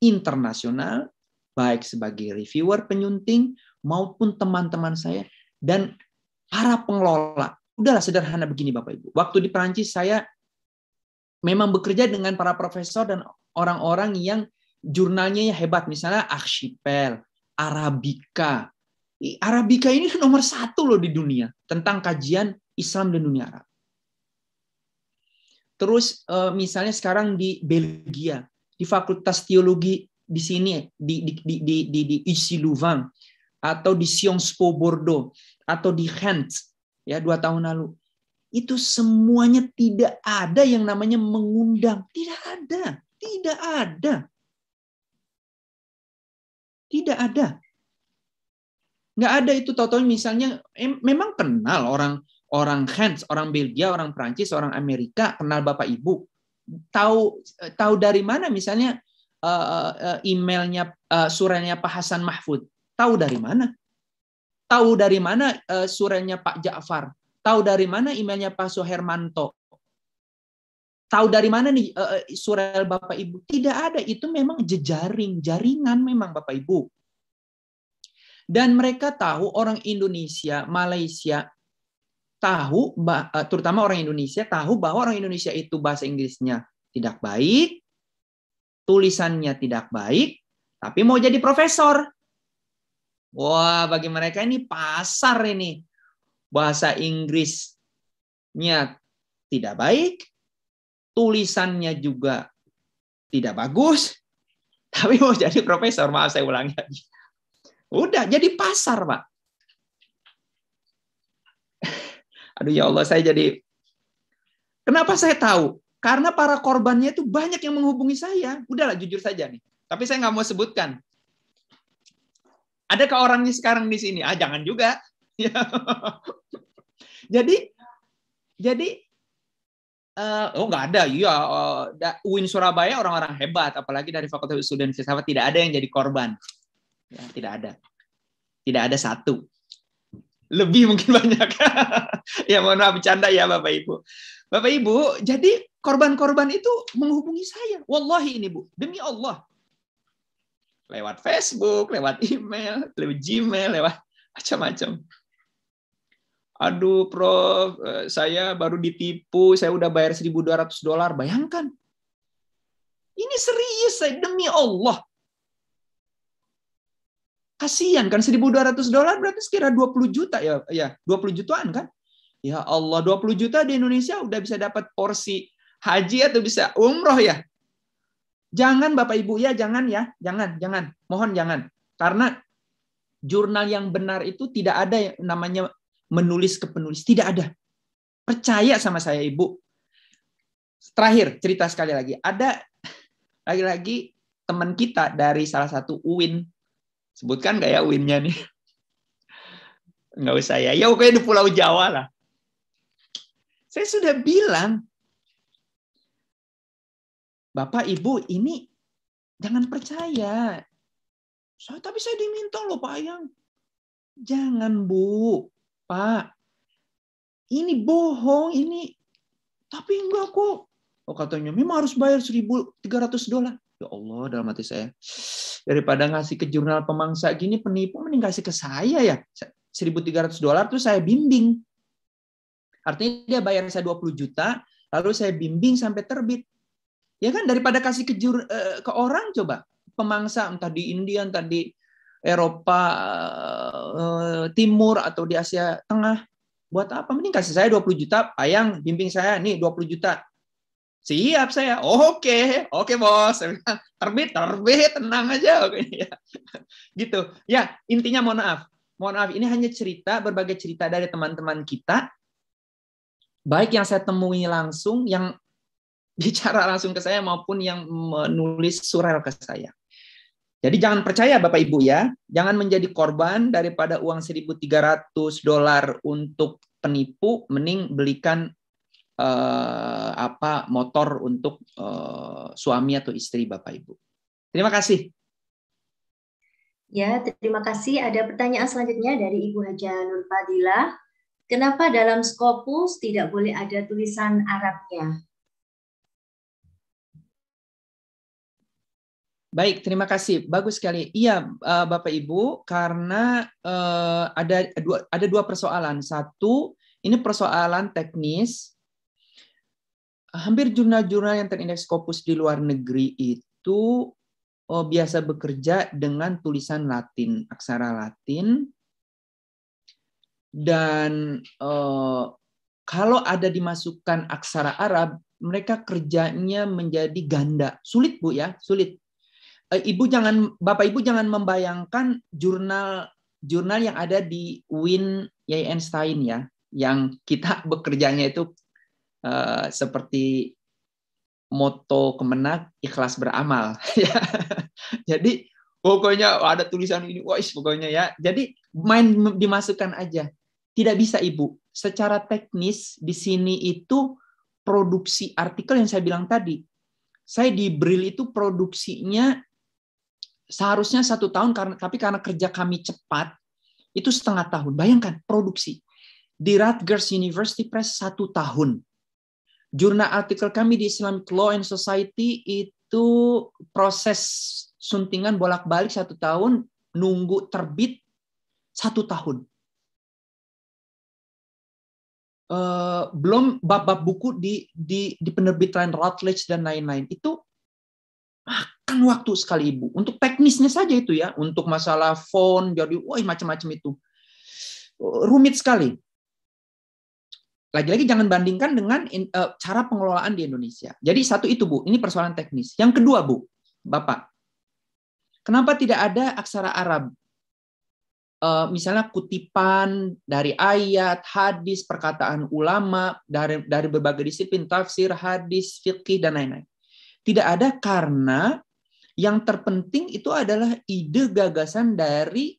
internasional baik sebagai reviewer penyunting maupun teman-teman saya dan para pengelola. Udahlah sederhana begini Bapak Ibu. Waktu di Perancis saya memang bekerja dengan para profesor dan orang-orang yang jurnalnya ya hebat. Misalnya Archipel, Arabica. Arabica ini nomor satu loh di dunia tentang kajian Islam dan dunia Arab. Terus eh, misalnya sekarang di Belgia, di Fakultas Teologi di sini di di di di, di, di Louvain atau di Sciences Bordeaux atau di Hans ya dua tahun lalu itu semuanya tidak ada yang namanya mengundang tidak ada tidak ada tidak ada nggak ada itu tau misalnya em, memang kenal orang orang Hans orang Belgia orang Prancis orang Amerika kenal bapak ibu tahu tahu dari mana misalnya eh, eh, eh, emailnya uh, suranya Pak Hasan Mahfud Tahu dari mana? Tahu dari mana uh, eh, surenya Pak Ja'far? Tahu dari mana emailnya Pak Sohermanto? Tahu dari mana nih uh, eh, eh, surel Bapak Ibu? Tidak ada, itu memang jejaring, jaringan memang Bapak Ibu. Dan mereka tahu orang Indonesia, Malaysia tahu terutama orang Indonesia tahu bahwa orang Indonesia itu bahasa Inggrisnya tidak baik, tulisannya tidak baik, tapi mau jadi profesor. Wah, bagi mereka ini pasar ini. Bahasa Inggrisnya tidak baik, tulisannya juga tidak bagus, tapi mau jadi profesor, maaf saya ulangi lagi. Udah, jadi pasar, Pak. Aduh ya Allah, saya jadi... Kenapa saya tahu? Karena para korbannya itu banyak yang menghubungi saya. Udahlah, jujur saja nih. Tapi saya nggak mau sebutkan. Ada Adakah orangnya sekarang di sini? Ah, jangan juga. Ya. jadi, jadi Uh, oh nggak ada, iya. Uh, eh, UIN Surabaya orang-orang hebat, apalagi dari Fakultas Studen Filsafat tidak ada yang jadi korban, ya, tidak ada, tidak ada satu. Lebih mungkin banyak. ya mohon maaf bercanda ya Bapak Ibu. Bapak Ibu, jadi korban-korban itu menghubungi saya. Wallahi ini Bu, demi Allah lewat Facebook, lewat email, lewat Gmail, lewat macam-macam. Aduh, Prof, eh, saya baru ditipu, saya udah bayar 1.200 dolar. Bayangkan. Ini serius, saya demi Allah. Kasihan kan 1.200 dolar berarti sekira 20 juta ya, ya 20 jutaan kan? Ya Allah, 20 juta di Indonesia udah bisa dapat porsi haji atau bisa umroh ya? Jangan Bapak Ibu ya, jangan ya, jangan, jangan. Mohon jangan. Karena jurnal yang benar itu tidak ada yang namanya menulis ke penulis, tidak ada. Percaya sama saya Ibu. Terakhir cerita sekali lagi. Ada lagi-lagi teman kita dari salah satu UIN. Sebutkan nggak ya UIN-nya nih? Nggak usah ya. Ya pokoknya di Pulau Jawa lah. Saya sudah bilang, Bapak Ibu ini jangan percaya. Saya tapi saya diminta loh Pak Ayang. Jangan Bu, Pak. Ini bohong ini. Tapi enggak kok. Oh katanya memang harus bayar 1.300 dolar. Ya Allah dalam hati saya. Daripada ngasih ke jurnal pemangsa gini penipu mending kasih ke saya ya. 1.300 dolar tuh saya bimbing. Artinya dia bayar saya 20 juta, lalu saya bimbing sampai terbit. Ya kan daripada kasih ke, eh, ke orang coba pemangsa entah di India, entah di Eropa eh, Timur atau di Asia Tengah. Buat apa? Mending kasih saya 20 juta, ayang bimbing saya nih 20 juta. Siap saya. Oke, okay. oke okay, bos. Terbit, terbit, tenang aja. Oke, okay. Ya. Gitu. Ya, intinya mohon maaf. Mohon maaf, ini hanya cerita, berbagai cerita dari teman-teman kita. Baik yang saya temui langsung, yang bicara langsung ke saya maupun yang menulis surel ke saya. Jadi jangan percaya Bapak Ibu ya, jangan menjadi korban daripada uang 1.300 dolar untuk penipu, mending belikan eh, apa motor untuk eh, suami atau istri Bapak Ibu. Terima kasih. Ya, terima kasih. Ada pertanyaan selanjutnya dari Ibu Haja Nur Fadila. Kenapa dalam Scopus tidak boleh ada tulisan Arabnya? Baik, terima kasih. Bagus sekali. Iya, eh, Bapak Ibu, karena eh, ada dua, ada dua persoalan. Satu, ini persoalan teknis. Hampir jurnal-jurnal yang terindeks Scopus di luar negeri itu eh, biasa bekerja dengan tulisan Latin, aksara Latin. Dan kalau ada dimasukkan aksara Arab, mereka kerjanya menjadi ganda. Sulit, Bu, ya, sulit Eh, ibu jangan bapak ibu jangan membayangkan jurnal jurnal yang ada di Win Einstein ya yang kita bekerjanya itu uh, seperti moto kemenak ikhlas beramal ya. jadi pokoknya ada tulisan ini wah pokoknya ya jadi main dimasukkan aja tidak bisa ibu secara teknis di sini itu produksi artikel yang saya bilang tadi saya di Bril itu produksinya seharusnya satu tahun karena tapi karena kerja kami cepat itu setengah tahun. Bayangkan produksi di Rutgers University Press satu tahun. Jurnal artikel kami di Islamic Law and Society itu proses suntingan bolak-balik satu tahun, nunggu terbit satu tahun. Uh, belum bab-bab buku di, di, di penerbitan Routledge dan lain-lain. Itu ah, kan waktu sekali ibu. Untuk teknisnya saja itu ya, untuk masalah phone jadi wah macam-macam itu. Rumit sekali. Lagi-lagi jangan bandingkan dengan in, uh, cara pengelolaan di Indonesia. Jadi satu itu Bu, ini persoalan teknis. Yang kedua Bu, Bapak, kenapa tidak ada aksara Arab? Uh, misalnya kutipan dari ayat, hadis, perkataan ulama dari dari berbagai disiplin tafsir, hadis, fikih dan lain-lain tidak ada karena yang terpenting itu adalah ide gagasan dari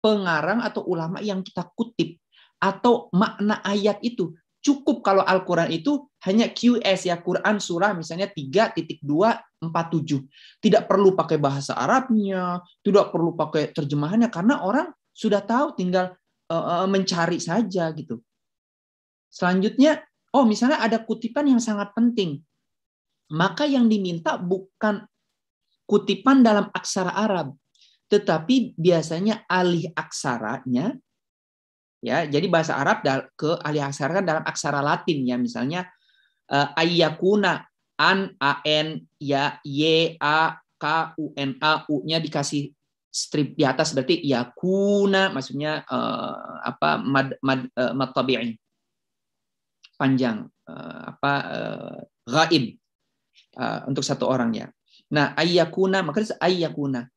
pengarang atau ulama yang kita kutip atau makna ayat itu. Cukup kalau Al-Quran itu hanya QS ya, Quran surah misalnya 3.247. Tidak perlu pakai bahasa Arabnya, tidak perlu pakai terjemahannya karena orang sudah tahu tinggal uh, mencari saja gitu. Selanjutnya, oh misalnya ada kutipan yang sangat penting. Maka yang diminta bukan kutipan dalam aksara Arab, tetapi biasanya alih aksaranya ya. Jadi bahasa Arab ke alih aksara kan dalam aksara Latin ya, misalnya uh, ayakuna an a n ya y a k u n a u-nya dikasih strip di atas berarti yakuna maksudnya uh, apa mad mad uh, eh, mad tabi'i panjang uh, apa uh, gaib uh, untuk satu orang ya Nah, ayyakuna, makanya ayakuna.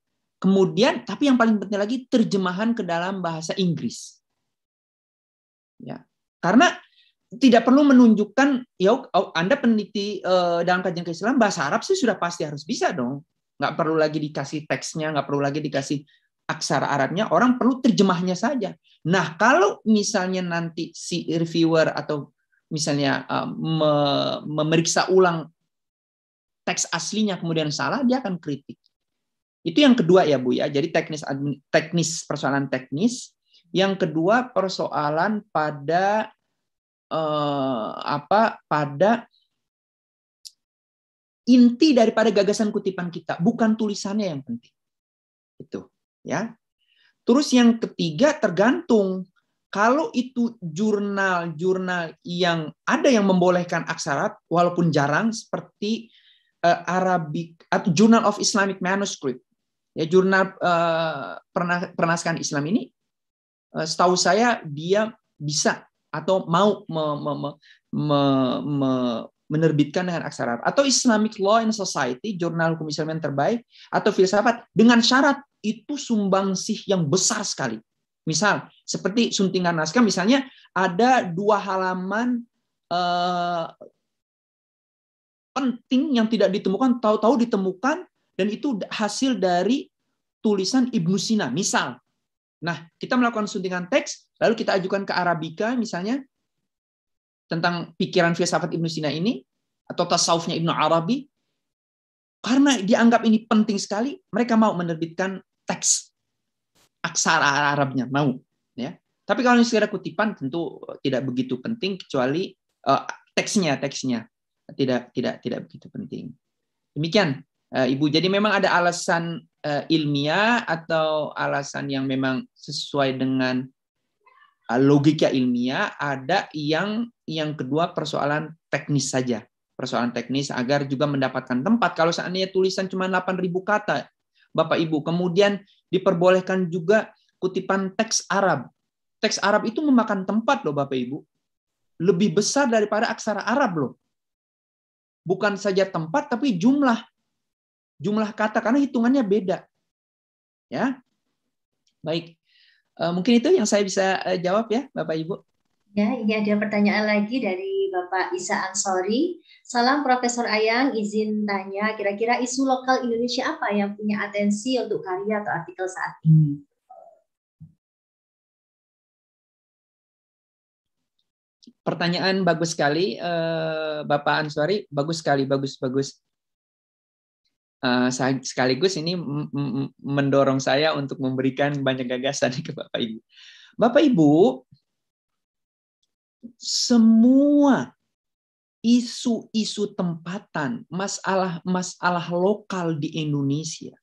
Kemudian, tapi yang paling penting lagi terjemahan ke dalam bahasa Inggris. Ya, karena tidak perlu menunjukkan ya oh, Anda peneliti eh, dalam kajian keislaman bahasa Arab sih sudah pasti harus bisa dong. Nggak perlu lagi dikasih teksnya, nggak perlu lagi dikasih aksara Arabnya, orang perlu terjemahnya saja. Nah, kalau misalnya nanti si reviewer atau misalnya um, me memeriksa ulang teks aslinya kemudian salah, dia akan kritik. Itu yang kedua ya Bu ya. Jadi teknis teknis persoalan teknis. Yang kedua persoalan pada eh, apa? Pada inti daripada gagasan kutipan kita, bukan tulisannya yang penting. Itu, ya. Terus yang ketiga tergantung kalau itu jurnal-jurnal yang ada yang membolehkan aksarat walaupun jarang seperti uh, Arabic atau Journal of Islamic Manuscript ya jurnal uh, eh, pernaskan Islam ini uh, setahu saya dia bisa atau mau me, me, me, me, me, menerbitkan dengan aksara Arab atau Islamic Law and Society jurnal hukum Islam yang terbaik atau filsafat dengan syarat itu sumbangsih yang besar sekali misal seperti suntingan naskah misalnya ada dua halaman penting yang tidak ditemukan tahu-tahu ditemukan dan itu hasil dari tulisan Ibnu Sina misal. Nah, kita melakukan suntingan teks lalu kita ajukan ke Arabika misalnya tentang pikiran filsafat Ibnu Sina ini atau tasawufnya Ibnu Arabi karena dianggap ini penting sekali, mereka mau menerbitkan teks aksara Arabnya, mau ya. Tapi kalau ini sekedar kutipan tentu tidak begitu penting kecuali uh, teksnya, teksnya tidak tidak tidak begitu penting. Demikian eh, Ibu. Jadi memang ada alasan eh, ilmiah atau alasan yang memang sesuai dengan eh, logika ilmiah, ada yang yang kedua persoalan teknis saja. Persoalan teknis agar juga mendapatkan tempat. Kalau seandainya tulisan cuma 8000 kata, Bapak Ibu, kemudian diperbolehkan juga kutipan teks Arab. Teks Arab itu memakan tempat loh Bapak Ibu. Lebih besar daripada aksara Arab loh bukan saja tempat tapi jumlah jumlah kata karena hitungannya beda. Ya. Baik. Eh, mungkin itu yang saya bisa eh, jawab ya, Bapak Ibu. Ya, ini ada pertanyaan lagi dari Bapak Isa Ansori. Salam Profesor Ayang, izin tanya, kira-kira isu lokal Indonesia apa yang punya atensi untuk karya atau artikel saat ini? pertanyaan bagus sekali, eh, Bapak Answari. Bagus sekali, bagus, bagus. Uh, sekaligus ini mendorong saya untuk memberikan banyak gagasan ke Bapak Ibu. Bapak Ibu, semua isu-isu tempatan, masalah-masalah lokal di Indonesia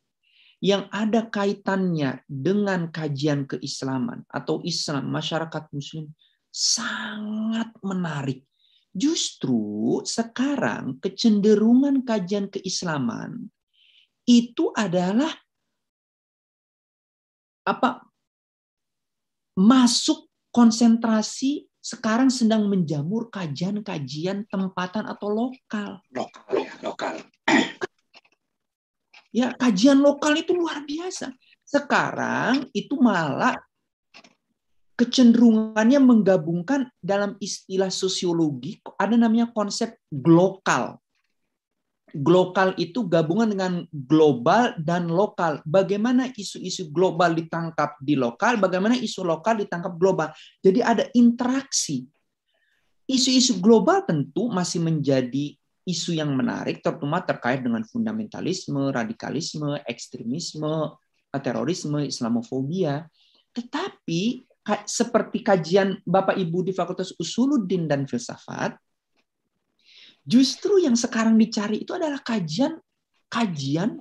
yang ada kaitannya dengan kajian keislaman atau Islam masyarakat muslim sangat menarik. Justru sekarang kecenderungan kajian keislaman itu adalah apa masuk konsentrasi sekarang sedang menjamur kajian-kajian tempatan atau lokal. Lokal ya, lokal. Ya, kajian lokal itu luar biasa. Sekarang itu malah kecenderungannya menggabungkan dalam istilah sosiologi ada namanya konsep global. Global itu gabungan dengan global dan lokal. Bagaimana isu-isu global ditangkap di lokal, bagaimana isu lokal ditangkap global. Jadi ada interaksi. Isu-isu global tentu masih menjadi isu yang menarik, terutama terkait dengan fundamentalisme, radikalisme, ekstremisme, terorisme, islamofobia. Tetapi seperti kajian Bapak Ibu di Fakultas Usuluddin dan Filsafat, justru yang sekarang dicari itu adalah kajian kajian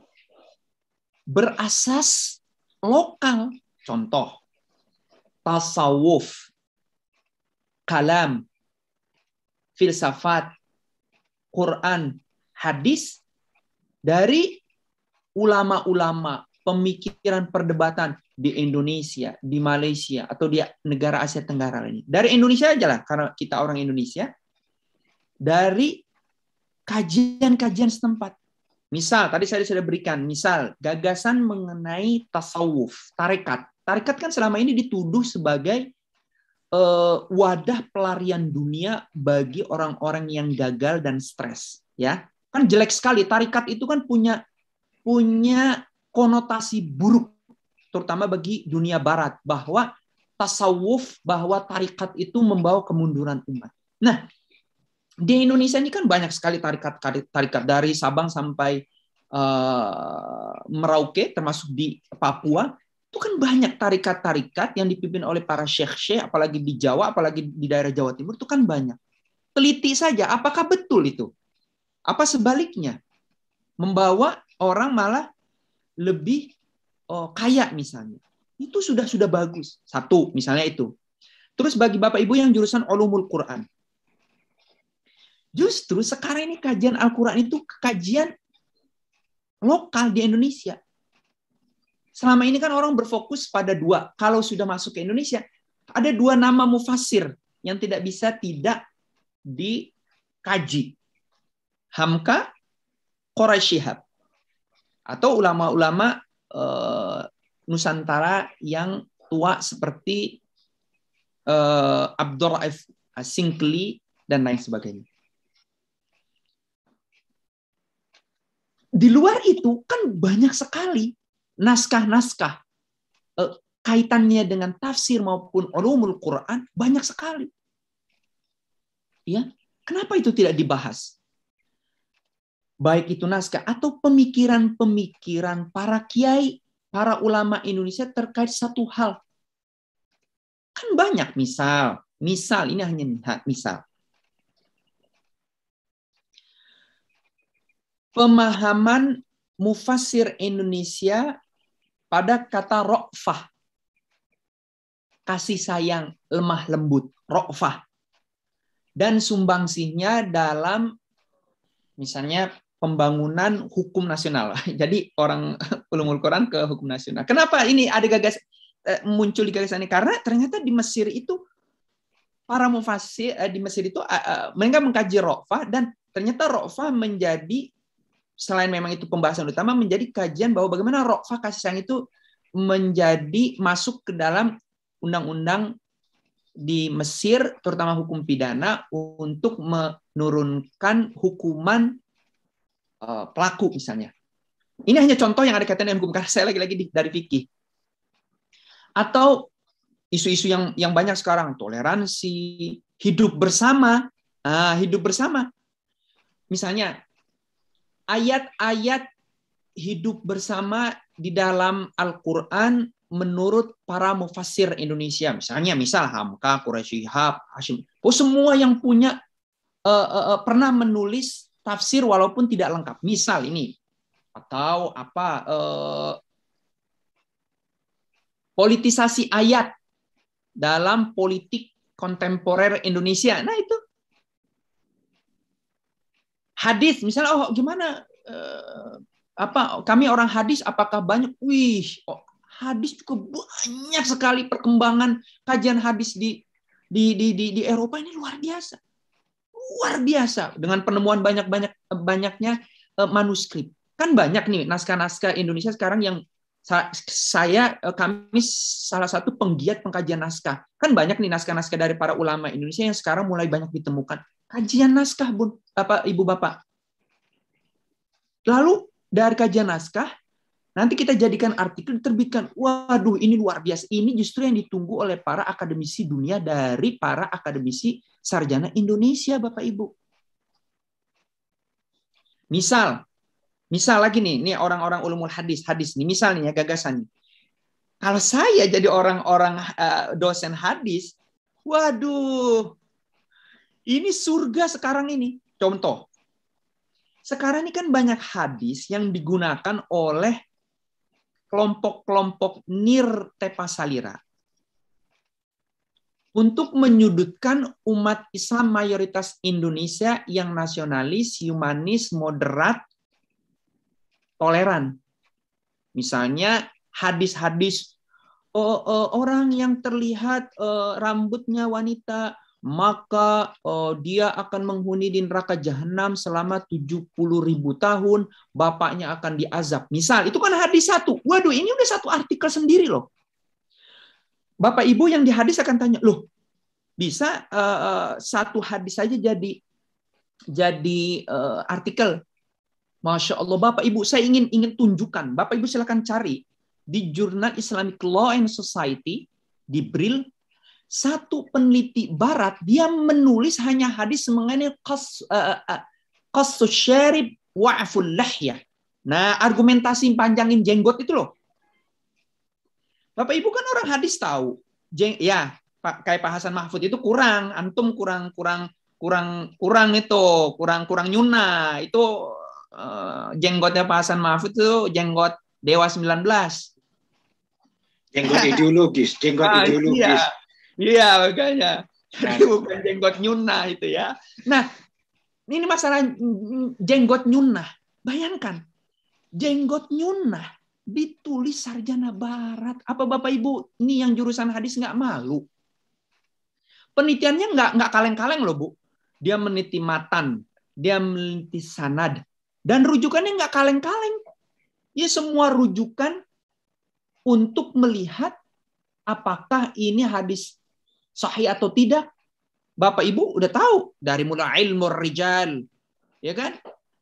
berasas lokal. Contoh, tasawuf, kalam, filsafat, Quran, hadis dari ulama-ulama pemikiran perdebatan di Indonesia, di Malaysia, atau di negara Asia Tenggara ini Dari Indonesia aja lah, karena kita orang Indonesia. Dari kajian-kajian setempat. Misal, tadi saya sudah berikan, misal gagasan mengenai tasawuf, tarekat. Tarekat kan selama ini dituduh sebagai uh, wadah pelarian dunia bagi orang-orang yang gagal dan stres, ya. Kan jelek sekali tarekat itu kan punya punya konotasi buruk terutama bagi dunia barat bahwa tasawuf bahwa tarikat itu membawa kemunduran umat. Nah, di Indonesia ini kan banyak sekali tarikat tarikat dari Sabang sampai uh, Merauke termasuk di Papua itu kan banyak tarikat-tarikat yang dipimpin oleh para syekh-syekh apalagi di Jawa apalagi di daerah Jawa Timur itu kan banyak. Teliti saja apakah betul itu? Apa sebaliknya? Membawa orang malah lebih oh, kaya misalnya. Itu sudah sudah bagus. Satu misalnya itu. Terus bagi Bapak Ibu yang jurusan ulumul Quran. Justru sekarang ini kajian Al-Qur'an itu kajian lokal di Indonesia. Selama ini kan orang berfokus pada dua. Kalau sudah masuk ke Indonesia, ada dua nama mufasir yang tidak bisa tidak dikaji. Hamka, Shihab atau ulama-ulama eh, Nusantara yang tua seperti eh, Abdur Raif Singkli dan lain sebagainya. Di luar itu kan banyak sekali naskah-naskah eh, kaitannya dengan tafsir maupun ulumul Quran banyak sekali. Ya, kenapa itu tidak dibahas? baik itu naskah atau pemikiran-pemikiran para kiai, para ulama Indonesia terkait satu hal. Kan banyak misal, misal ini hanya misal. Pemahaman mufasir Indonesia pada kata rofah. Kasih sayang, lemah lembut, rofah. Dan sumbangsihnya dalam misalnya pembangunan hukum nasional. Jadi orang ulumul Quran ke hukum nasional. Kenapa ini ada gagas eh, muncul di gagasan ini? Karena ternyata di Mesir itu para mufasir eh, di Mesir itu eh, mereka mengkaji rofa dan ternyata rofa menjadi selain memang itu pembahasan utama menjadi kajian bahwa bagaimana rofa kasih sayang itu menjadi masuk ke dalam undang-undang di Mesir terutama hukum pidana untuk menurunkan hukuman Eh, pelaku misalnya. Ini hanya contoh yang ada kaitan dengan hukum karena saya lagi-lagi dari fikih. Atau isu-isu yang yang banyak sekarang toleransi, hidup bersama, ah, hidup bersama. Misalnya ayat-ayat hidup bersama di dalam Al-Qur'an menurut para mufasir Indonesia misalnya misal Hamka, Hab, Hashim, oh semua yang punya uh, uh, pernah menulis tafsir walaupun tidak lengkap. Misal ini atau apa eh, politisasi ayat dalam politik kontemporer Indonesia. Nah itu hadis misalnya oh gimana eh, apa kami orang hadis apakah banyak wih oh, hadis cukup banyak sekali perkembangan kajian hadis di di di di, di Eropa ini luar biasa luar biasa dengan penemuan banyak-banyak banyaknya e, manuskrip. Kan banyak nih naskah-naskah Indonesia sekarang yang saya e, kami salah satu penggiat pengkajian naskah. Kan banyak nih naskah-naskah dari para ulama Indonesia yang sekarang mulai banyak ditemukan. Kajian naskah, Bun, apa Ibu Bapak. Lalu dari kajian naskah nanti kita jadikan artikel diterbitkan. Waduh, ini luar biasa. Ini justru yang ditunggu oleh para akademisi dunia dari para akademisi sarjana Indonesia Bapak Ibu. Misal, misal lagi nih, nih orang-orang ulumul hadis, hadis nih, misalnya, gagasannya. gagasan. Kalau saya jadi orang-orang eh, dosen hadis, waduh, ini surga sekarang ini. Contoh, sekarang ini kan banyak hadis yang digunakan oleh kelompok-kelompok nir tepasalira untuk menyudutkan umat Islam mayoritas Indonesia yang nasionalis, humanis, moderat, toleran. Misalnya hadis-hadis oh, oh, orang yang terlihat eh, rambutnya wanita maka uh, dia akan menghuni di neraka jahanam selama 70 ribu tahun, bapaknya akan diazab. Misal, itu kan hadis satu. Waduh, ini udah satu artikel sendiri loh. Bapak Ibu yang di hadis akan tanya, "Loh, bisa uh, satu hadis saja jadi jadi uh, artikel?" Masya Allah, Bapak Ibu, saya ingin ingin tunjukkan. Bapak Ibu silakan cari di jurnal Islamic Law and Society di Brill satu peneliti barat dia menulis hanya hadis mengenai qas uh, uh, qasus wa'ful lahya. Nah, argumentasi panjangin jenggot itu loh. Bapak Ibu kan orang hadis tahu. Jeng, ya, Pak, kayak Pak Hasan Mahfud itu kurang, antum kurang kurang kurang kurang itu, kurang kurang nyuna. Itu uh, jenggotnya Pak Hasan Mahfud itu jenggot Dewa 19. Jenggot ideologis, jenggot ah, ideologis. Iya, iya makanya. Jadi nah. bukan jenggot nyuna itu ya. Nah, ini masalah jenggot nyuna. Bayangkan, jenggot nyuna ditulis sarjana barat. Apa Bapak Ibu, ini yang jurusan hadis nggak malu? Penelitiannya nggak nggak kaleng-kaleng loh Bu. Dia meniti matan, dia meniti sanad, dan rujukannya nggak kaleng-kaleng. Ya semua rujukan untuk melihat apakah ini hadis sahih atau tidak. Bapak Ibu udah tahu dari mulai ilmu rijal, ya kan?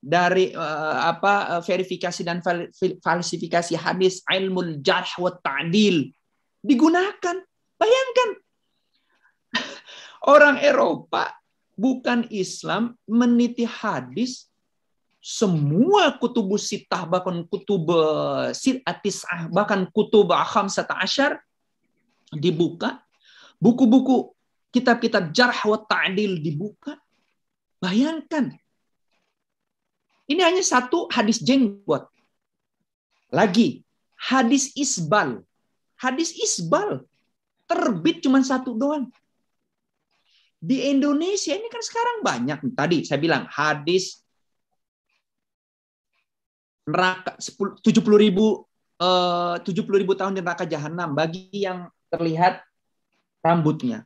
dari uh, apa eh, verifikasi dan fal falsifikasi hadis ilmu jarh wa ta'dil digunakan. Bayangkan orang Eropa bukan Islam meniti hadis semua kutubus sitah bahkan kutub eh, sitatis ah, bahkan kutub akham asyar dibuka buku-buku kitab-kitab jarh wa ta'dil dibuka bayangkan ini hanya satu hadis jenggot. Lagi, hadis isbal. Hadis isbal terbit cuma satu doang. Di Indonesia ini kan sekarang banyak. Tadi saya bilang hadis neraka 70 ribu 70 eh, ribu tahun di neraka jahanam bagi yang terlihat rambutnya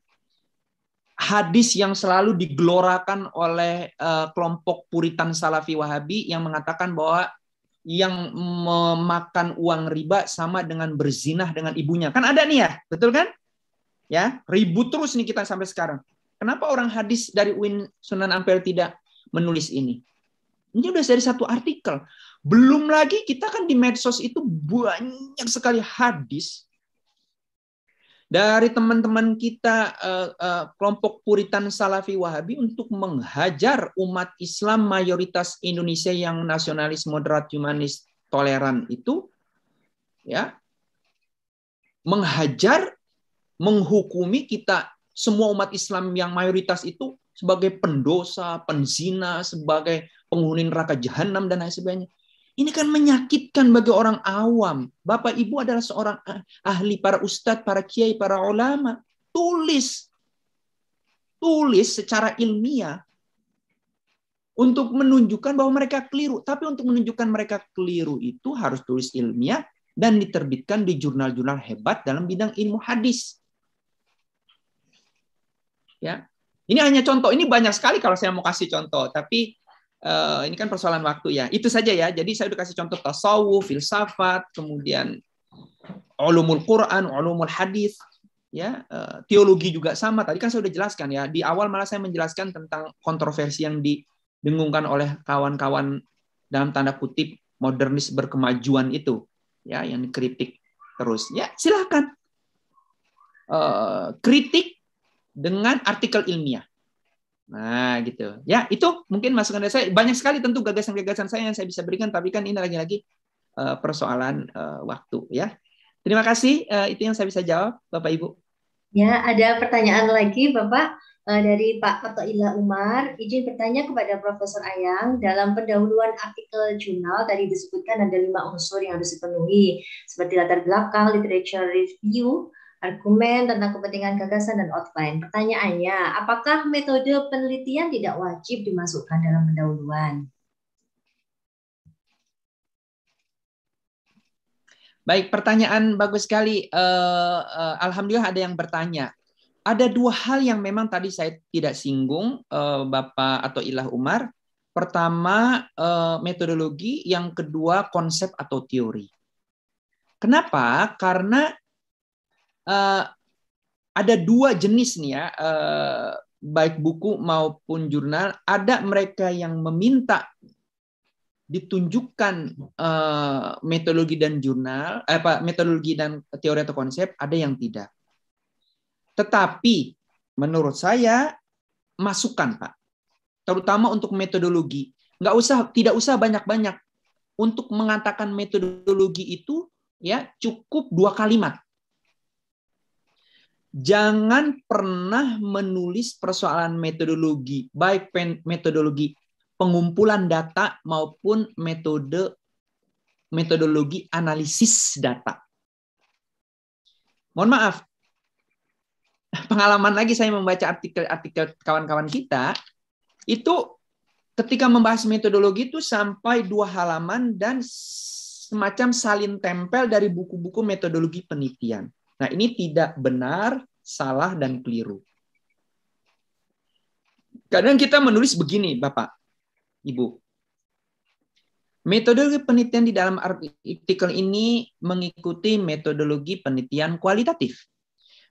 hadis yang selalu digelorakan oleh uh, kelompok Puritan Salafi Wahabi yang mengatakan bahwa yang memakan uang riba sama dengan berzinah dengan ibunya. Kan ada nih ya, betul kan? Ya, ribut terus nih kita sampai sekarang. Kenapa orang hadis dari Uin Sunan Ampel tidak menulis ini? Ini udah dari satu artikel. Belum lagi kita kan di medsos itu banyak sekali hadis dari teman-teman kita eh, eh, kelompok Puritan Salafi Wahabi untuk menghajar umat Islam mayoritas Indonesia yang nasionalis moderat humanis toleran itu ya menghajar menghukumi kita semua umat Islam yang mayoritas itu sebagai pendosa, penzina, sebagai penghuni neraka jahanam dan lain sebagainya. Ini kan menyakitkan bagi orang awam. Bapak Ibu adalah seorang ah, ahli, para ustadz, para kiai, para ulama. Tulis. Tulis secara ilmiah. Untuk menunjukkan bahwa mereka keliru. Tapi untuk menunjukkan mereka keliru itu harus tulis ilmiah dan diterbitkan di jurnal-jurnal hebat dalam bidang ilmu hadis. Ya, ini hanya contoh. Ini banyak sekali kalau saya mau kasih contoh, tapi uh, ini kan persoalan waktu ya. Itu saja ya. Jadi saya udah kasih contoh tasawuf, filsafat, kemudian ulumul Quran, ulumul hadis, ya uh, teologi juga sama. Tadi kan saya udah jelaskan ya. Di awal malah saya menjelaskan tentang kontroversi yang didengungkan oleh kawan-kawan dalam tanda kutip modernis berkemajuan itu, ya yang kritik terus. Ya silahkan uh, eh, kritik dengan artikel ilmiah. Nah, gitu. Ya, itu mungkin masukan dari saya. Banyak sekali tentu gagasan-gagasan saya yang saya bisa berikan, tapi kan ini lagi-lagi uh, persoalan uh, waktu ya. Terima kasih, uh, itu yang saya bisa jawab, Bapak Ibu. Ya, ada pertanyaan lagi, Bapak uh, dari Pak Ila Umar. Izin bertanya kepada Profesor Ayang, dalam pendahuluan artikel jurnal tadi disebutkan ada lima unsur yang harus dipenuhi, seperti latar belakang, literature review, argumen tentang kepentingan gagasan dan outline. Pertanyaannya, apakah metode penelitian tidak wajib dimasukkan dalam pendahuluan? Baik, pertanyaan bagus sekali. Uh, uh, Alhamdulillah ada yang bertanya. Ada dua hal yang memang tadi saya tidak singgung, uh, Bapak atau Ilah Umar. Pertama, uh, metodologi. Yang kedua, konsep atau teori. Kenapa? Karena uh, ada dua jenis nih ya, uh, baik buku maupun jurnal. Ada mereka yang meminta ditunjukkan uh, metodologi dan jurnal, eh, apa metodologi dan teori atau konsep, ada yang tidak. Tetapi menurut saya masukan pak, terutama untuk metodologi, nggak usah tidak usah banyak-banyak untuk mengatakan metodologi itu ya cukup dua kalimat jangan pernah menulis persoalan metodologi, baik metodologi pengumpulan data maupun metode metodologi analisis data. Mohon maaf, pengalaman lagi saya membaca artikel-artikel kawan-kawan kita, itu ketika membahas metodologi itu sampai dua halaman dan semacam salin tempel dari buku-buku metodologi penelitian. Nah, ini tidak benar salah dan keliru. Kadang kita menulis begini, Bapak, Ibu. Metodologi penelitian di dalam artikel ini mengikuti metodologi penelitian kualitatif.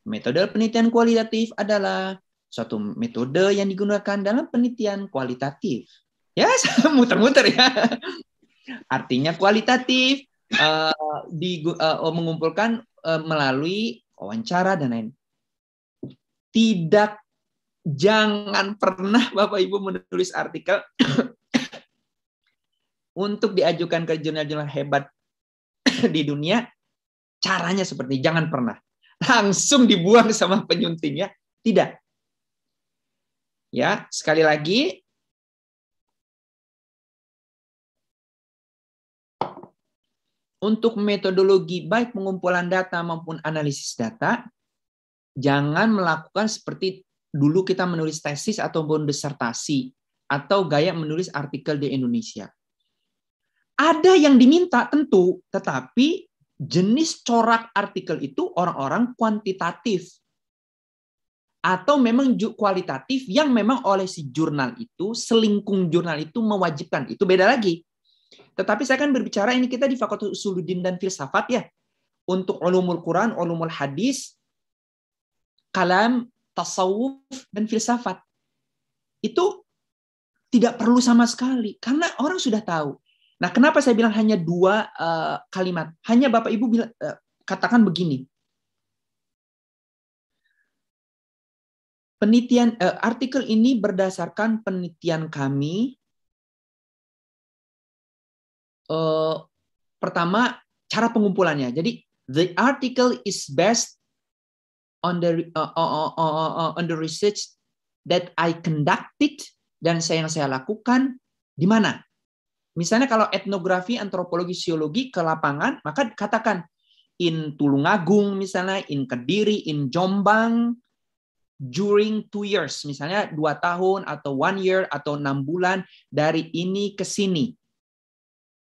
Metode penelitian kualitatif adalah suatu metode yang digunakan dalam penelitian kualitatif. Ya, muter-muter ya. Artinya kualitatif uh, eh, di, uh, eh, mengumpulkan uh, melalui wawancara dan lain tidak jangan pernah Bapak Ibu menulis artikel untuk diajukan ke jurnal-jurnal hebat di dunia caranya seperti jangan pernah langsung dibuang sama penyunting ya tidak ya sekali lagi untuk metodologi baik pengumpulan data maupun analisis data jangan melakukan seperti dulu kita menulis tesis ataupun disertasi atau gaya menulis artikel di Indonesia. Ada yang diminta tentu, tetapi jenis corak artikel itu orang-orang kuantitatif atau memang kualitatif yang memang oleh si jurnal itu selingkung jurnal itu mewajibkan itu beda lagi. Tetapi saya akan berbicara ini kita di Fakultas Usuluddin dan Filsafat ya untuk ulumul Quran, ulumul hadis, kalam, tasawuf, dan filsafat. Itu tidak perlu sama sekali, karena orang sudah tahu. Nah, kenapa saya bilang hanya dua uh, kalimat? Hanya Bapak Ibu bilang, uh, eh, katakan begini. Penelitian uh, artikel ini berdasarkan penelitian kami. Uh, pertama, cara pengumpulannya. Jadi, the article is based on the uh uh uh, uh, uh, uh, on the research that I conducted dan saya yang saya lakukan di mana? Misalnya kalau etnografi, antropologi, sosiologi ke lapangan, maka katakan in Tulungagung misalnya, in Kediri, in Jombang, during two years, misalnya dua tahun atau one year atau enam bulan dari ini ke sini.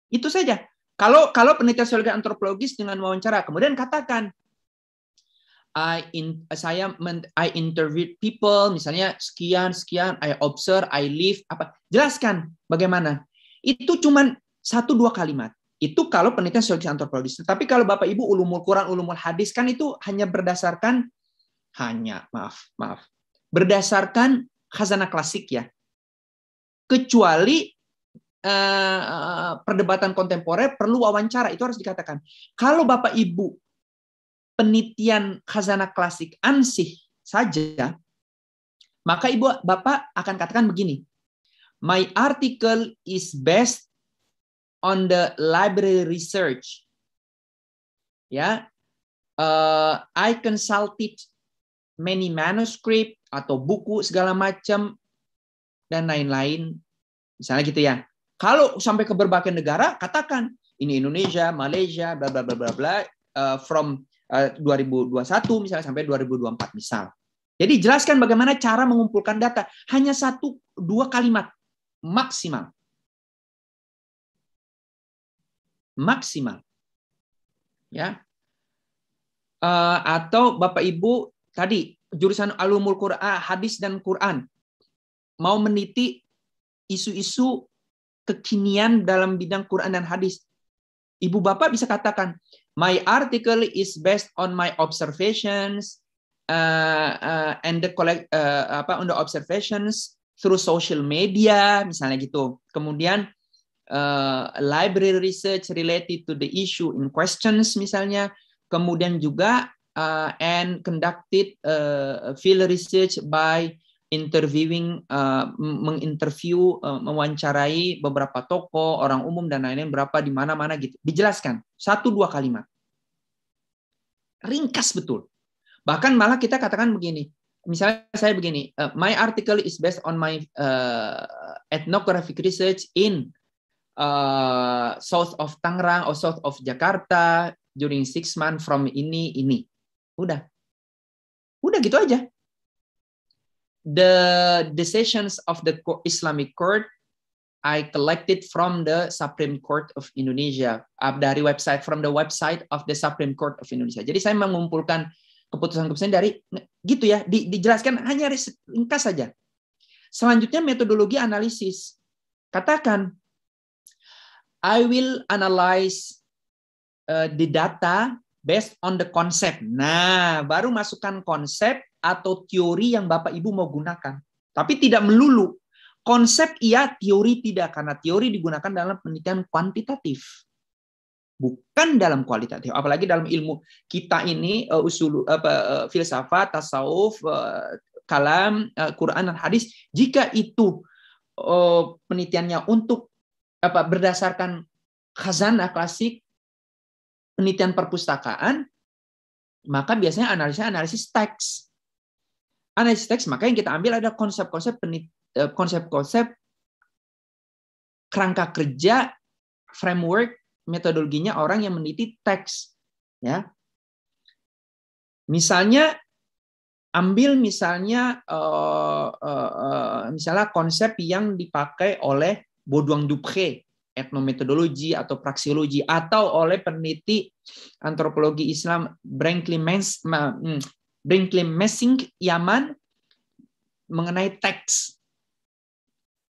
Itu saja. Kalau kalau penelitian sosiologi antropologis dengan wawancara, kemudian katakan I in saya men, I interview people misalnya sekian sekian I observe I live apa jelaskan bagaimana itu cuma satu dua kalimat itu kalau penelitian sosiologis antropologis tapi kalau bapak ibu ulumul Quran ulumul hadis kan itu hanya berdasarkan hanya maaf maaf berdasarkan khazanah klasik ya kecuali Uh, perdebatan kontemporer perlu wawancara itu harus dikatakan kalau bapak ibu Penitian khazanah klasik ansih saja, maka ibu bapak akan katakan begini, my article is based on the library research. Ya, uh, I consulted many manuscript atau buku segala macam dan lain-lain. Misalnya gitu ya. Kalau sampai ke berbagai negara, katakan ini Indonesia, Malaysia, bla bla bla bla bla uh, from 2021 eh, misalnya sampai 2024 misal. Jadi jelaskan bagaimana cara mengumpulkan data. Hanya satu dua kalimat maksimal. Maksimal. Ya. Uh, atau Bapak Ibu tadi jurusan alumul Quran, ah, hadis dan Quran mau meniti isu-isu kekinian dalam bidang Quran dan hadis. Ibu Bapak bisa katakan, My article is based on my observations uh, uh, and the collect uh, apa on the observations through social media misalnya gitu. Kemudian uh, library research related to the issue in questions misalnya. Kemudian juga uh, and conducted uh, field research by interviewing, uh, menginterview, uh, mewawancarai beberapa toko, orang umum dan lain-lain berapa di mana-mana gitu. Dijelaskan satu dua kalimat. Ringkas betul. Bahkan malah kita katakan begini. Misalnya saya begini, uh, my article is based on my uh, ethnographic research in uh, south of Tangerang or south of Jakarta during six months from ini ini. Udah. Udah gitu aja the decisions of the Islamic court I collected from the Supreme Court of Indonesia uh, dari website from the website of the Supreme Court of Indonesia. Jadi saya mengumpulkan keputusan-keputusan dari gitu ya di, dijelaskan hanya ringkas saja. Selanjutnya metodologi analisis. Katakan I will analyze uh, the data based on the concept. Nah, baru masukkan konsep atau teori yang Bapak Ibu mau gunakan. Tapi tidak melulu. Konsep iya, teori tidak. Karena teori digunakan dalam penelitian kuantitatif. Bukan dalam kualitatif. Apalagi dalam ilmu kita ini, uh, usul, apa, uh, filsafat, tasawuf, uh, kalam, uh, Quran, dan hadis. Jika itu uh, penelitiannya untuk apa berdasarkan khazanah klasik, penelitian perpustakaan, maka biasanya analisis analisis teks analisis teks maka yang kita ambil ada konsep-konsep eh, konsep-konsep kerangka kerja framework metodologinya orang yang meneliti teks ya misalnya ambil misalnya uh, uh, uh, misalnya konsep yang dipakai oleh Boduang Dupre etnometodologi atau praksiologi atau oleh peneliti antropologi Islam Brankley Brinkley Messing Yaman mengenai teks.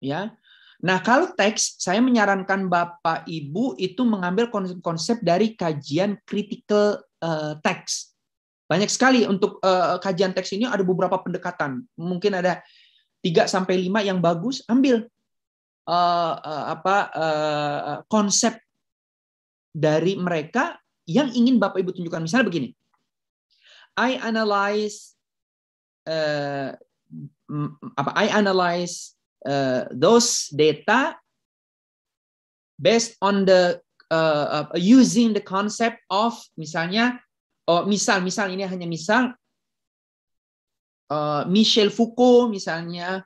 Ya. Nah, kalau teks saya menyarankan Bapak Ibu itu mengambil konsep-konsep dari kajian critical uh, teks. Banyak sekali untuk uh, kajian teks ini ada beberapa pendekatan. Mungkin ada 3 sampai 5 yang bagus, ambil uh, uh, apa uh, konsep dari mereka yang ingin Bapak Ibu tunjukkan. Misalnya begini. I analyze uh, apa I analyze uh, those data based on the uh, uh, using the concept of misalnya oh misal misal ini hanya misal uh, Michel Foucault misalnya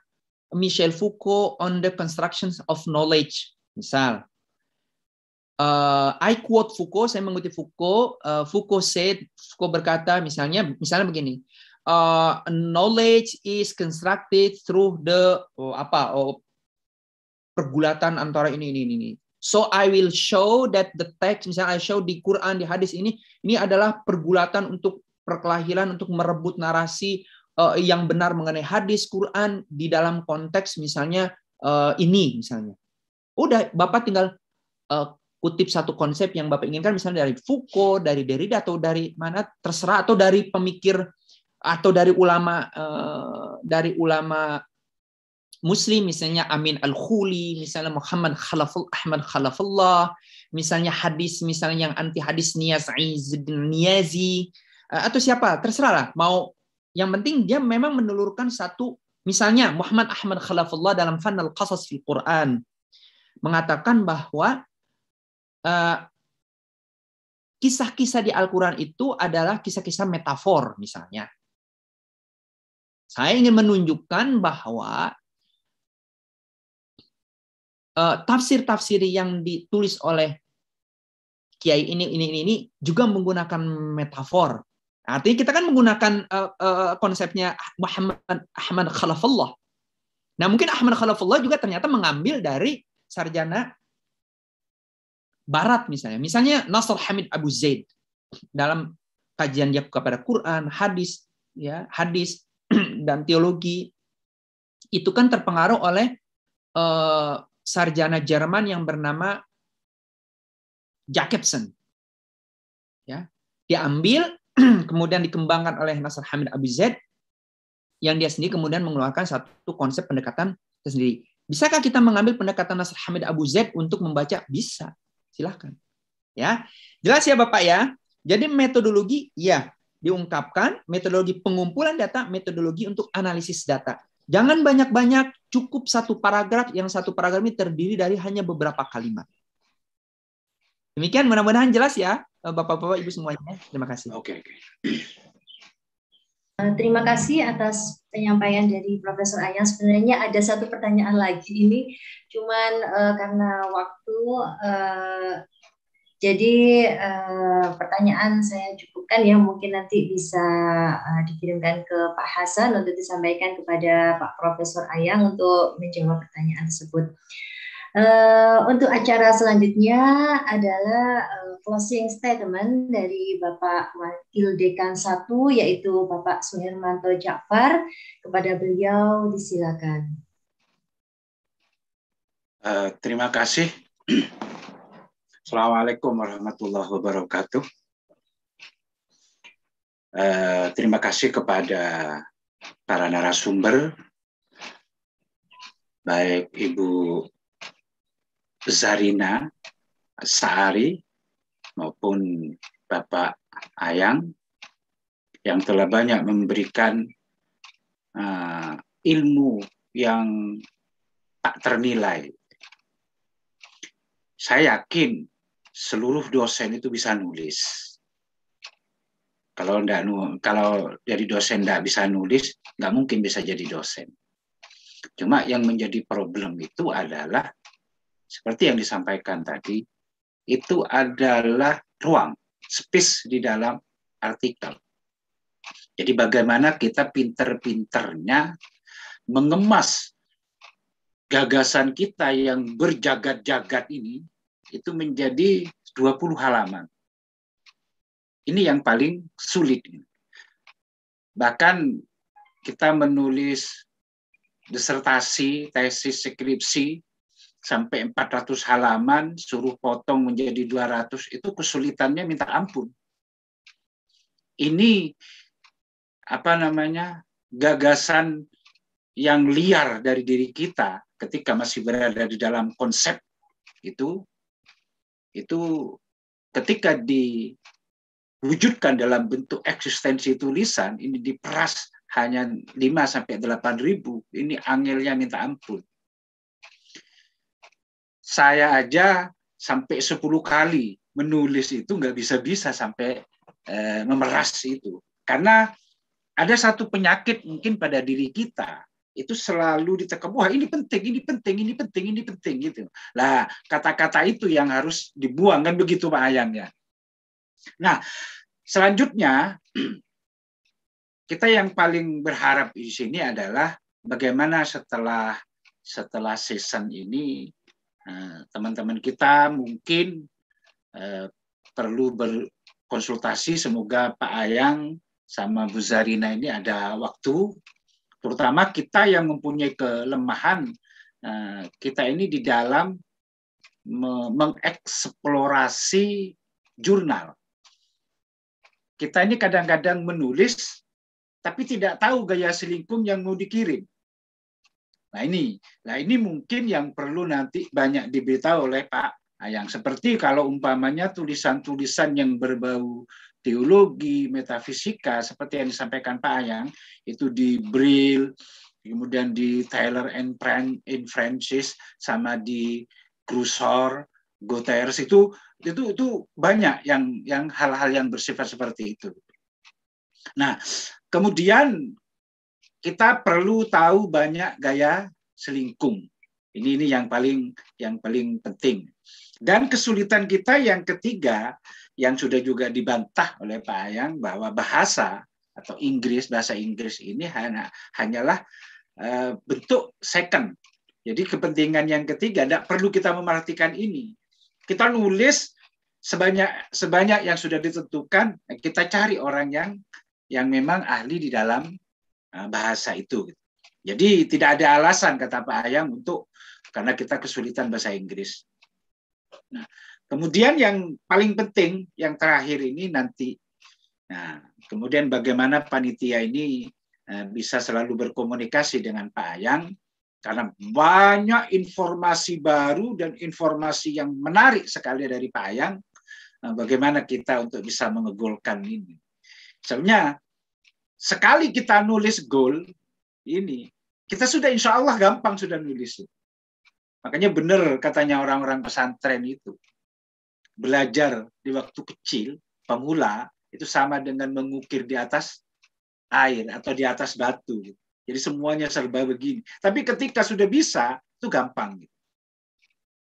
Michel Foucault on the constructions of knowledge misal uh, I quote Foucault, saya mengutip Foucault. Uh, Foucault said, Foucault berkata misalnya, misalnya begini, uh, knowledge is constructed through the oh, apa oh, pergulatan antara ini ini ini. So I will show that the text, misalnya I show di Quran di hadis ini, ini adalah pergulatan untuk perkelahiran untuk merebut narasi uh, yang benar mengenai hadis Quran di dalam konteks misalnya uh, ini misalnya. Udah bapak tinggal kutip satu konsep yang Bapak inginkan misalnya dari Foucault, dari Derrida atau dari mana terserah atau dari pemikir atau dari ulama eh, dari ulama muslim misalnya Amin Al-Khuli, misalnya Muhammad Khalaful Ahmad Khalafullah, misalnya hadis misalnya yang anti hadis Niyaz eh, atau siapa terserah lah mau yang penting dia memang menelurkan satu misalnya Muhammad Ahmad Khalafullah dalam Fanal Qasas fil Quran mengatakan bahwa Eh, kisah-kisah di Al-Quran itu adalah kisah-kisah metafor misalnya. Saya ingin menunjukkan bahwa eh, tafsir-tafsir yang ditulis oleh kiai ini ini ini, ini juga menggunakan metafor. Artinya kita kan menggunakan uh, uh, konsepnya Muhammad Ahmad Khalafullah. Nah, mungkin Ahmad Khalafullah juga ternyata mengambil dari sarjana Barat misalnya. Misalnya Nasr Hamid Abu Zaid dalam kajian dia kepada Quran, hadis, ya hadis dan teologi itu kan terpengaruh oleh uh, sarjana Jerman yang bernama Jacobson. Ya, dia ambil kemudian dikembangkan oleh Nasr Hamid Abu Zaid yang dia sendiri kemudian mengeluarkan satu konsep pendekatan tersendiri. Bisakah kita mengambil pendekatan Nasr Hamid Abu Zaid untuk membaca? Bisa. Silahkan. Ya, jelas ya Bapak ya. Jadi metodologi ya diungkapkan metodologi pengumpulan data, metodologi untuk analisis data. Jangan banyak-banyak, cukup satu paragraf yang satu paragraf ini terdiri dari hanya beberapa kalimat. Demikian mudah-mudahan jelas ya eh, Bapak-bapak Ibu semuanya. Terima kasih. Oke, okay, Okay. Eh, terima kasih atas penyampaian dari Profesor Ayang. Sebenarnya ada satu pertanyaan lagi ini, cuman uh, karena waktu uh, jadi uh, pertanyaan saya cukupkan ya mungkin nanti bisa uh, dikirimkan ke Pak Hasan untuk disampaikan kepada Pak Profesor Ayang untuk menjawab pertanyaan tersebut. Uh, Eh, untuk acara selanjutnya adalah uh, closing statement dari Bapak Wakil Dekan 1 yaitu Bapak Suhermanto Ja'far. Kepada beliau disilakan. Uh, terima kasih. Assalamualaikum warahmatullahi wabarakatuh. Uh, terima kasih kepada para narasumber, baik Ibu Zarina Sahari maupun Bapak Ayang yang telah banyak memberikan uh, ilmu yang tak ternilai. Saya yakin seluruh dosen itu bisa nulis. Kalau enggak, kalau dari dosen tidak bisa nulis, nggak mungkin bisa jadi dosen. Cuma yang menjadi problem itu adalah seperti yang disampaikan tadi, itu adalah ruang, space di dalam artikel. Jadi bagaimana kita pinter-pinternya mengemas gagasan kita yang berjagat-jagat ini itu menjadi 20 halaman. Ini yang paling sulit. Bahkan kita menulis disertasi, tesis, skripsi sampai 400 halaman, suruh potong menjadi 200, itu kesulitannya minta ampun. Ini apa namanya gagasan yang liar dari diri kita ketika masih berada di dalam konsep itu itu ketika diwujudkan dalam bentuk eksistensi tulisan ini diperas hanya 5 sampai 8 ribu ini angelnya minta ampun saya aja sampai 10 kali menulis itu nggak bisa-bisa sampai eh, memeras itu. Karena ada satu penyakit mungkin pada diri kita itu selalu ditekan wah ini penting ini penting ini penting ini penting gitu lah kata-kata itu yang harus dibuang kan begitu pak Ayang ya nah selanjutnya kita yang paling berharap di sini adalah bagaimana setelah setelah season ini Nah, teman-teman nah, kita mungkin eh, perlu berkonsultasi. Semoga Pak Ayang sama Bu Zarina ini ada waktu, terutama kita yang mempunyai kelemahan eh, kita ini di dalam me mengeksplorasi jurnal. Kita ini kadang-kadang menulis, tapi tidak tahu gaya selingkum yang mau dikirim. Nah ini, nah ini mungkin yang perlu nanti banyak diberitahu oleh Pak Ayang. Nah, seperti kalau umpamanya tulisan-tulisan yang berbau teologi, metafisika, seperti yang disampaikan Pak Ayang, itu di Brill, kemudian di Taylor and in Francis, sama di Crusor, Goters itu itu itu banyak yang yang hal-hal yang bersifat seperti itu. Nah, kemudian kita perlu tahu banyak gaya selingkung. Ini ini yang paling yang paling penting. Dan kesulitan kita yang ketiga yang sudah juga dibantah oleh Pak Ayang bahwa bahasa atau Inggris bahasa Inggris ini hanya hanyalah uh, bentuk second. Jadi kepentingan yang ketiga tidak perlu kita memperhatikan ini. Kita nulis sebanyak sebanyak yang sudah ditentukan, eh, kita cari orang yang yang memang ahli di dalam Ah, bahasa itu. Gitu. Jadi tidak ada alasan kata Pak Ayam untuk karena kita kesulitan bahasa Inggris. Nah, kemudian yang paling penting yang terakhir ini nanti nah kemudian bagaimana panitia ini eh, bisa selalu berkomunikasi dengan Pak Ayang karena banyak informasi baru dan informasi yang menarik sekali dari Pak Ayang eh, bagaimana kita untuk bisa mengegolkan ini. Sebenarnya sekali kita nulis goal ini, kita sudah insya Allah gampang sudah nulis. Makanya benar katanya orang-orang pesantren itu. Belajar di waktu kecil, pemula, itu sama dengan mengukir di atas air atau di atas batu. Jadi semuanya serba begini. Tapi ketika sudah bisa, itu gampang.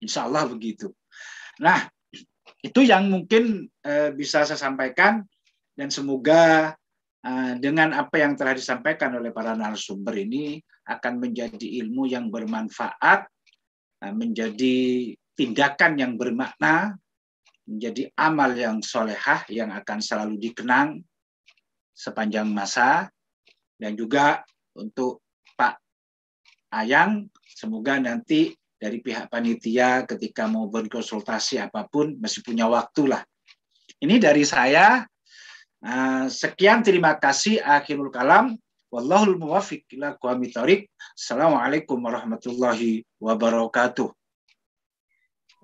Insya Allah begitu. Nah, itu yang mungkin eh, bisa saya sampaikan dan semoga Eh, dengan apa yang telah disampaikan oleh para narasumber ini akan menjadi ilmu yang bermanfaat, eh, menjadi tindakan yang bermakna, menjadi amal yang solehah yang akan selalu dikenang sepanjang masa, dan juga untuk Pak Ayang, semoga nanti dari pihak panitia ketika mau berkonsultasi apapun masih punya waktu lah. Ini dari saya, Ah, sekian terima kasih akhirul kalam. Wallahul muwafiq ila Assalamualaikum warahmatullahi wabarakatuh.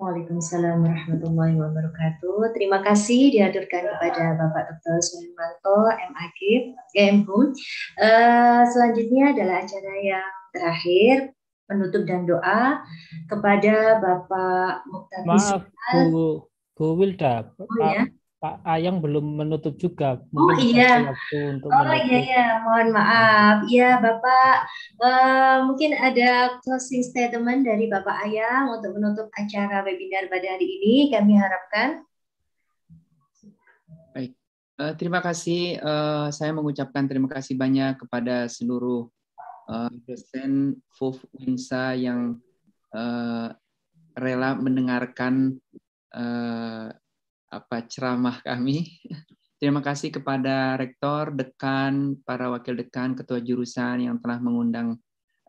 Waalaikumsalam warahmatullahi wabarakatuh. Terima kasih dihadirkan kepada Bapak Dr. Suhermanto, MAG, GM ya, Hum. Uh, eh, selanjutnya adalah acara yang terakhir, penutup dan doa kepada Bapak Mukhtar Maaf, Bu, Bu Wilda. Oh, ya? Pak Ayang belum menutup juga. Mungkin oh iya. Untuk oh menutup. Iya, iya mohon maaf. Iya Bapak, uh, mungkin ada closing statement dari Bapak Ayang untuk menutup acara webinar pada hari ini. Kami harapkan. Baik, uh, terima kasih. Uh, saya mengucapkan terima kasih banyak kepada seluruh uh, dosen FUF Winsa yang uh, rela mendengarkan uh, apa ceramah kami. Terima kasih kepada rektor, dekan, para wakil dekan, ketua jurusan yang telah mengundang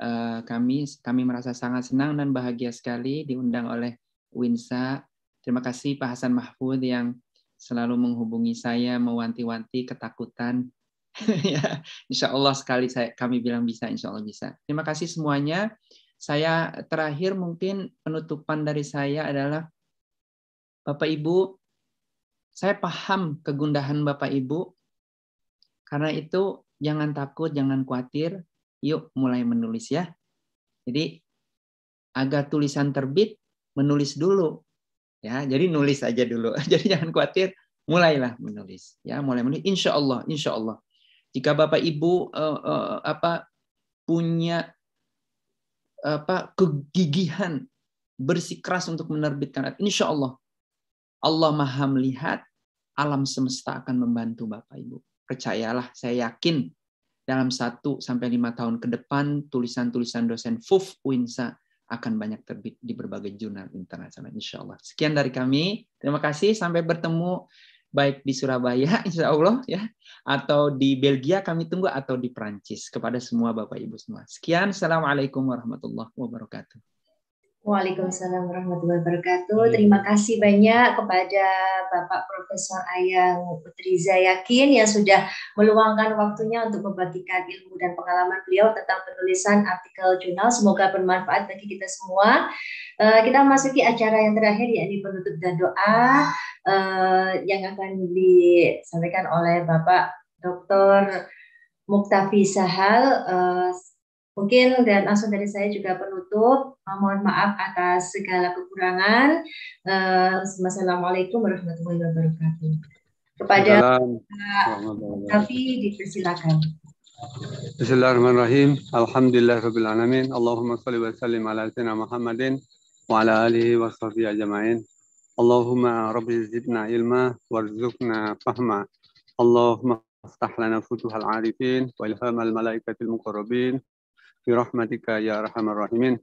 uh, kami. Kami merasa sangat senang dan bahagia sekali diundang oleh Winsa. Terima kasih Pak Hasan Mahfud yang selalu menghubungi saya mewanti-wanti ketakutan. Ya, insya Allah sekali saya, kami bilang bisa, insya Allah bisa. Terima kasih semuanya. Saya terakhir mungkin penutupan dari saya adalah Bapak Ibu saya paham kegundahan Bapak Ibu. Karena itu jangan takut, jangan khawatir. Yuk mulai menulis ya. Jadi agar tulisan terbit menulis dulu. Ya, jadi nulis aja dulu. Jadi jangan khawatir, mulailah menulis ya, mulai menulis insya Allah, insya Allah. Jika Bapak Ibu uh, uh, apa punya apa kegigihan bersikeras untuk menerbitkan insya Allah Allah maha melihat, alam semesta akan membantu Bapak Ibu. Percayalah, saya yakin dalam satu sampai lima tahun ke depan tulisan-tulisan dosen FUF UINSA akan banyak terbit di berbagai jurnal internasional insya Allah. Sekian dari kami. Terima kasih sampai bertemu baik di Surabaya insya Allah ya atau di Belgia kami tunggu atau di Prancis kepada semua Bapak Ibu semua. Sekian. Assalamualaikum warahmatullahi wabarakatuh. Waalaikumsalam warahmatullahi wabarakatuh. Iya. Terima kasih banyak kepada Bapak Profesor Ayang Putri Zayakin yang sudah meluangkan waktunya untuk membagikan ilmu dan pengalaman beliau tentang penulisan artikel jurnal. Semoga bermanfaat bagi kita semua. Eh, kita memasuki acara yang terakhir yakni penutup dan doa eh, yang akan disampaikan oleh Bapak Dr. Muktafi Sahal eh, Mungkin dan langsung dari saya juga penutup. Ah, mohon maaf atas segala kekurangan. Eh, wassalamualaikum warahmatullahi wabarakatuh. Kepada Pak dipersilakan. Bismillahirrahmanirrahim. Alhamdulillahirabbil alamin. Allahumma shalli wa sallim ala sayyidina Muhammadin wa ala alihi wa sahbihi ajma'in. Allahumma rabbi zidna ilma warzuqna fahma. Allahumma افتح لنا فتوح العارفين والهام الملائكة المقربين برحمتك يا أرحم الراحمين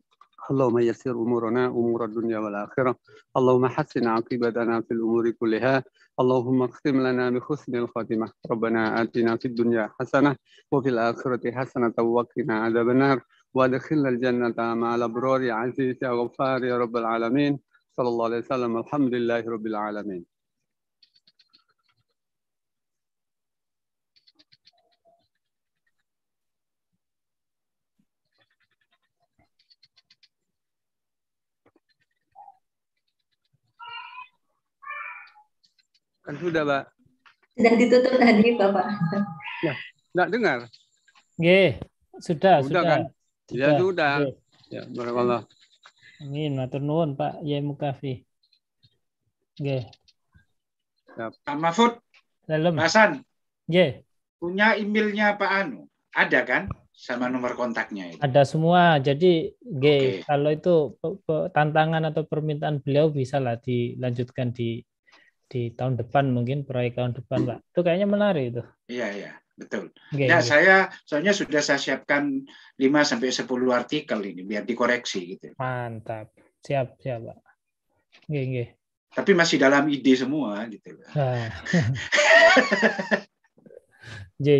اللهم يسر أمورنا أمور الدنيا والآخرة اللهم حسن عقيبتنا في الأمور كلها اللهم اقسم لنا بحسن الخاتمة ربنا آتنا في الدنيا حسنة وفي الآخرة حسنة وقنا عذاب النار وادخلنا الجنة مع الأبرار عزيز يا غفار يا رب العالمين صلى الله عليه وسلم الحمد لله رب العالمين Kan sudah, Pak. Sudah ditutup tadi, Bapak. Ya, enggak dengar. Nggih, sudah, sudah. Sudah kan? Ya, sudah, sudah. sudah. Ya, barakallah. Amin, matur nuwun Pak Yai Mukafi. Nggih. Pak Mahfud. Dalam. Hasan. Nggih. Punya emailnya Pak Anu? Ada kan? Sama nomor kontaknya itu. Ada semua. Jadi G, okay. kalau itu tantangan atau permintaan beliau bisa lah dilanjutkan di di tahun depan mungkin proyek tahun depan pak itu kayaknya menarik itu iya iya betul okay, ya okay. saya soalnya sudah saya siapkan 5 sampai sepuluh artikel ini biar dikoreksi gitu mantap siap siap pak okay, okay. tapi masih dalam ide semua gitu ah. J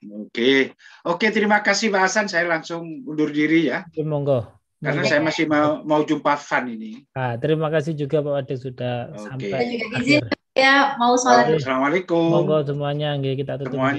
Oke, okay. oke terima kasih Pak Hasan. Saya langsung undur diri ya. Monggo. Karena saya masih mau mau jumpa Fan ini. Nah, terima kasih juga Pak Wade sudah okay. sampai. Saya juga izin ya mau sholat. Assalamualaikum. Monggo semuanya kita tutup. Semuanya.